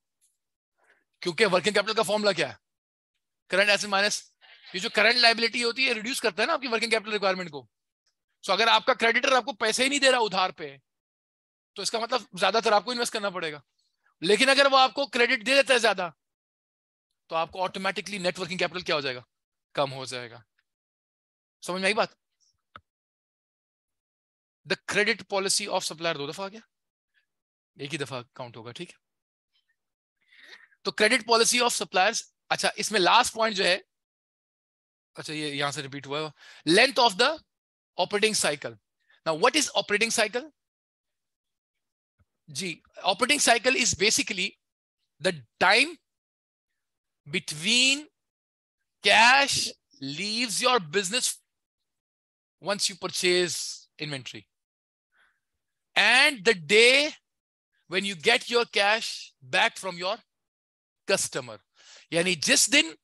S1: क्योंकि वर्किंग कैपिटल का फॉर्मूला क्या है करंट एसेट माइनस ये जो करंट लाइबिलिटी होती है रिड्यूस करता है ना आपकी वर्किंग कैपिटल रिक्वायरमेंट को सो so, अगर आपका क्रेडिटर आपको पैसे ही नहीं दे रहा उधार पे तो इसका मतलब ज्यादातर आपको इन्वेस्ट करना पड़ेगा लेकिन अगर वो आपको क्रेडिट दे देता है ज्यादा तो आपको ऑटोमेटिकली नेटवर्किंग कैपिटल क्या हो जाएगा कम हो जाएगा समझ में आई बात the credit policy of supplier दो दफा आ गया एक ही दफा काउंट होगा ठीक है तो क्रेडिट पॉलिसी ऑफ सप्लायर्स अच्छा इसमें लास्ट पॉइंट जो है अच्छा ये यहां से रिपीट हुआ length of the operating cycle now what is operating cycle जी operating cycle is basically the time between cash leaves your business once you purchase inventory and the day when you get your cash back from your customer यानी जिस दिन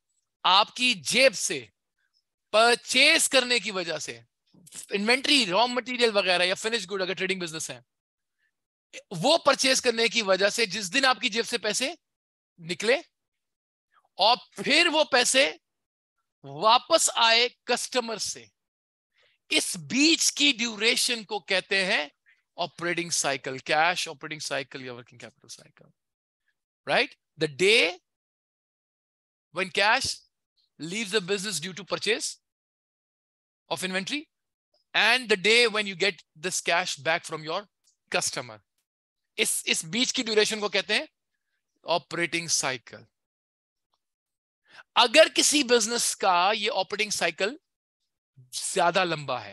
S1: आपकी जेब से परचेज करने की वजह से इन्वेंट्री रॉ मटेरियल वगैरह या फिनिश गुड अगर ट्रेडिंग बिजनेस है वो परचेज करने की वजह से जिस दिन आपकी जेब से पैसे निकले और फिर वो पैसे वापस आए कस्टमर से इस बीच की ड्यूरेशन को कहते हैं operating cycle cash operating cycle या working capital cycle right the day when cash leaves the business due to purchase of inventory and the day when you get this cash back from your customer इस इस बीच की ड्यूरेशन को कहते हैं ऑपरेटिंग साइकिल अगर किसी बिजनेस का ये ऑपरेटिंग साइकिल ज्यादा लंबा है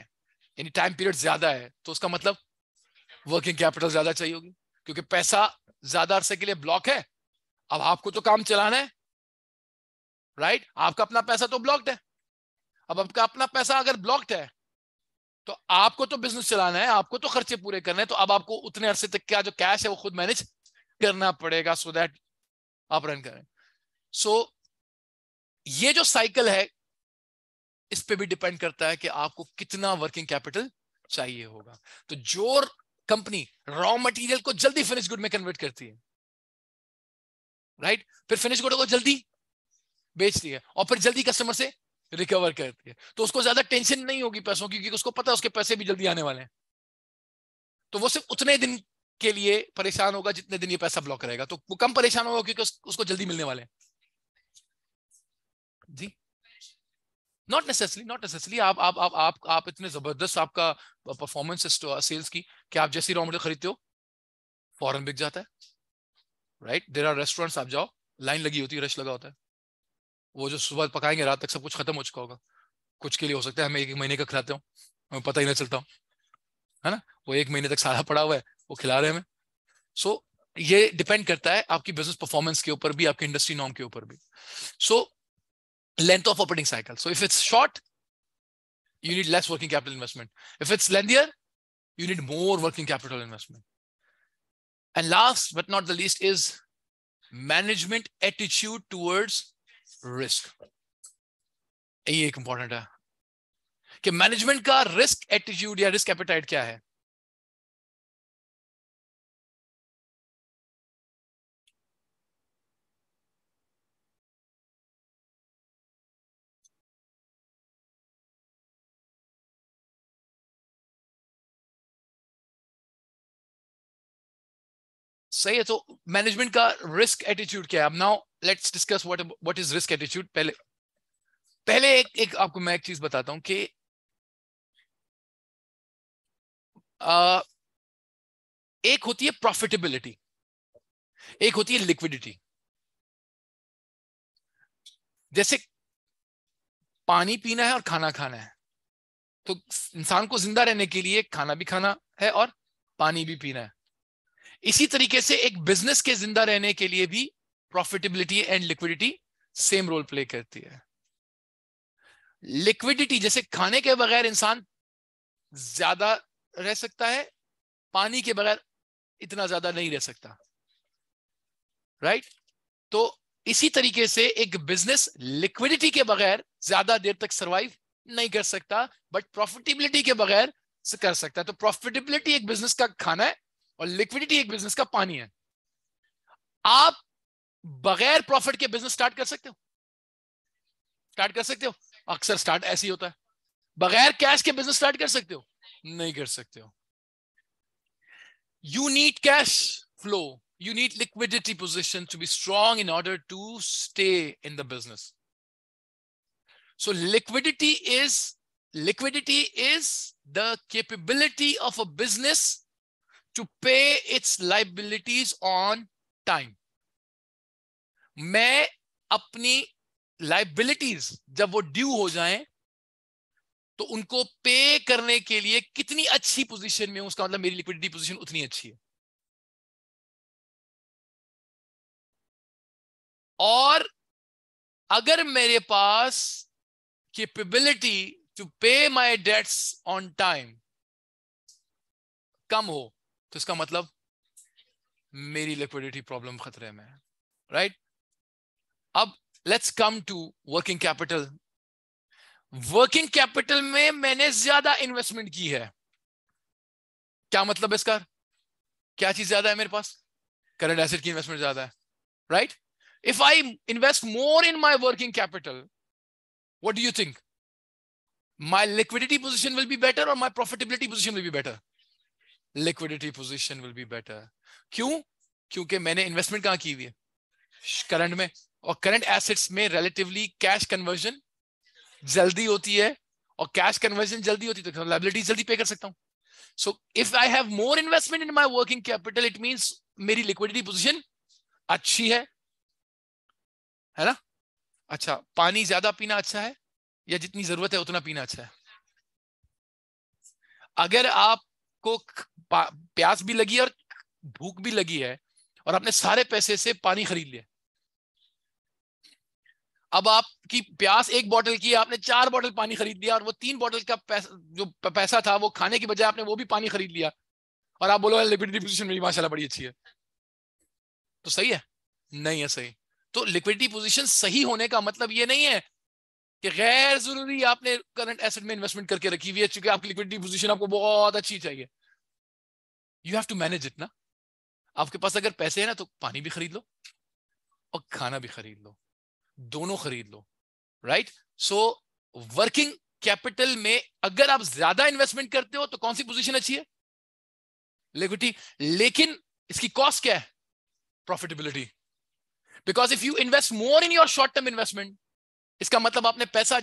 S1: यानी टाइम पीरियड ज्यादा है तो उसका मतलब वर्किंग कैपिटल ज्यादा चाहिए होगी क्योंकि पैसा ज्यादा अरसे के लिए ब्लॉक है अब आपको तो काम चलाना है राइट आपका अपना पैसा तो ब्लॉक्ड है अब आपका अपना पैसा अगर ब्लॉक्ड है तो आपको तो बिजनेस चलाना है आपको तो खर्चे पूरे करने हैं तो अब आपको उतने अरसे तक का जो कैश है वो खुद मैनेज करना पड़ेगा सो so दैट आप रन करें सो so, ये जो साइकिल है इस पे भी डिपेंड करता है कि आपको कितना वर्किंग कैपिटल चाहिए होगा तो जोर कंपनी रॉ मटेरियल को जल्दी फिनिश गुड में कन्वर्ट करती है राइट फिर फिनिश गुड को जल्दी बेचती है और फिर जल्दी कस्टमर से रिकवर करती है तो उसको ज्यादा टेंशन नहीं होगी पैसों की क्योंकि उसको पता है उसके पैसे भी जल्दी आने वाले हैं तो वो सिर्फ उतने दिन के लिए परेशान होगा जितने दिन ये पैसा ब्लॉक रहेगा तो वो कम परेशान होगा क्योंकि उसको जल्दी मिलने वाले हैं जी नॉट नेसेसरी नॉट नेसेसरी आप आप आप आप आप इतने जबरदस्त आपका परफॉर्मेंस सेल्स की कि आप जैसी रॉ मटेरियल खरीदते हो फॉरन बिक जाता है राइट देर आर रेस्टोरेंट्स आप जाओ लाइन लगी होती है रश लगा होता है वो जो सुबह पकाएंगे रात तक सब कुछ खत्म हो चुका होगा कुछ के लिए हो सकता है हमें एक महीने का खिलाते हूँ हमें पता ही नहीं चलता है ना वो एक महीने तक सारा पड़ा हुआ है वो खिला रहे हैं हमें सो so, ये डिपेंड करता है आपकी बिजनेस परफॉर्मेंस के ऊपर भी आपके इंडस्ट्री नॉर्म के ऊपर भी so length of operating cycle so if it's short you need less working capital investment if it's lengthier you need more working capital investment And last but not the least is management attitude towards risk
S2: ये एक इंपॉर्टेंट है कि मैनेजमेंट का रिस्क एटीट्यूड या रिस्क एपेटाइट क्या है सही है तो मैनेजमेंट का रिस्क एटीट्यूड क्या है अब now let's discuss what what is risk attitude पहले पहले एक एक आपको मैं एक चीज बताता हूं कि आ, एक होती है प्रॉफिटेबिलिटी एक होती है लिक्विडिटी जैसे
S1: पानी पीना है और खाना खाना है तो इंसान को जिंदा रहने के लिए खाना भी खाना है और पानी भी पीना है इसी तरीके से एक बिजनेस के जिंदा रहने के लिए भी profitability and liquidity same role play करती है लिक्विडिटी जैसे खाने के बगैर इंसान ज्यादा रह सकता है पानी के बगैर इतना ज्यादा नहीं रह सकता राइट right? तो इसी तरीके से एक बिजनेस लिक्विडिटी के बगैर ज्यादा देर तक सरवाइव नहीं कर सकता बट प्रॉफिटेबिलिटी के बगैर कर सकता है तो प्रॉफिटेबिलिटी एक बिजनेस का खाना है और लिक्विडिटी एक बिजनेस का पानी है आप बगैर प्रॉफिट के बिजनेस स्टार्ट कर सकते हो स्टार्ट कर सकते हो अक्सर स्टार्ट ऐसे ही होता है बगैर कैश के बिजनेस स्टार्ट कर सकते हो नहीं कर सकते हो you need cash flow you need liquidity position to be strong in order to stay in the business so liquidity is liquidity is the capability of a business to pay its liabilities on time मैं अपनी लाइबिलिटीज जब वो ड्यू
S2: हो जाए तो उनको पे करने के लिए कितनी अच्छी पोजीशन में उसका मतलब मेरी लिक्विडिटी पोजीशन उतनी अच्छी है और अगर मेरे पास capability to pay my debts on time
S1: कम हो तो इसका मतलब मेरी लिक्विडिटी प्रॉब्लम खतरे में है राइट अब let's come to working capital working capital में मैंने ज्यादा इन्वेस्टमेंट की है क्या मतलब इसका क्या चीज ज्यादा है मेरे पास करंट एसेट की इन्वेस्टमेंट ज्यादा है right if I invest more in my working capital what do you think my liquidity position will be better और my profitability position will be better liquidity position will be better क्यों क्योंकि मैंने इन्वेस्टमेंट कहाँ की हुई है करंट में और करंट एसेट्स में रिलेटिवली कैश कन्वर्जन जल्दी होती है और कैश कन्वर्जन जल्दी होती है तो लाइबिलिटी जल्दी पे कर सकता हूँ so if I have more investment in my working capital it mean मेरी लिक्विडिटी पोजिशन अच्छी है है ना अच्छा पानी ज्यादा पीना अच्छा है या जितनी जरूरत है उतना पीना अच्छा है अगर आप आपको प्यास भी लगी और भूख भी लगी है और आपने सारे पैसे से पानी खरीद लिया अब आपकी प्यास एक बोतल की आपने चार बोतल पानी खरीद लिया और वो तीन बोतल का पैसा जो पैसा था वो खाने की बजाय आपने वो भी पानी खरीद लिया और आप बोलो लिक्विडिटी पोजीशन मेरी माशाल्लाह बड़ी अच्छी है तो सही है नहीं है सही तो लिक्विडिटी पोजीशन सही होने का मतलब ये नहीं है कि गैर जरूरी आपने करंट एसेट में इन्वेस्टमेंट करके रखी हुई है चूंकि आपकी लिक्विडिटी पोजीशन आपको बहुत अच्छी चाहिए you have to manage it ना आपके पास अगर पैसे है ना तो पानी भी खरीद लो और खाना भी खरीद लो दोनों खरीद लो राइट सो वर्किंग कैपिटल में अगर आप ज्यादा इन्वेस्टमेंट करते हो तो कौन सी पोजिशन अच्छी है लिक्विटी लेकिन इसकी कॉस्ट क्या है profitability because if you invest more in your short term investment इसका मतलब आपने पैसा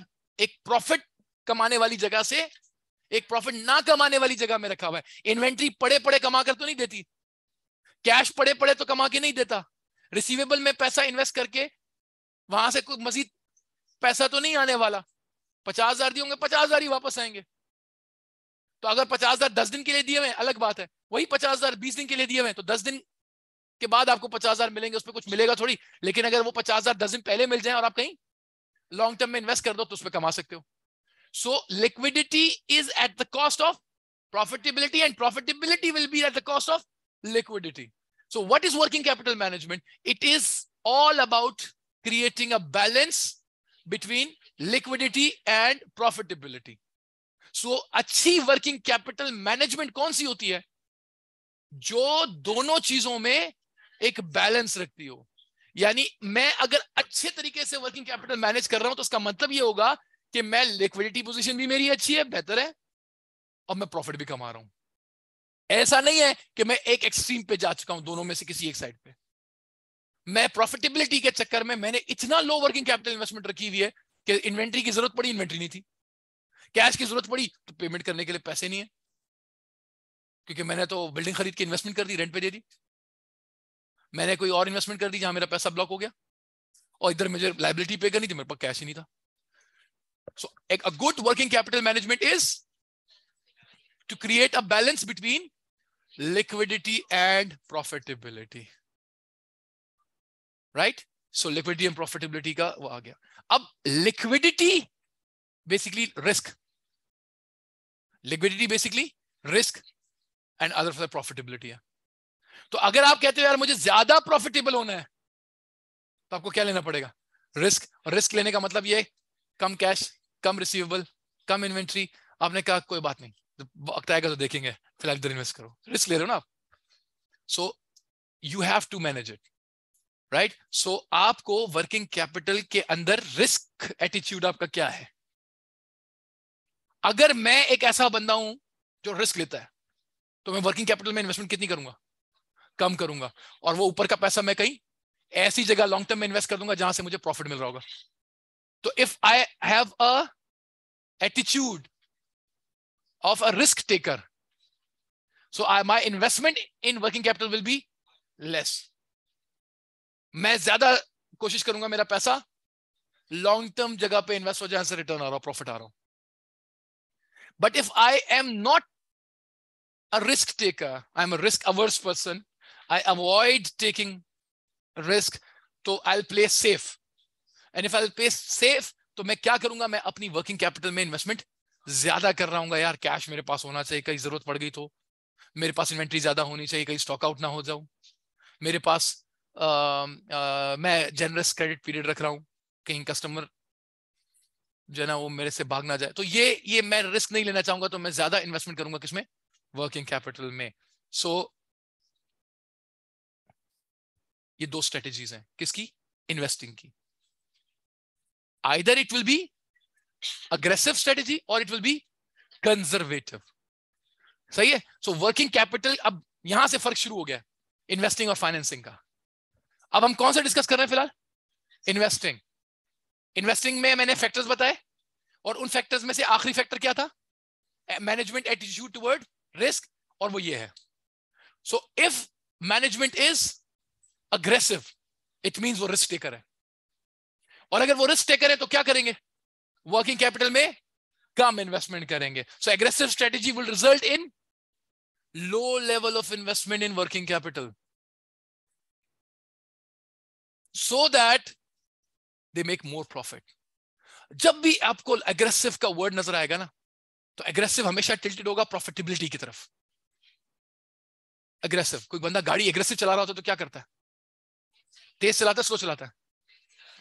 S1: एक प्रॉफिट कमाने वाली जगह से एक प्रॉफिट ना कमाने वाली जगह में रखा हुआ है इन्वेंट्री पड़े पड़े कमा कर तो नहीं देती कैश पड़े पड़े तो कमा के नहीं देता रिसीवेबल में पैसा इन्वेस्ट करके वहां से कुछ मजीद पैसा तो नहीं आने वाला पचास हजार दिए होंगे पचास हजार ही वापस आएंगे तो अगर पचास हजार दस दिन के लिए दिए हुए अलग बात है वही पचास हजार बीस दिन के लिए दिए हुए तो दस दिन के बाद आपको पचास हजार मिलेंगे उसमें कुछ मिलेगा थोड़ी लेकिन अगर वो पचास हजार दस दिन पहले मिल जाए और आप कहीं लॉन्ग टर्म में इन्वेस्ट कर दो तो उसमें कमा सकते हो so liquidity is at the cost of profitability and profitability will be at the cost of liquidity so what is working capital management it is all about creating a balance between liquidity and profitability so अच्छी वर्किंग कैपिटल मैनेजमेंट कौन सी होती है जो दोनों चीजों में एक बैलेंस रखती हो यानी मैं अगर अच्छे तरीके से वर्किंग कैपिटल मैनेज कर रहा हूं तो उसका मतलब ये होगा कि मैं लिक्विडिटी पोजीशन भी मेरी अच्छी है बेहतर है और मैं प्रॉफिट भी कमा रहा हूं ऐसा नहीं है कि मैं एक एक्सट्रीम पे जा चुका हूं दोनों में से किसी एक साइड पे मैं प्रॉफिटेबिलिटी के चक्कर में मैंने इतना लो वर्किंग कैपिटल इन्वेस्टमेंट रखी हुई है कि इन्वेंट्री की जरूरत पड़ी इन्वेंट्री नहीं थी कैश की जरूरत पड़ी तो पेमेंट करने के लिए पैसे नहीं है क्योंकि मैंने तो बिल्डिंग खरीद के इन्वेस्टमेंट कर दी रेंट पे दे दी मैंने कोई और इन्वेस्टमेंट कर दी जहां मेरा पैसा ब्लॉक हो गया और इधर मुझे लाइबिलिटी पे करनी थी मेरे पास कैश ही नहीं था सो एक a good working capital management is to create a balance between liquidity and profitability right so liquidity and profitability का वो आ गया अब liquidity basically risk liquidity basically risk and other for profitability है तो अगर आप कहते हो यार मुझे ज्यादा प्रॉफिटेबल होना है तो आपको क्या लेना पड़ेगा रिस्क और रिस्क लेने का मतलब ये कम कैश कम रिसीवेबल कम इन्वेंट्री आपने कहा कोई बात नहीं वक्त आएगा तो देखेंगे फिलहाल इधर इन्वेस्ट करो रिस्क ले रहे हो ना आप so you have to manage it right so आपको वर्किंग कैपिटल के अंदर रिस्क एटीट्यूड आपका क्या है अगर मैं एक ऐसा बंदा हूं जो रिस्क लेता है तो मैं वर्किंग कैपिटल में इन्वेस्टमेंट कितनी करूंगा कम करूंगा और वो ऊपर का पैसा मैं कहीं ऐसी जगह लॉन्ग टर्म में इन्वेस्ट कर दूंगा जहां से मुझे प्रॉफिट मिल रहा होगा तो if I have a attitude of a risk taker so I my investment in working capital will be less मैं ज्यादा कोशिश करूंगा मेरा पैसा लॉन्ग टर्म जगह पे इन्वेस्ट हो जाए से रिटर्न आ रहा हूं प्रॉफिट आ रहा हूं but if I am not a risk taker I am a risk averse person I avoid taking risk so तो I'll play safe. And if I'll play safe, तो मैं क्या करूंगा मैं अपनी वर्किंग कैपिटल में इन्वेस्टमेंट ज्यादा कर रहा हूँ यार कैश मेरे पास होना चाहिए कहीं जरूरत पड़ गई तो मेरे पास इन्वेंट्री ज्यादा होनी चाहिए कहीं स्टॉक आउट ना हो जाऊं मेरे पास आ, आ, मैं जनरस क्रेडिट पीरियड रख रहा हूँ कहीं कस्टमर जो है ना वो मेरे से भाग ना जाए तो ये ये मैं रिस्क नहीं लेना चाहूंगा तो मैं ज्यादा इन्वेस्टमेंट करूंगा किसमें वर्किंग कैपिटल में सो so, ये दो स्ट्रेटेजीज हैं किसकी इन्वेस्टिंग की either it will be aggressive strategy और इट विल बी कंजर्वेटिव सही है सो वर्किंग कैपिटल अब यहां से फर्क शुरू हो गया इन्वेस्टिंग और फाइनेंसिंग का अब हम कौन सा डिस्कस कर रहे हैं फिलहाल इन्वेस्टिंग इन्वेस्टिंग में मैंने फैक्टर्स बताए और उन फैक्टर्स में से आखिरी फैक्टर क्या था मैनेजमेंट एटीट्यूड टूवर्ड रिस्क और वो ये है so if management is aggressive it mean वो रिस्क टेकर है और अगर वो रिस्क टेकर है तो क्या करेंगे वर्किंग कैपिटल में कम इन्वेस्टमेंट करेंगे so aggressive strategy will result in low level of investment in working capital so that they make more profit जब भी आपको एग्रेसिव का वर्ड नजर आएगा ना तो एग्रेसिव हमेशा टिल्टेड होगा प्रॉफिटेबिलिटी की तरफ एग्रेसिव कोई बंदा गाड़ी एग्रेसिव चला रहा होता है तो क्या करता है तेज चलाता है स्लो चलाता है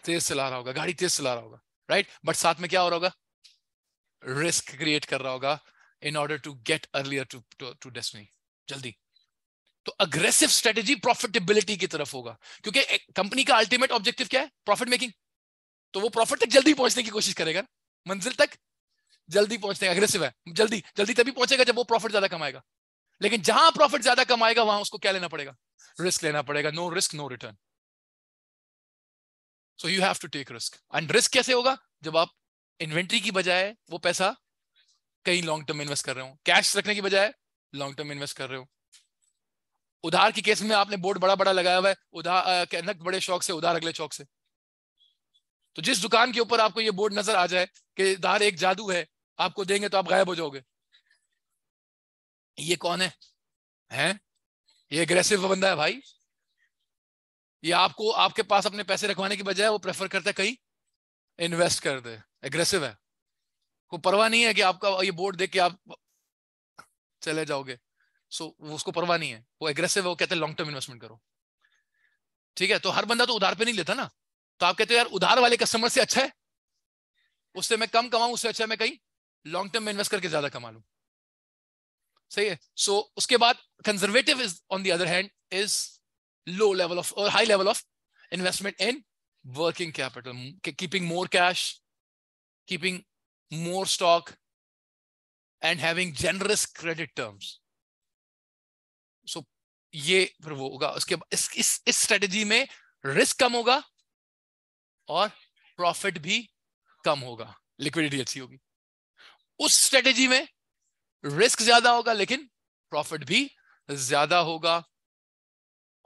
S1: तेज चला रहा होगा गाड़ी तेज चला रहा होगा राइट बट साथ में क्या हो रहा होगा रिस्क क्रिएट कर रहा होगा in order to get earlier to to destiny जल्दी तो अग्रेसिव स्ट्रेटेजी प्रॉफिटेबिलिटी की तरफ होगा क्योंकि कंपनी का अल्टीमेट ऑब्जेक्टिव क्या है प्रॉफिट मेकिंग तो वो प्रॉफिट तक जल्दी पहुंचने की कोशिश करेगा मंजिल तक जल्दी पहुंचने अग्रेसिव है जल्दी जल्दी तभी पहुंचेगा जब वो प्रॉफिट ज्यादा कमाएगा लेकिन जहां प्रॉफिट ज्यादा कमाएगा वहां उसको क्या लेना पड़ेगा रिस्क लेना पड़ेगा no risk no return so you have to take risk and risk कैसे होगा जब आप इन्वेंट्री की बजाय वो पैसा कहीं लॉन्ग टर्म इन्वेस्ट कर रहे हो कैश रखने की बजाय लॉन्ग टर्म इन्वेस्ट कर रहे हो उधार के केस में आपने बोर्ड बड़ा बड़ा लगाया हुआ है उधार कहना बड़े शौक से उधार अगले शौक से तो जिस दुकान के ऊपर आपको ये बोर्ड नजर आ जाए कि उधार एक जादू है आपको देंगे तो आप गायब हो जाओगे ये कौन है हैं ये अग्रेसिव बंदा है भाई या आपको आपके पास अपने पैसे रखवाने की बजाय वो प्रेफर करता है कहीं इन्वेस्ट कर दे एग्रेसिव है कोई परवाह नहीं है कि आपका ये बोर्ड देख के आप चले जाओगे सो so, उसको परवाह नहीं है वो एग्रेसिव है वो कहते हैं लॉन्ग टर्म इन्वेस्टमेंट करो ठीक है तो हर बंदा तो उधार पे नहीं लेता ना तो आप कहते हो यार उधार वाले कस्टमर से अच्छा है उससे मैं कम कमाऊं उससे अच्छा है मैं कहीं लॉन्ग टर्म में इन्वेस्ट करके ज्यादा कमा लू सही है सो so, उसके बाद conservative is on the other hand is low level of or high level of investment in working capital, keeping more cash, keeping more stock, and having generous credit terms. So ये फिर वो होगा उसके इस इस इस स्ट्रेटजी में रिस्क कम होगा और प्रॉफिट भी कम होगा लिक्विडिटी अच्छी होगी उस स्ट्रेटजी में रिस्क ज्यादा होगा लेकिन प्रॉफिट भी ज्यादा होगा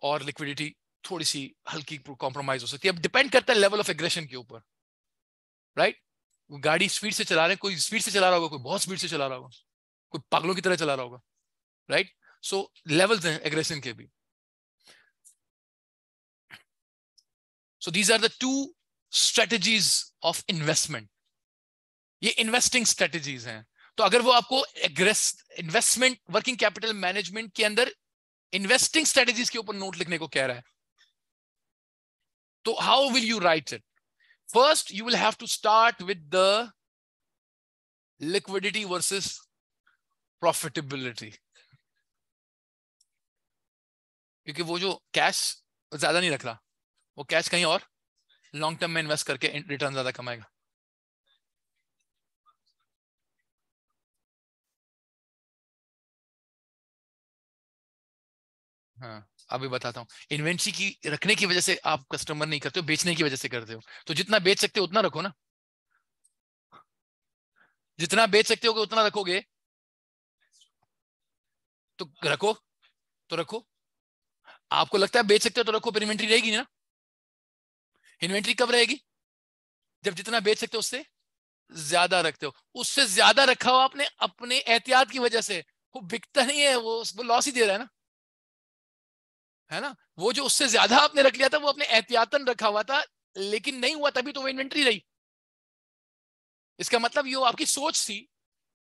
S1: और लिक्विडिटी थोड़ी सी हल्की कॉम्प्रोमाइज हो सकती है अब डिपेंड करता है लेवल ऑफ एग्रेशन के ऊपर राइट right? गाड़ी स्पीड से चला रहे हैं कोई स्पीड से चला रहा होगा कोई बहुत स्पीड से चला रहा होगा कोई पागलों की तरह चला रहा होगा राइट
S2: सो लेवल्स हैं एग्रेशन के भी so these are the two strategies of investment
S1: ये इन्वेस्टिंग स्ट्रेटजीज हैं तो अगर वो आपको इन्वेस्टमेंट वर्किंग कैपिटल मैनेजमेंट के अंदर इन्वेस्टिंग स्ट्रेटेजीज के ऊपर नोट लिखने को कह रहा है तो how will you write it first you will have to start with the liquidity versus profitability क्योंकि वो जो कैश ज्यादा नहीं रख रहा वो
S2: कैश कहीं और लॉन्ग टर्म में इन्वेस्ट करके रिटर्न ज्यादा कमाएगा हाँ अभी बताता हूँ इन्वेंट्री की रखने की वजह से आप
S1: कस्टमर नहीं करते हो बेचने की वजह से करते हो तो जितना बेच सकते हो उतना रखो ना जितना बेच सकते हो उतना रखोगे तो रखो तो रखो आपको लगता है बेच सकते हो तो रखो फिर इन्वेंट्री रहेगी ना इन्वेंट्री कब रहेगी जब जितना बेच सकते हो उससे ज्यादा रखते हो उससे ज्यादा रखा हो आपने अपने एहतियात की वजह से वो बिकता नहीं है वो, वो लॉस ही दे रहा है ना है ना वो जो उससे ज्यादा आपने रख लिया था वो आपने एहतियातन रखा हुआ था लेकिन नहीं हुआ तभी तो वो इन्वेंट्री रही इसका मतलब ये आपकी सोच थी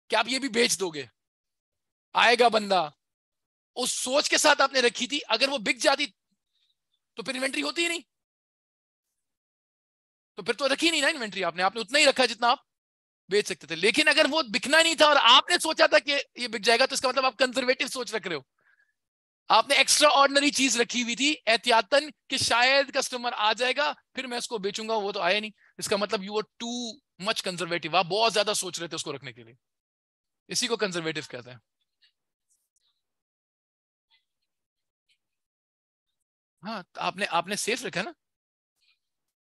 S1: कि आप ये भी बेच दोगे आएगा बंदा उस सोच के साथ आपने रखी थी अगर वो बिक जाती तो फिर इन्वेंट्री होती ही नहीं तो फिर तो रखी नहीं ना इन्वेंट्री आपने आपने उतना ही रखा जितना आप बेच सकते थे लेकिन अगर वो बिकना नहीं था और आपने सोचा था कि ये बिक जाएगा तो इसका मतलब आप कंजर्वेटिव सोच रख रहे हो आपने एक्स्ट्रा ऑर्डनरी चीज रखी हुई थी एहतियातन कि शायद कस्टमर आ जाएगा फिर मैं उसको बेचूंगा वो तो आया नहीं इसका मतलब you are too much conservative आप बहुत ज्यादा सोच रहे थे उसको रखने के लिए इसी को कंजर्वेटिव कहते हैं हाँ तो आपने आपने सेफ रखा ना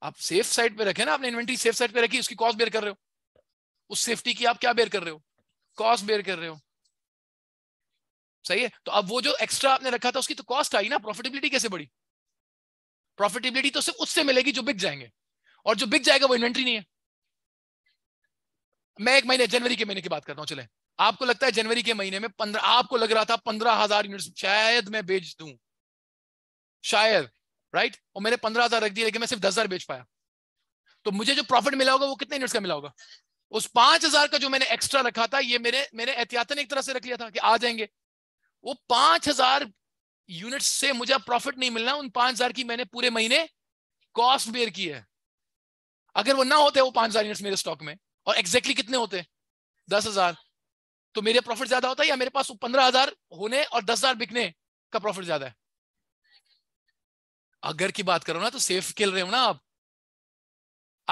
S1: आप सेफ साइड पे रखे ना आपने इन्वेंट्री सेफ साइड पे रखी उसकी कॉस्ट बेयर कर रहे हो उस सेफ्टी की आप क्या बेयर कर रहे हो कॉस्ट बेयर कर रहे हो सही है तो अब वो जो एक्स्ट्रा आपने रखा था उसकी तो कॉस्ट आई ना प्रॉफिटेबिलिटी कैसे बढ़ी प्रॉफिटेबिलिटी तो सिर्फ उससे मिलेगी जो बिक जाएंगे और जो बिक जाएगा वो इन्वेंट्री नहीं है मैं एक महीने जनवरी के महीने की बात कर रहा हूँ चले आपको लगता है जनवरी के महीने में पंद्रह आपको लग रहा था पंद्रह हजार यूनिट शायद मैं बेच दू शायद राइट और मैंने पंद्रह हजार रख दिया लेकिन मैं सिर्फ दस हजार बेच पाया तो मुझे जो प्रॉफिट मिला होगा वो कितने यूनिट्स का मिला होगा उस पांच हजार का जो मैंने एक्स्ट्रा रखा था ये मेरे मेरे एहतियातन एक तरह से रख लिया था कि आ जाएंगे वो पांच हजार यूनिट से मुझे प्रॉफिट नहीं मिलना उन पांच हजार की मैंने पूरे महीने कॉस्ट बेयर की है अगर वो ना होते वो पांच हजार यूनिट्स मेरे स्टॉक में और एग्जैक्टली exactly कितने होते दस हजार तो मेरे प्रॉफिट ज्यादा होता है या मेरे पास पंद्रह हजार होने और दस हजार बिकने का प्रॉफिट ज्यादा है अगर की बात करो ना तो सेफ खेल रहे हो ना आप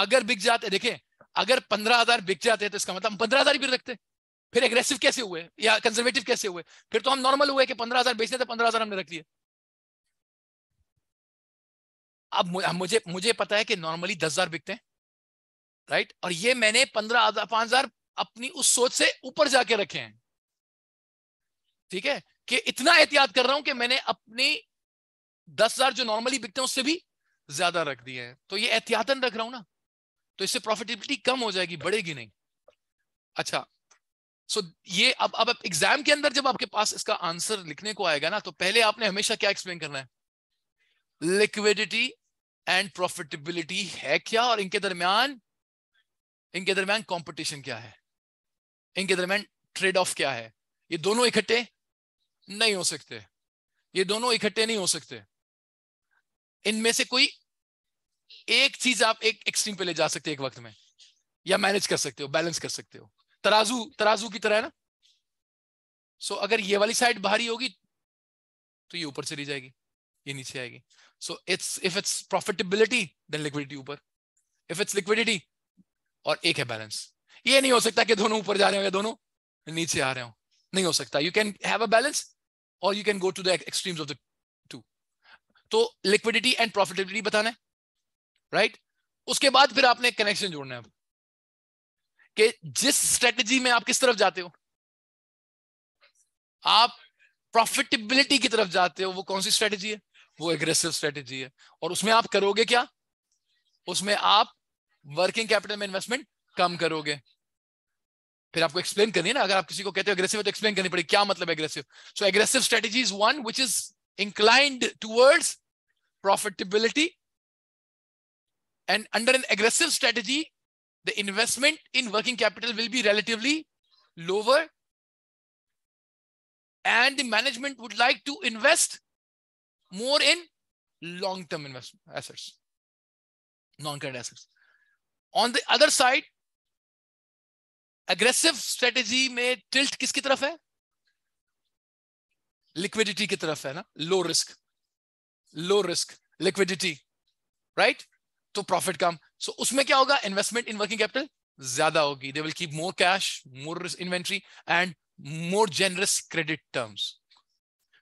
S1: अगर बिक जाते देखे अगर पंद्रह हजार बिक जाते तो इसका मतलब हम पंद्रह हजार भी रखते फिर एग्रेसिव कैसे हुए या कंजर्वेटिव कैसे हुए फिर तो हम नॉर्मल हुए कि पंद्रह हजार बेचने थे पंद्रह हजार हमने रख लिए अब मुझे मुझे पता है कि नॉर्मली दस हजार बिकते हैं राइट और ये मैंने पंद्रह पांच हजार अपनी उस सोच से ऊपर जाके रखे हैं ठीक है कि इतना एहतियात कर रहा हूं कि मैंने अपनी दस हजार जो नॉर्मली बिकते हैं उससे भी ज्यादा रख दिए हैं तो ये एहतियातन रख रहा हूं ना तो इससे प्रॉफिटेबिलिटी कम हो जाएगी बढ़ेगी नहीं अच्छा सो so, ये अब अब एग्जाम के अंदर जब आपके पास इसका आंसर लिखने को आएगा ना तो पहले आपने हमेशा क्या एक्सप्लेन करना है लिक्विडिटी एंड प्रॉफिटेबिलिटी है क्या और इनके दरमियान इनके दरमियान कंपटीशन क्या है इनके दरमियान ट्रेड ऑफ क्या है ये दोनों इकट्ठे नहीं हो सकते ये दोनों इकट्ठे नहीं हो सकते इनमें से कोई एक चीज आप एक एक्सट्रीम पे ले जा सकते हैं एक वक्त में या मैनेज कर सकते हो बैलेंस कर सकते हो तराजू तराजू की तरह है ना सो so, अगर ये वाली साइड भारी होगी तो ये ऊपर चली जाएगी ये नीचे आएगी so it's if it's profitability then liquidity ऊपर इफ इट्स लिक्विडिटी और एक है बैलेंस ये नहीं हो सकता कि दोनों ऊपर जा रहे हो या दोनों नीचे आ रहे हो नहीं हो सकता you can have a balance और you can go to the extremes of the two तो लिक्विडिटी एंड प्रॉफिटेबिलिटी बताना है राइट right? उसके बाद फिर आपने कनेक्शन जोड़ना है कि जिस स्ट्रेटजी में आप किस तरफ जाते हो आप प्रॉफिटेबिलिटी की तरफ जाते हो वो कौन सी स्ट्रेटजी है वो एग्रेसिव स्ट्रेटजी है और उसमें आप करोगे क्या उसमें आप वर्किंग कैपिटल में इन्वेस्टमेंट कम करोगे फिर आपको एक्सप्लेन करनी है ना अगर आप किसी को कहते हो एग्रेसिव तो एक्सप्लेन करनी पड़ेगी क्या मतलब aggressive so aggressive strategy is one which is inclined towards profitability and under an aggressive strategy the investment in working capital will be relatively lower and the management would like to invest more in long-term investment assets,
S2: non-current assets. On the other side, aggressive strategy में tilt kiski taraf hai
S1: liquidity ki taraf hai na low risk low risk liquidity right to profit कम सो so, उसमें क्या होगा इन्वेस्टमेंट इन वर्किंग कैपिटल ज्यादा होगी they will keep more cash more inventory and more generous credit terms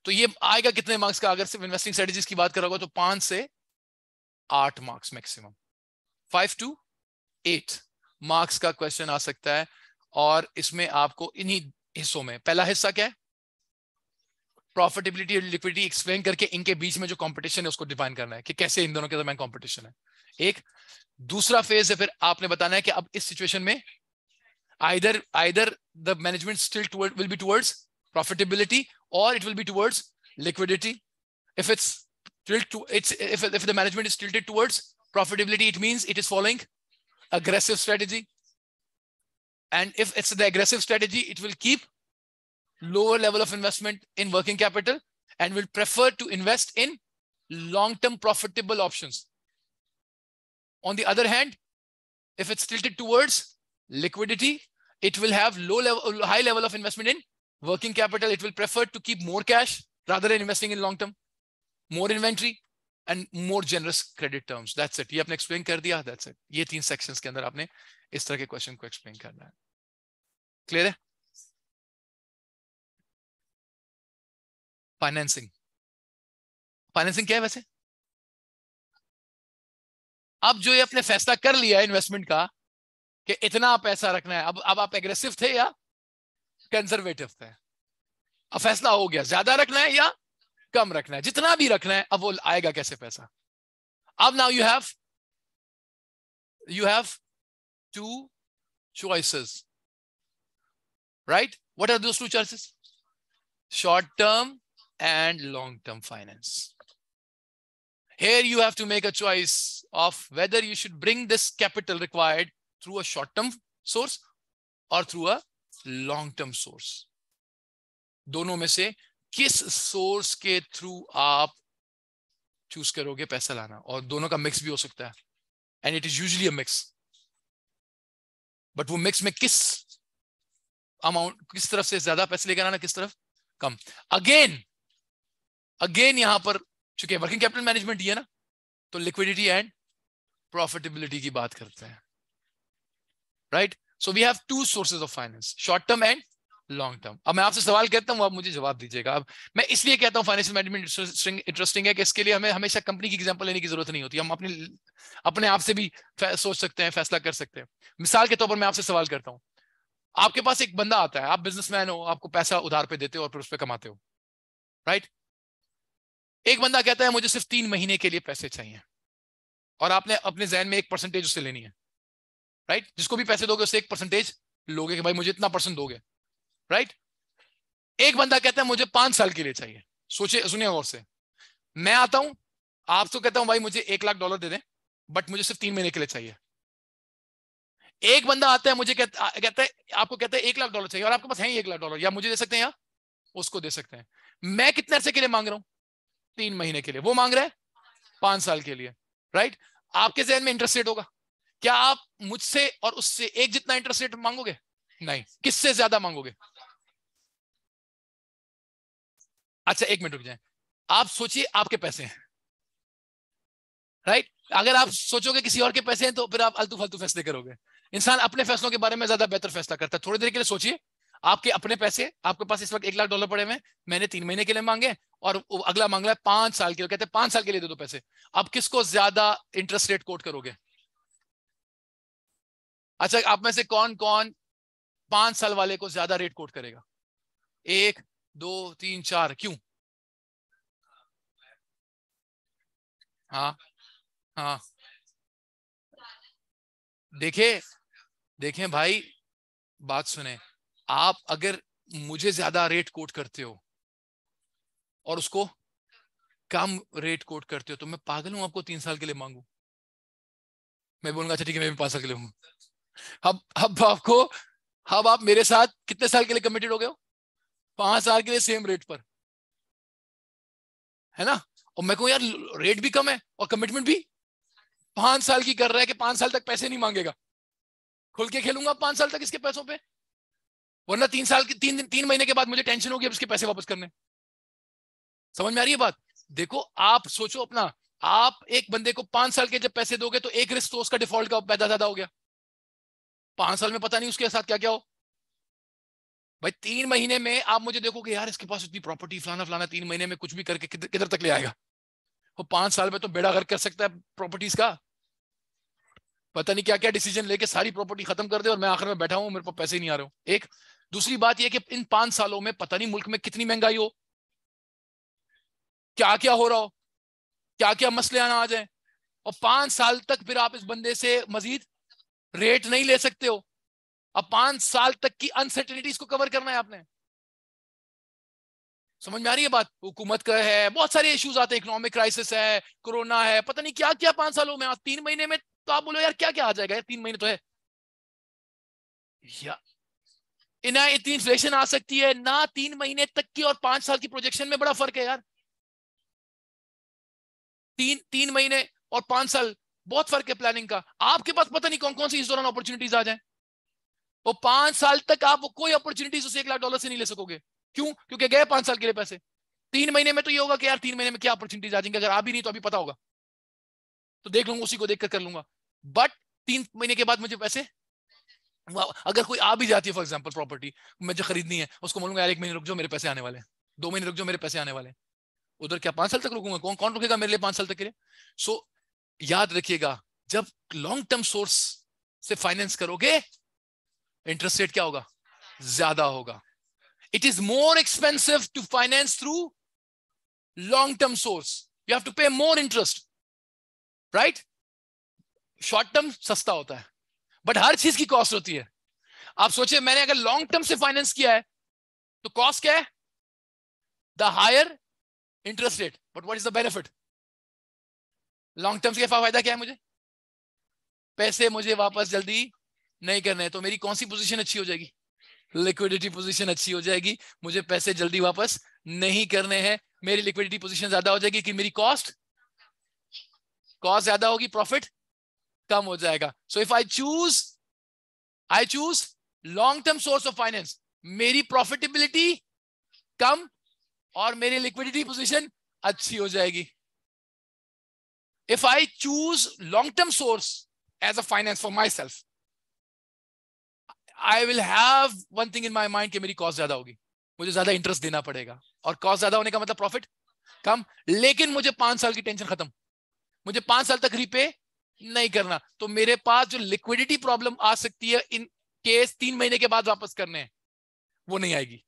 S1: तो ये आएगा कितने मार्क्स का अगर सिर्फ इन्वेस्टिंग स्ट्रेटेजीज की बात करोगे तो पांच से आठ marks maximum five to eight marks का क्वेश्चन आ सकता है और इसमें आपको इन्हीं हिस्सों में पहला हिस्सा क्या है प्रॉफिटेबिलिटी और लिक्विडिटी एक्सप्लेन करके इनके बीच में जो कंपटीशन है उसको डिफाइन करना है कि कैसे इन दोनों के दरमियान कंपटीशन है एक दूसरा फेज है फिर आपने बताना है कि अब इस सिचुएशन में either either the management still toward will be towards profitability or it will be towards liquidity if it's to it's if, if the management is tilted towards profitability it means it is following aggressive strategy and if it's the aggressive strategy it will keep lower level of investment in working capital and will prefer to invest in long term profitable options On the other hand, if it's tilted towards liquidity, it will have low level, high level of investment in working capital. It will prefer to keep more cash rather than investing in long term, more inventory and more generous credit terms. That's it. You have explained. कर दिया. That's it. These three sections के अंदर आपने इस तरह के question को explain
S2: Clear है? Financing. Financing क्या है अब जो ये अपने फैसला कर लिया इन्वेस्टमेंट का कि इतना पैसा रखना है अब
S1: अब आप एग्रेसिव थे या कंजर्वेटिव थे अब फैसला हो गया ज्यादा रखना है या कम रखना है जितना भी रखना है अब वो आएगा कैसे पैसा अब now you have you have two choices right what are दो two short term and long term finance Here you have to make a choice of whether you should bring this capital required through a short-term source और through a long term source दोनों में से किस सोर्स के थ्रू आप चूज करोगे पैसा लाना और दोनों का मिक्स भी हो सकता है and it is usually a mix but वो मिक्स में किस अमाउंट किस तरफ से ज्यादा पैसे लेकर आना किस तरफ कम अगेन अगेन यहां पर चूंकि वर्किंग कैपिटल मैनेजमेंट ये ना तो लिक्विडिटी एंड प्रॉफिटेबिलिटी की बात करते हैं right so we have two sources of finance short term and long term अब मैं आपसे सवाल कहता हूँ आप मुझे जवाब दीजिएगा अब मैं इसलिए कहता हूँ फाइनेंशियल मैनेजमेंट इंटरेस्टिंग है कि इसके लिए हमें हमेशा कंपनी की एग्जाम्पल लेने की जरूरत नहीं होती हम अपने अपने आप से भी सोच सकते हैं फैसला कर सकते हैं मिसाल के तौर पर मैं आपसे सवाल करता हूँ आपके पास एक बंदा आता है आप बिजनेसमैन हो आपको पैसा उधार पे देते हो और फिर उस पर कमाते हो राइट right? एक बंदा कहता है मुझे सिर्फ तीन महीने के लिए पैसे चाहिए और आपने अपने जहन में एक परसेंटेज उससे लेनी है राइट जिसको भी पैसे दोगे उससे एक परसेंटेज लोगे कि भाई मुझे इतना परसेंट दोगे राइट एक बंदा कहता है मुझे पांच साल के लिए चाहिए सोचे सुनिए और से मैं आता हूं आप तो कहता हूं भाई मुझे एक लाख डॉलर दे दें बट मुझे सिर्फ तीन महीने के लिए चाहिए एक बंदा आता है मुझे कहता कहता है आपको कहता है एक लाख डॉलर चाहिए और आपके पास है ही एक लाख डॉलर या मुझे दे सकते हैं या उसको दे सकते हैं मैं कितने अरसे के लिए मांग रहा हूं तीन महीने के लिए वो मांग रहा है पांच साल के लिए राइट आपके जहन में इंटरेस्ट रेट होगा क्या आप मुझसे और उससे एक जितना इंटरेस्ट रेट मांगोगे
S2: नहीं किससे ज्यादा मांगोगे अच्छा एक मिनट रुक जाए आप सोचिए आपके पैसे हैं राइट अगर
S1: आप सोचोगे किसी और के पैसे हैं तो फिर आप अलतू फालतू फैसले करोगे इंसान अपने फैसलों के बारे में ज्यादा बेहतर फैसला करता है थोड़ी देर के लिए सोचिए आपके अपने पैसे आपके पास इस वक्त एक लाख डॉलर पड़े हुए मैंने तीन महीने के लिए मांगे और अगला मांगला है पांच साल के लिए कहते हैं पांच साल के लिए दे दो पैसे आप किसको ज्यादा इंटरेस्ट रेट कोट करोगे अच्छा आप में से कौन कौन पांच साल वाले को ज्यादा रेट कोट करेगा एक दो तीन चार क्यों
S2: हाँ हाँ देखे देखें भाई
S1: बात सुने आप अगर मुझे ज्यादा रेट कोट करते हो और उसको कम रेट कोट करते हो तो मैं पागल हूं आपको तीन साल के लिए मांगू मैं बोलूंगा अच्छा ठीक है मैं भी पांच साल के लिए हूं अब अब आपको अब आप मेरे साथ कितने साल के लिए कमिटेड हो गए हो पांच साल के लिए सेम रेट पर है ना और मैं कहूं यार रेट भी कम है और कमिटमेंट भी पांच साल की कर रहा है कि पांच साल तक पैसे नहीं मांगेगा खुल के खेलूंगा पांच साल तक इसके पैसों पे वरना तीन साल के तीन तीन महीने के बाद मुझे टेंशन होगी अब इसके पैसे वापस करने समझ में आ रही है बात देखो आप सोचो अपना आप एक बंदे को पांच साल के जब पैसे दोगे तो एक रिस्क तो उसका डिफॉल्ट का पैदा ज्यादा हो गया पांच साल में पता नहीं उसके साथ क्या क्या हो भाई तीन महीने में आप मुझे देखोगे यार इसके पास इतनी प्रॉपर्टी फलाना फलाना तीन महीने में कुछ भी करके किधर तक ले आएगा वो पांच साल में तो बेड़ा घर कर सकता है प्रॉपर्टीज का पता नहीं क्या क्या डिसीजन लेके सारी प्रॉपर्टी खत्म कर दे और मैं आखिर में बैठा हूं मेरे पास पैसे ही नहीं आ रहे हो एक दूसरी बात यह कि इन पांच सालों में पता नहीं मुल्क में कितनी महंगाई हो क्या क्या हो रहा हो क्या क्या मसले आना आ जाए और पांच साल तक फिर आप इस बंदे से मजीद रेट नहीं ले सकते हो अब पांच साल तक की अनसर्टिनिटीज को कवर करना है आपने समझ में आ रही है बात हुकूमत का है बहुत सारे इश्यूज आते हैं इकोनॉमिक क्राइसिस है कोरोना है पता नहीं क्या क्या पांच सालों में तीन महीने में तो आप बोलो यार क्या क्या आ जाएगा यार तीन महीने तो है या ना इतनी इन्फ्लेशन आ सकती है ना तीन महीने तक की और पांच साल की प्रोजेक्शन में बड़ा फर्क है यार तीन तीन महीने और पांच साल बहुत फर्क है प्लानिंग का आपके पास पता नहीं कौन कौन सी इस दौरान अपॉर्चुनिटीज आ जाए वो पांच साल तक आप कोई अपॉर्चुनिटीज उसे एक लाख डॉलर से नहीं ले सकोगे क्यों क्योंकि गए पांच साल के लिए पैसे तीन महीने में तो ये होगा कि यार तीन महीने में क्या अपॉर्चुनिटीज आ जाएंगे अगर आप ही नहीं तो अभी पता होगा तो देख लूंगा उसी को देखकर कर लूंगा बट तीन महीने के बाद मुझे पैसे अगर कोई आ भी जाती है फॉर एग्जाम्पल प्रॉपर्टी मुझे खरीदनी है उसको बोलूंगा यार एक महीने रुक जाओ मेरे पैसे आने वाले दो महीने रुक जाओ मेरे पैसे आने वाले उधर क्या पांच साल तक रुकूंगा कौन कौन रुकेगा मेरे लिए पांच साल तक के लिए सो याद रखिएगा जब लॉन्ग टर्म सोर्स से फाइनेंस करोगे इंटरेस्ट रेट क्या होगा ज्यादा होगा it is more expensive to finance through long term source you have to pay more interest right short term सस्ता होता है बट हर चीज की कॉस्ट होती है आप सोचे मैंने अगर लॉन्ग टर्म से फाइनेंस किया है तो कॉस्ट क्या है the higher interest rate but what is the benefit long term से फायदा क्या है मुझे पैसे मुझे वापस जल्दी नहीं करने तो मेरी कौन सी पोजीशन अच्छी हो जाएगी लिक्विडिटी पोजीशन अच्छी हो जाएगी मुझे पैसे जल्दी वापस नहीं करने हैं मेरी लिक्विडिटी पोजीशन ज्यादा हो जाएगी कि मेरी कॉस्ट कॉस्ट ज्यादा होगी प्रॉफिट कम हो जाएगा so if I choose I choose long term source of finance मेरी प्रॉफिटेबिलिटी कम और मेरी लिक्विडिटी पोजीशन अच्छी हो जाएगी if I choose long term source as a finance for myself I will have one thing in my mind कि मेरी कॉस्ट ज्यादा होगी मुझे ज्यादा इंटरेस्ट देना पड़ेगा और कॉस्ट ज्यादा होने का मतलब प्रॉफिट कम लेकिन मुझे पांच साल की टेंशन खत्म मुझे पांच साल तक रीपे नहीं करना तो मेरे पास जो लिक्विडिटी प्रॉब्लम आ सकती है इन केस तीन महीने के बाद वापस करने हैं वो नहीं आएगी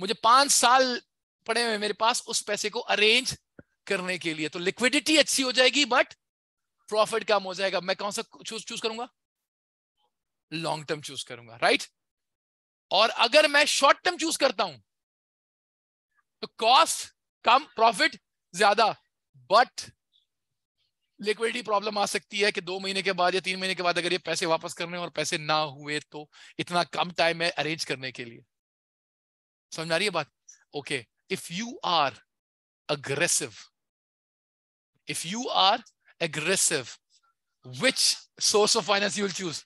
S1: मुझे पांच साल पड़े हुए मेरे पास उस पैसे को अरेंज करने के लिए तो लिक्विडिटी अच्छी हो जाएगी बट प्रॉफिट कम हो जाएगा मैं कौन सा चूज चूज करूंगा लॉन्ग टर्म चूज करूंगा राइट और अगर मैं शॉर्ट टर्म चूज करता हूं तो कॉस्ट कम प्रॉफिट ज्यादा बट लिक्विडिटी प्रॉब्लम आ सकती है कि दो महीने के बाद या तीन महीने के बाद अगर ये पैसे वापस करने और पैसे ना हुए तो इतना कम टाइम है अरेंज करने के लिए समझ आ रही है बात okay if you are aggressive if you are aggressive which source of finance you will choose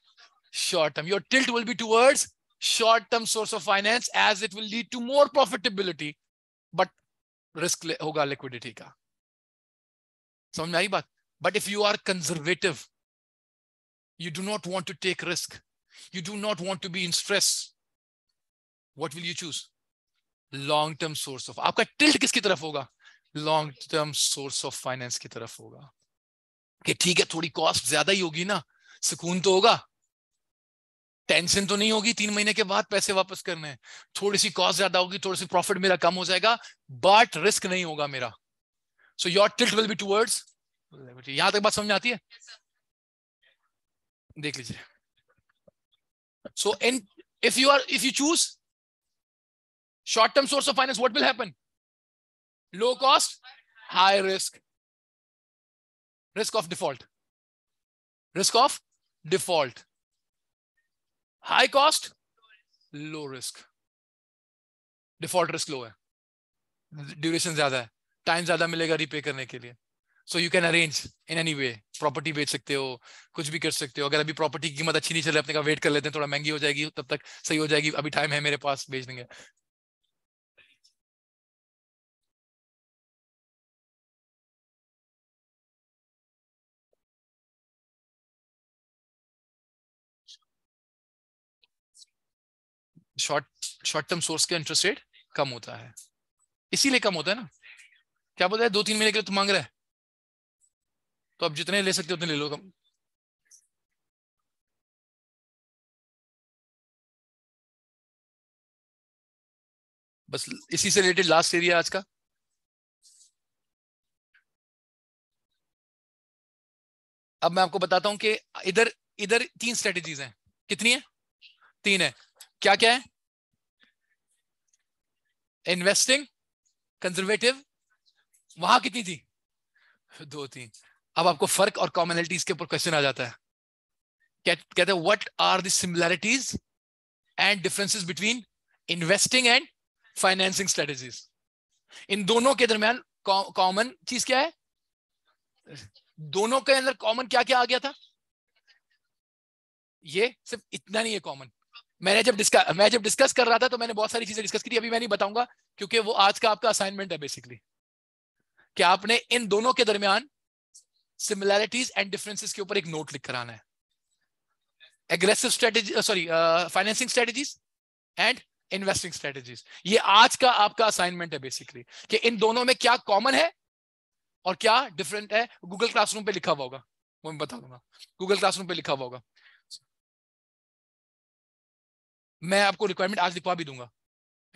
S1: short term your tilt will be towards short term source of finance as it will lead to more profitability but risk होगा लिक्विडिटी का समझ में आई बात But if you are conservative, you do not want to take risk, you do not want to be in stress, what will you choose? Long term source of Aapka tilt किसकी taraf hoga? Long term source of finance ki taraf hoga. Ke theek hai, thodi cost zyada hi hogi na. Sukoon to hoga. Tension तो नहीं होगी तीन महीने के बाद पैसे वापस करने थोड़ी सी कॉस्ट ज्यादा होगी थोड़ी सी प्रॉफिट मेरा कम हो जाएगा बट रिस्क नहीं होगा मेरा so your tilt will be towards यहां तक बात समझ आती है
S2: देख लीजिए so in if you are if you choose short term source of finance what will happen low cost high risk risk of default risk of default high cost
S1: low risk default risk low है ड्यूरेशन ज्यादा है टाइम ज्यादा मिलेगा रिपे करने के लिए so you can arrange in any way property बेच सकते हो कुछ भी कर सकते हो अगर अभी प्रॉपर्टी की कीमत अच्छी नहीं चल रही अपने का वेट कर लेते हैं थोड़ा महंगी हो जाएगी तब तक सही हो
S2: जाएगी अभी टाइम है मेरे पास बेच देंगे शॉर्ट शॉर्ट टर्म सोर्स का इंटरेस्ट रेट कम होता है इसीलिए कम होता है ना क्या बोलते हैं दो तीन महीने के लिए तुम तो मांग रहे हैं तो आप जितने ले सकते हो उतने ले लो कम बस इसी से रिलेटेड लास्ट एरिया आज का अब मैं आपको बताता हूं कि इधर इधर तीन स्ट्रेटेजीज हैं कितनी है तीन है
S1: क्या क्या है इन्वेस्टिंग कंजर्वेटिव वहां कितनी थी दो तीन अब आपको फर्क और कॉमनलिटीज के ऊपर क्वेश्चन आ जाता है कहते हैं what are similarities and differences between investing and financing strategies इन दोनों के दरमियान कॉमन चीज क्या है दोनों के अंदर कॉमन क्या क्या आ गया था ये सिर्फ इतना नहीं है कॉमन मैंने जब डिस्कस मैं जब डिस्कस कर रहा था तो मैंने बहुत सारी चीजें डिस्कस की अभी मैं नहीं बताऊंगा क्योंकि वो आज का आपका असाइनमेंट है बेसिकली क्या आपने इन दोनों के दरमियान सिमिलैरिटीज एंड डिफरेंसेस के ऊपर एक नोट लिख आना है aggressive strategy sorry financing strategies and investing strategies ये आज का आपका असाइनमेंट है बेसिकली कि इन दोनों में क्या कॉमन है और क्या डिफरेंट है गूगल क्लासरूम पे लिखा हुआ होगा वो मैं बता दूंगा गूगल क्लासरूम पे लिखा हुआ होगा मैं आपको रिक्वायरमेंट आज लिखवा भी दूंगा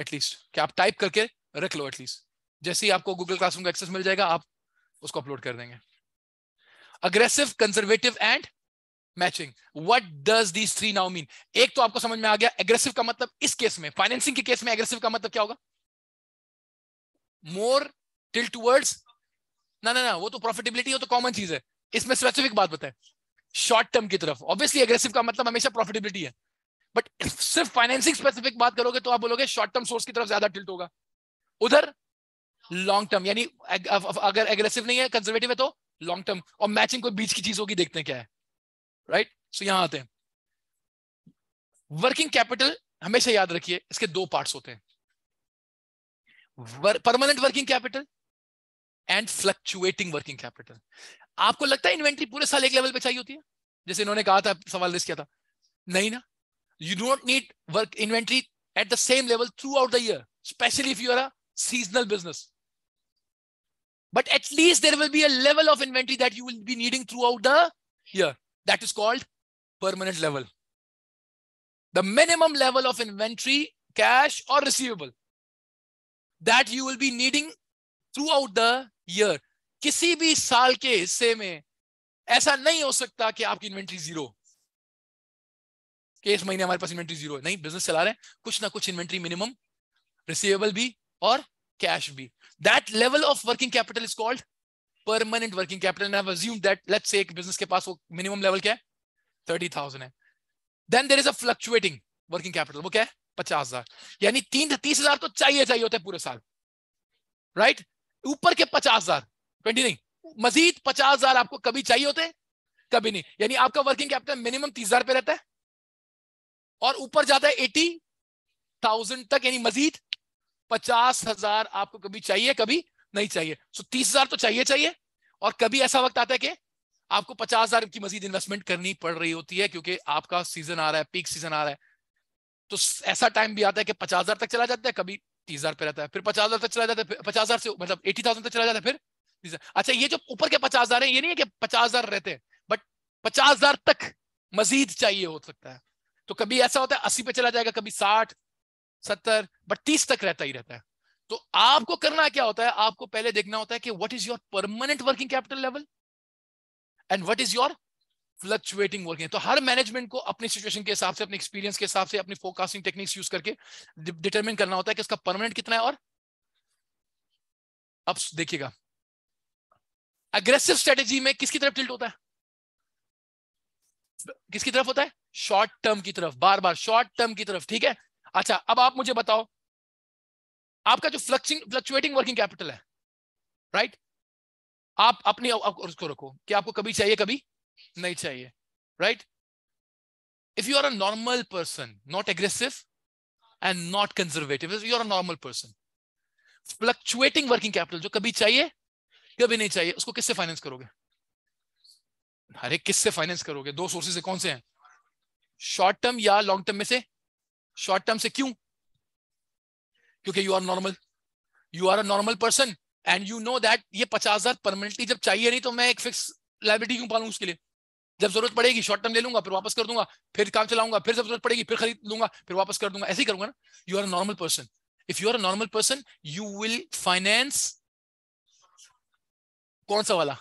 S1: एटलीस्ट कि आप टाइप करके रख लो एटलीस्ट जैसे ही आपको गूगल क्लासरूम का एक्सेस मिल जाएगा आप उसको अपलोड कर देंगे aggressive conservative and matching what does these three now mean एक तो आपको समझ में आ गया एग्रेसिव का मतलब इस केस में फाइनेंसिंग के केस में एग्रेसिव का मतलब क्या होगा मोर टिल टूवर्ड्स ना ना ना वो तो प्रॉफिटेबिलिटी वो तो कॉमन चीज है इसमें स्पेसिफिक बात बताए शॉर्ट टर्म की तरफ ऑब्वियसली एग्रेसिव का मतलब हमेशा प्रॉफिटेबिलिटी है बट सिर्फ फाइनेंसिंग स्पेसिफिक बात करोगे तो आप बोलोगे शॉर्ट टर्म सोर्स की तरफ ज्यादा टिल्ट होगा उधर लॉन्ग टर्म यानी अगर एग्रेसिव नहीं है कंजर्वेटिव है तो लॉन्ग टर्म और मैचिंग कोई बीच की चीज होगी देखते हैं क्या है राइट सो यहां आते हैं वर्किंग कैपिटल हमेशा याद रखिए इसके दो पार्ट्स होते हैं permanent working capital and fluctuating working capital आपको लगता है इन्वेंट्री पूरे साल एक लेवल पे चाहिए होती है जैसे इन्होंने कहा था सवाल रेस किया था नहीं ना you do not need work inventory at the same level throughout the year specially if you are a seasonal business But at least there will be a level of inventory that you will be needing throughout the year. That is called permanent level. The minimum level of inventory, cash or receivable that you will be needing throughout the year. किसी भी साल के हिस्से में ऐसा नहीं हो सकता कि आपकी इन्वेंट्री जीरो कि इस महीने हमारे पास इन्वेंट्री जीरो है नहीं बिजनेस चला रहे हैं कुछ ना कुछ इन्वेंट्री मिनिमम रिसीवेबल भी और कैश भी that level of working capital is called permanent working capital and i have assumed that let's say a business ke paas wo minimum level kya hai 30000 hai then there is a fluctuating working capital wo kya hai 50000 yani 3 30000 to chahiye chahiye hote है पूरे साल right? upar ke 50000 20 nahi mazid 50000 aapko kabhi chahiye hote kabhi nahi yani aapka working capital minimum 30000 pe rehta hai aur upar jata hai 80000 tak yani mazid पचास हजार आपको कभी चाहिए कभी नहीं चाहिए सो so, तीस हजार तो चाहिए चाहिए और कभी ऐसा वक्त आता है कि आपको पचास हजार की मजीद इन्वेस्टमेंट करनी पड़ रही होती है क्योंकि आपका सीजन आ रहा है पीक सीजन आ रहा है तो ऐसा टाइम भी आता है कि पचास हजार तक चला जाता है कभी तीस हजार पे रहता है फिर पचास हजार तक चला जाता है पचास हजार से मतलब एटी थाउजेंड तक चला जाता है फिर अच्छा ये जो ऊपर के पचास हजार है ये नहीं है कि पचास हजार रहते हैं बट पचास हजार तक मजीद चाहिए हो सकता है तो कभी ऐसा होता है अस्सी पे चला जाएगा कभी साठ सत्तर बत्तीस तक रहता ही रहता है तो आपको करना क्या होता है आपको पहले देखना होता है कि what is your permanent working capital level and what is your fluctuating working तो हर मैनेजमेंट को अपनी सिचुएशन के हिसाब से अपने एक्सपीरियंस के हिसाब से अपनी फोकासिंग टेक्निक्स यूज करके डिटरमिन करना होता है कि इसका परमानेंट कितना है और अब देखिएगा अग्रेसिव स्ट्रेटेजी में किसकी तरफ टिल्ट होता है किसकी तरफ होता है शॉर्ट टर्म की तरफ बार बार शॉर्ट टर्म की तरफ ठीक है अच्छा अब आप मुझे बताओ आपका जो फ्लक्चुएटिंग वर्किंग कैपिटल है राइट आप अपनी उसको रखो कि आपको कभी चाहिए कभी नहीं चाहिए right if you are a normal person not aggressive and not conservative you are a normal person fluctuating working capital जो कभी चाहिए कभी नहीं चाहिए उसको किससे फाइनेंस करोगे हर एक किससे फाइनेंस करोगे दो सोर्सेज कौन से हैं शॉर्ट टर्म या लॉन्ग टर्म में से शॉर्ट टर्म से क्यों क्योंकि you are normal you are a normal person and you know that ये पचास हजार परमानेंटली जब चाहिए नहीं तो मैं एक फिक्स लाइबिलिटी क्यों पालू उसके लिए जब जरूरत पड़ेगी शॉर्ट टर्म ले लूंगा फिर वापस कर दूंगा फिर काम चलाऊंगा फिर जब जरूरत पड़ेगी फिर खरीद लूंगा फिर वापस कर दूंगा ऐसे ही करूंगा ना you are a normal person if you are a normal person you will finance
S2: कौन सा वाला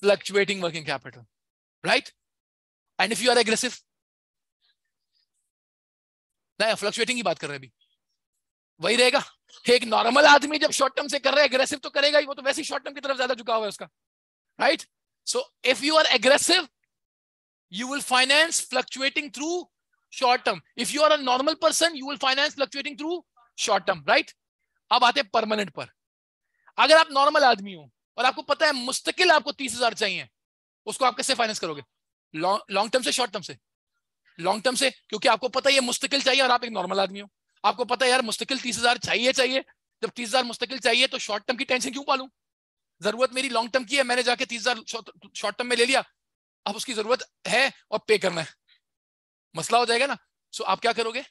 S2: fluctuating working capital right and if you are aggressive fluctuating
S1: की बात कर रहे अभी वही रहेगा एक नॉर्मल आदमी जब शॉर्ट टर्म से कर रहा है एग्रेसिव तो करेगा ही वो तो वैसे ही शॉर्ट टर्म की तरफ ज्यादा झुका हुआ है उसका right so if you are aggressive you will finance fluctuating through short term if you are a normal person you will finance fluctuating through short term right अब आते हैं परमानेंट पर अगर आप नॉर्मल आदमी हो और आपको पता है मुस्तकिल आपको तीस हजार चाहिए उसको आप कैसे फाइनेंस करोगे लॉन्ग टर्म से शॉर्ट टर्म से लॉन्ग टर्म से क्योंकि आपको पता है मुस्तकिल चाहिए और आप एक नॉर्मल आदमी हो आपको पता है यार मुस्तकिल तीस हजार चाहिए चाहिए जब तीस हजार मुस्तकिल चाहिए तो शॉर्ट टर्म की टेंशन क्यों पालू जरूरत मेरी लॉन्ग टर्म की है मैंने जाके तीस हजार शॉर्ट टर्म में ले लिया अब उसकी जरूरत है और पे करना है मसला हो जाएगा ना सो आप क्या करोगे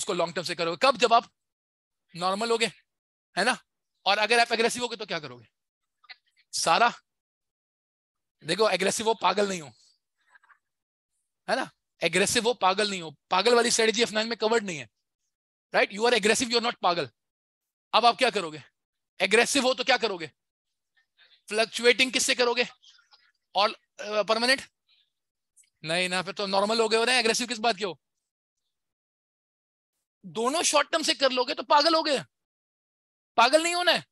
S1: उसको लॉन्ग टर्म से करोगे कब जब आप नॉर्मल हो है ना और अगर आप एग्रेसिव हो तो क्या करोगे सारा देखो एग्रेसिव हो पागल नहीं हो है ना एग्रेसिव हो पागल नहीं हो पागल वाली स्ट्रेटेजी एफ में कवर्ड नहीं है right you are aggressive you are not पागल अब आप क्या करोगे एग्रेसिव हो तो क्या करोगे फ्लक्चुएटिंग किससे करोगे और परमानेंट uh, नहीं ना फिर तो नॉर्मल हो गए हो रहे हैं एग्रेसिव किस बात के हो दोनों शॉर्ट टर्म से कर लोगे तो पागल हो गए पागल नहीं होना है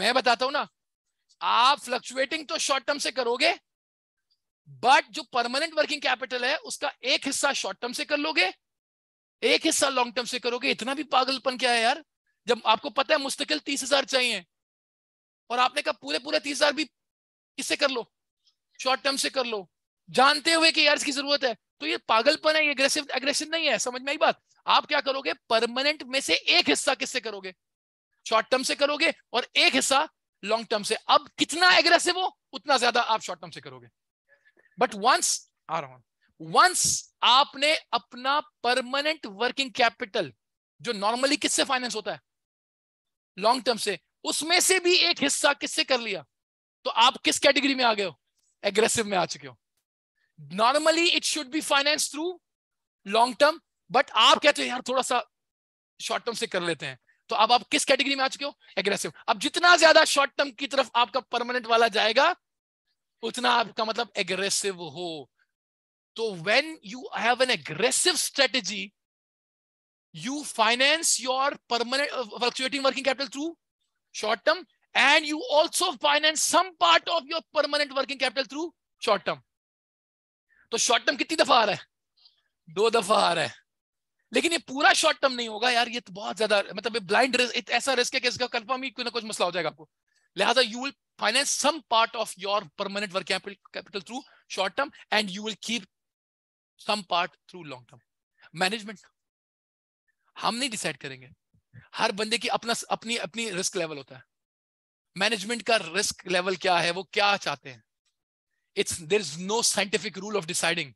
S1: मैं बताता हूं ना आप फ्लक्चुएटिंग तो शॉर्ट टर्म से करोगे बट जो परमानेंट वर्किंग कैपिटल है उसका एक हिस्सा शॉर्ट टर्म से कर लोगे एक हिस्सा लॉन्ग टर्म से करोगे इतना भी पागलपन क्या है यार जब आपको पता है मुस्तकिल तीस हजार चाहिए और आपने कहा पूरे पूरे तीस हजार भी इससे कर लो शॉर्ट टर्म से कर लो जानते हुए कि यार इसकी जरूरत है तो ये पागलपन है ये एग्रेसिव नहीं है समझ में आई बात आप क्या करोगे परमानेंट में से एक हिस्सा किससे करोगे शॉर्ट टर्म से करोगे और एक हिस्सा लॉन्ग टर्म से अब कितना एग्रेसिव हो उतना ज्यादा आप शॉर्ट टर्म से करोगे बट वंस आ रहा हूं वंस आपने अपना परमानेंट वर्किंग कैपिटल जो नॉर्मली किससे फाइनेंस होता है लॉन्ग टर्म से उसमें से भी एक हिस्सा किससे कर लिया तो आप किस कैटेगरी में आ गए हो एग्रेसिव में आ चुके हो normally it should be finance through long term but आप कहते हो यार थोड़ा सा शॉर्ट टर्म से कर लेते हैं तो अब आप किस कैटेगरी में आ चुके हो एग्रेसिव अब जितना ज्यादा शॉर्ट टर्म की तरफ आपका परमानेंट वाला जाएगा उतना आपका मतलब एग्रेसिव हो तो when you have an aggressive strategy you finance your permanent fluctuating working capital through short term and you also finance some part of your permanent working capital through short term तो शॉर्ट टर्म कितनी दफा आ रहा है दो दफा आ रहा है लेकिन ये पूरा शॉर्ट टर्म नहीं होगा यार ये तो बहुत ज्यादा मतलब ब्लाइंड रिस्क ऐसा रिस्क है कि इसका कंफर्म ही कोई ना कुछ मसला हो जाएगा आपको Lehaza, you will finance some part of your permanent work capital, capital through short term and you will keep some part through long term. Management. हम नहीं डिसाइड करेंगे हर बंदे की अपना अपनी अपनी रिस्क लेवल होता है मैनेजमेंट का रिस्क लेवल क्या है वो क्या चाहते हैं it's there is no scientific rule of deciding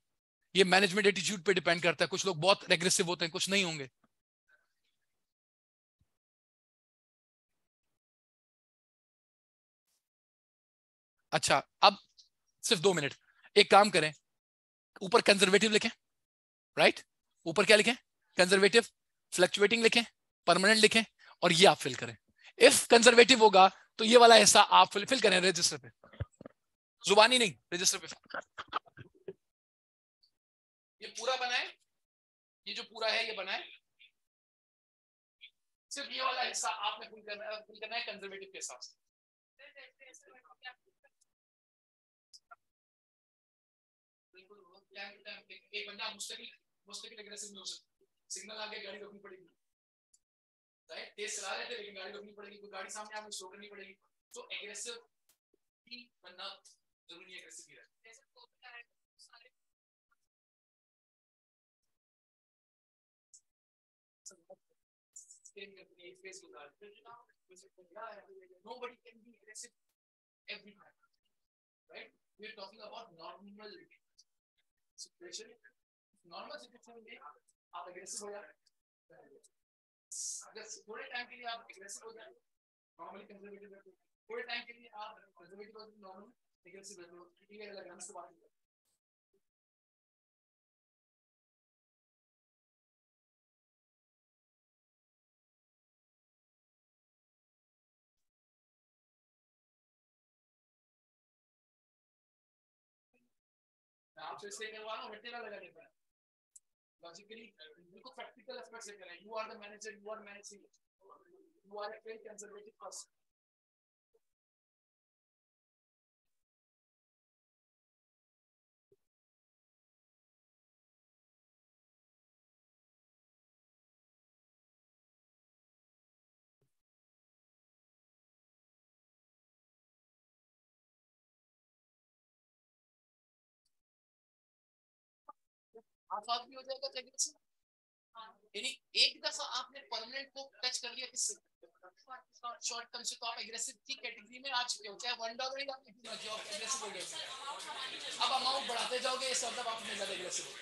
S1: ये मैनेजमेंट एटीट्यूड पे डिपेंड करता है कुछ लोग बहुत
S2: एग्रेसिव होते हैं कुछ नहीं होंगे अच्छा अब सिर्फ दो मिनट एक काम करें ऊपर कंजर्वेटिव लिखें राइट ऊपर
S1: क्या लिखें कंजर्वेटिव फ्लक्चुएटिंग लिखें परमानेंट लिखें और ये आप फिल करें इफ कंजर्वेटिव होगा तो ये वाला हिस्सा आप फिल, फिल करें रजिस्टर पे जुबानी नहीं
S2: रजिस्टर पे ये पूरा बनाए ये जो पूरा है ये बनाए सिर्फ ये वाला हिस्सा आपने फिल करना फिल करना है कंजर्वेटिव के हिसाब से टाइम टू टाइम एक बंदा मुस्तकिल मुस्तकिल एग्रेसिव में हो सकता सिग्नल आगे गाड़ी रोकनी पड़ेगी राइट तेज चला रहे थे लेकिन गाड़ी रोकनी पड़ेगी कोई गाड़ी सामने आगे स्लो करनी पड़ेगी तो एग्रेसिव ही बनना जरूरी है एग्रेसिव ही रहे Nobody can be aggressive every time, right? We are talking about normal living. Situation normal situation में आप एग्रेसिव हो जाते अगर थोड़े टाइम के लिए आप एग्रेसिव हो जाए नॉर्मली कंजर्वेटिव तो थोड़े टाइम के लिए आप कंजर्वेटिव नॉर्मल एग्रेसिव हो तो ठीक है लगाने से बात करें लॉजिकली बिल्कुल प्रैक्टिकल एस्पेक्ट से करें you are the manager you are managing you are a very conservative person half half भी हो जाएगा जगह से यानी एक दफा आपने परमानेंट को टच कर लिया किससे
S1: शॉर्ट कम से तो आप एग्रेसिव की कैटेगरी में आ चुके हो चाहे वन डॉलर ही आप एग्रेसिव हो गए
S2: अब अमाउंट बढ़ाते
S1: जाओगे इस मतलब आप ज्यादा एग्रेसिव हो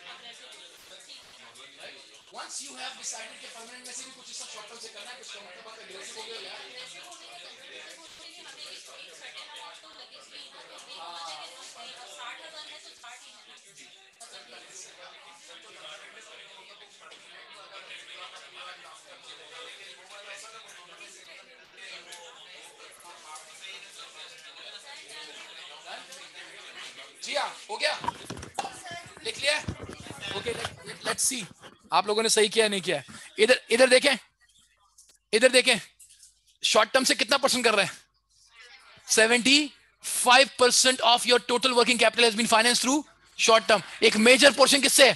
S1: वंस यू हैव डिसाइडेड कि परमानेंट में से भी कुछ हिस्सा शॉर्ट टर्म से करना है कुछ तो का मतलब आप एग्रेसिव हो गए गया हो गया लिख लिया ओके लेट्स सी आप लोगों ने सही किया नहीं किया इधर इधर देखें इधर देखें शॉर्ट टर्म से कितना परसेंट कर रहे हैं seventy five percent of your total working capital has been finance through short term एक मेजर पोर्शन किससे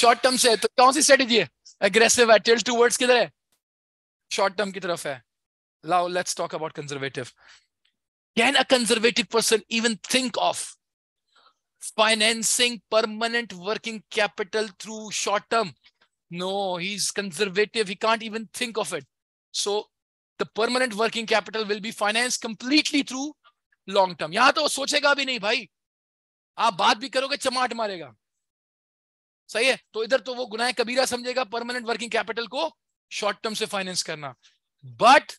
S1: शॉर्ट टर्म से तो कौन सी स्ट्रेटेजी है एग्रेसिव है टिल टूवर्ड्स किधर है शॉर्ट टर्म की तरफ है लाओ let's talk about conservative can a conservative person even think of financing permanent working capital through short term. No, he's conservative. He can't even think of it. So the permanent working capital will be financed completely through long term. यहां तो सोचेगा भी नहीं भाई आप बात भी करोगे चमाट मारेगा सही है तो इधर तो वो गुनाह kabira samjhega permanent working capital ko short term se finance karna but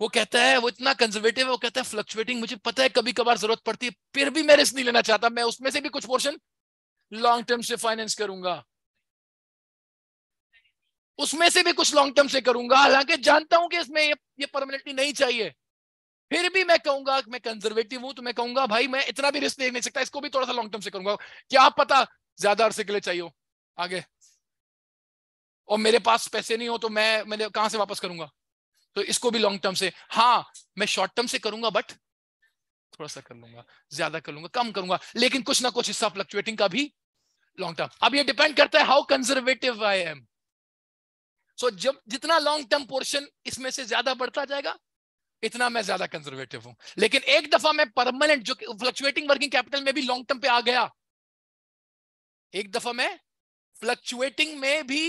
S1: वो कहता है वो इतना कंजर्वेटिव है वो कहता है फ्लक्चुएटिंग मुझे पता है कभी कभार जरूरत पड़ती है फिर भी मैं रिस्क नहीं लेना चाहता मैं उसमें से भी कुछ पोर्शन लॉन्ग टर्म से फाइनेंस करूंगा उसमें से भी कुछ लॉन्ग टर्म से करूंगा हालांकि जानता हूं कि इसमें ये, ये परमानेंटली नहीं चाहिए फिर भी मैं कहूंगा मैं कंजर्वेटिव हूं तो मैं कहूंगा भाई मैं इतना भी रिस्क ले नहीं सकता इसको भी थोड़ा सा लॉन्ग टर्म से करूंगा क्या आप पता ज्यादा अरसे के लिए चाहिए हो आगे और मेरे पास पैसे नहीं हो तो मैं मैंने कहां से वापस करूंगा तो इसको भी लॉन्ग टर्म से हाँ मैं शॉर्ट टर्म से करूंगा बट थोड़ा सा कर लूंगा ज्यादा कर लूंगा कम करूंगा लेकिन कुछ ना कुछ हिस्सा फ्लक्चुएटिंग का भी लॉन्ग टर्म अब ये डिपेंड करता है how conservative I am so जब जितना लॉन्ग टर्म पोर्शन इसमें से ज्यादा बढ़ता जाएगा इतना मैं ज्यादा कंजर्वेटिव हूं लेकिन एक दफा मैं परमानेंट जो फ्लक्चुएटिंग वर्किंग कैपिटल में भी लॉन्ग टर्म पे आ गया एक दफा मैं फ्लक्चुएटिंग में भी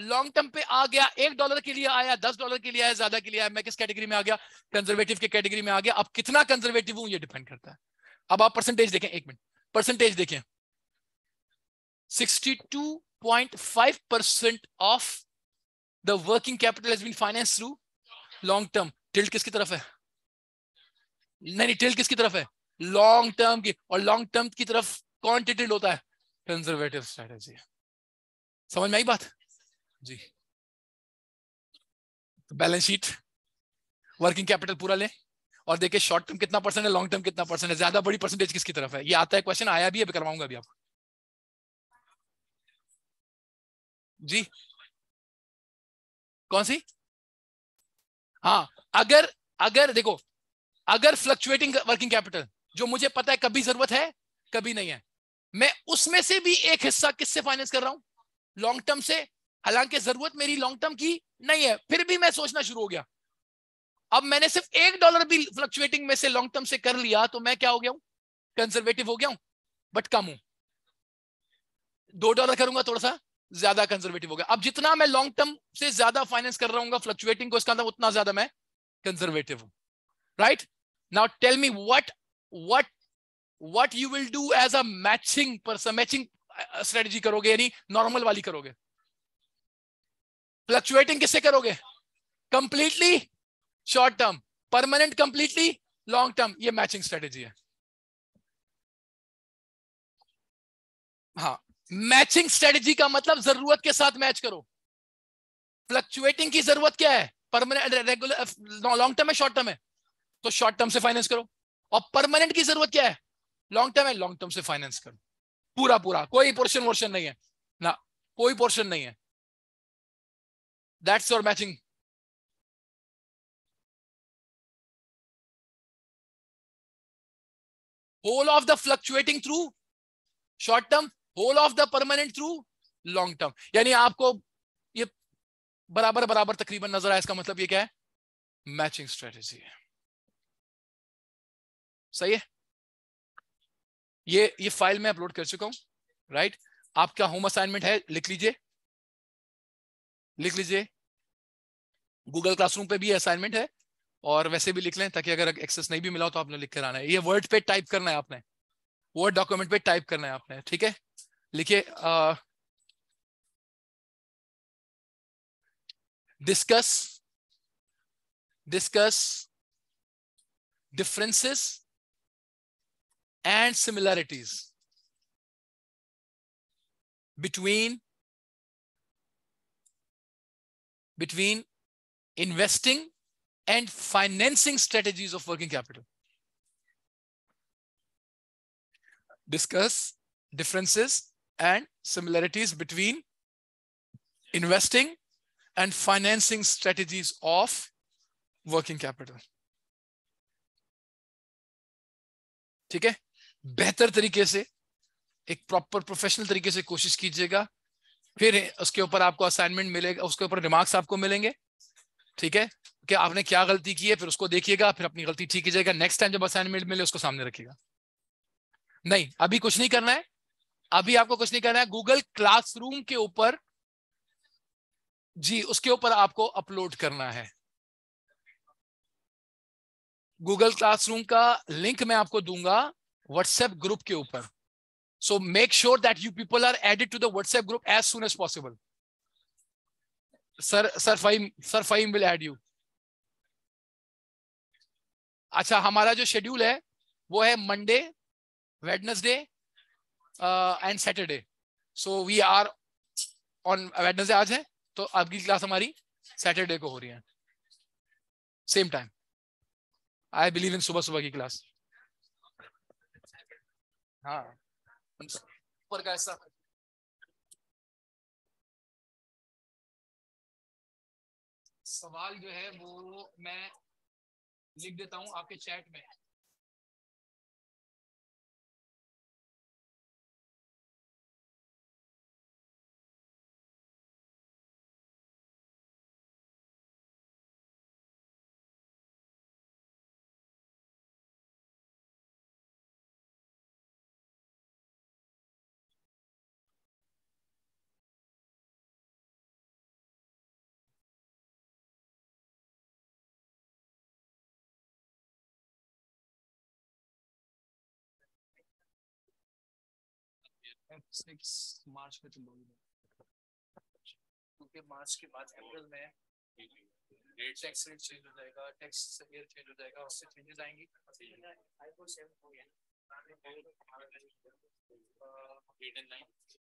S1: लॉन्ग टर्म पे आ गया एक डॉलर के लिए आया दस डॉलर के लिए आया ज्यादा के लिए आया मैं किस कैटेगरी में आ गया कंजर्वेटिव के कैटेगरी में आ गया अब कितना कंजर्वेटिव हूं ये डिपेंड करता है अब आप परसेंटेज देखें एक मिनट परसेंटेज देखें 62.5 percent of the working capital has been finance through long term tilt किसकी तरफ है नहीं नहीं टिल्ट किसकी तरफ है लॉन्ग टर्म की और लॉन्ग टर्म की तरफ कौन टिटेड होता है कंजर्वेटिव स्ट्रेटेजी समझ में आई बात है?
S2: जी तो बैलेंस शीट
S1: वर्किंग कैपिटल पूरा ले और देखिए शॉर्ट टर्म कितना परसेंट है लॉन्ग टर्म कितना परसेंट है ज्यादा बड़ी परसेंटेज किसकी तरफ है ये
S2: आता है क्वेश्चन आया भी है करवाऊंगा भी आपको जी कौन सी हाँ अगर
S1: अगर देखो अगर फ्लक्चुएटिंग वर्किंग कैपिटल जो मुझे पता है कभी जरूरत है कभी नहीं है मैं उसमें से भी एक हिस्सा किससे फाइनेंस कर रहा हूं लॉन्ग टर्म से हालांकि जरूरत मेरी लॉन्ग टर्म की नहीं है फिर भी मैं सोचना शुरू हो गया अब मैंने सिर्फ एक डॉलर भी फ्लक्चुएटिंग में से लॉन्ग टर्म से कर लिया तो मैं क्या हो गया हूं कंजर्वेटिव हो गया हूं बट कम हूं दो डॉलर करूंगा थोड़ा सा ज्यादा कंजर्वेटिव हो गया अब जितना मैं लॉन्ग टर्म से ज्यादा फाइनेंस कर रहा फ्लक्चुएटिंग को इसका उतना ज्यादा मैं कंजर्वेटिव हूं right now tell me what what what you will do as a matching person matching strategy करोगे यानी नॉर्मल वाली करोगे फ्लक्चुएटिंग किससे करोगे completely short term permanent completely long term ये मैचिंग स्ट्रेटेजी है हाँ मैचिंग स्ट्रेटेजी का मतलब जरूरत के साथ मैच करो फ्लक्चुएटिंग की जरूरत क्या है परमानेंट रेगुलर लॉन्ग टर्म है शॉर्ट टर्म है तो शॉर्ट टर्म से फाइनेंस करो और परमानेंट की जरूरत क्या है लॉन्ग टर्म है लॉन्ग
S2: टर्म से फाइनेंस करो पूरा पूरा कोई पोर्शन वोर्शन नहीं है ना कोई पोर्शन नहीं है that's your matching. Whole of the fluctuating through short term, whole of the permanent through long term यानी आपको ये बराबर बराबर तकरीबन नजर आया इसका मतलब ये क्या है मैचिंग स्ट्रेटेजी है सही है
S1: ये ये फाइल में अपलोड कर चुका हूं राइट आपका होम असाइनमेंट है लिख लीजिए लिख लीजिए गूगल क्लासरूम पे भी असाइनमेंट है और वैसे भी लिख लें ताकि अगर एक्सेस नहीं भी मिला हो तो आपने लिख कर आना है ये वर्ड पे टाइप करना है आपने वर्ड डॉक्यूमेंट पे टाइप करना है आपने ठीक है लिखिए
S2: discuss discuss differences and similarities between between investing and financing strategies of working capital.
S1: Discuss differences and similarities between investing and financing strategies of working capital ठीक है बेहतर तरीके से एक प्रॉपर प्रोफेशनल तरीके से कोशिश कीजिएगा फिर उसके ऊपर आपको असाइनमेंट मिलेगा उसके ऊपर रिमार्क्स आपको मिलेंगे ठीक है कि आपने क्या गलती की है फिर उसको देखिएगा फिर अपनी गलती ठीक कीजिएगा नेक्स्ट टाइम जब असाइनमेंट मिले उसको सामने रखिएगा नहीं अभी कुछ नहीं करना है अभी आपको कुछ नहीं करना है गूगल क्लासरूम के ऊपर जी उसके ऊपर आपको अपलोड करना है गूगल क्लासरूम का लिंक मैं आपको दूंगा व्हाट्सएप ग्रुप के ऊपर so make sure that you people are added to the WhatsApp group as soon as possible sir sir Faheem sir Faheem will add you अच्छा हमारा जो शेड्यूल है वो है Monday Wednesday and Saturday so we are on Wednesday आज है तो आपकी क्लास हमारी सैटरडे को हो रही है same time
S2: I believe in सुबह सुबह की क्लास हाँ ऊपर का ऐसा सवाल जो है वो मैं लिख देता हूँ आपके चैट में
S3: सिक्स मार्च को चलूंगी
S2: क्योंकि मार्च के बाद अप्रैल में टैक्स रेट चेंज हो जाएगा टैक्स ईयर चेंज हो जाएगा उससे चेंजेस आएंगी आईफोन सेवन हो गया एट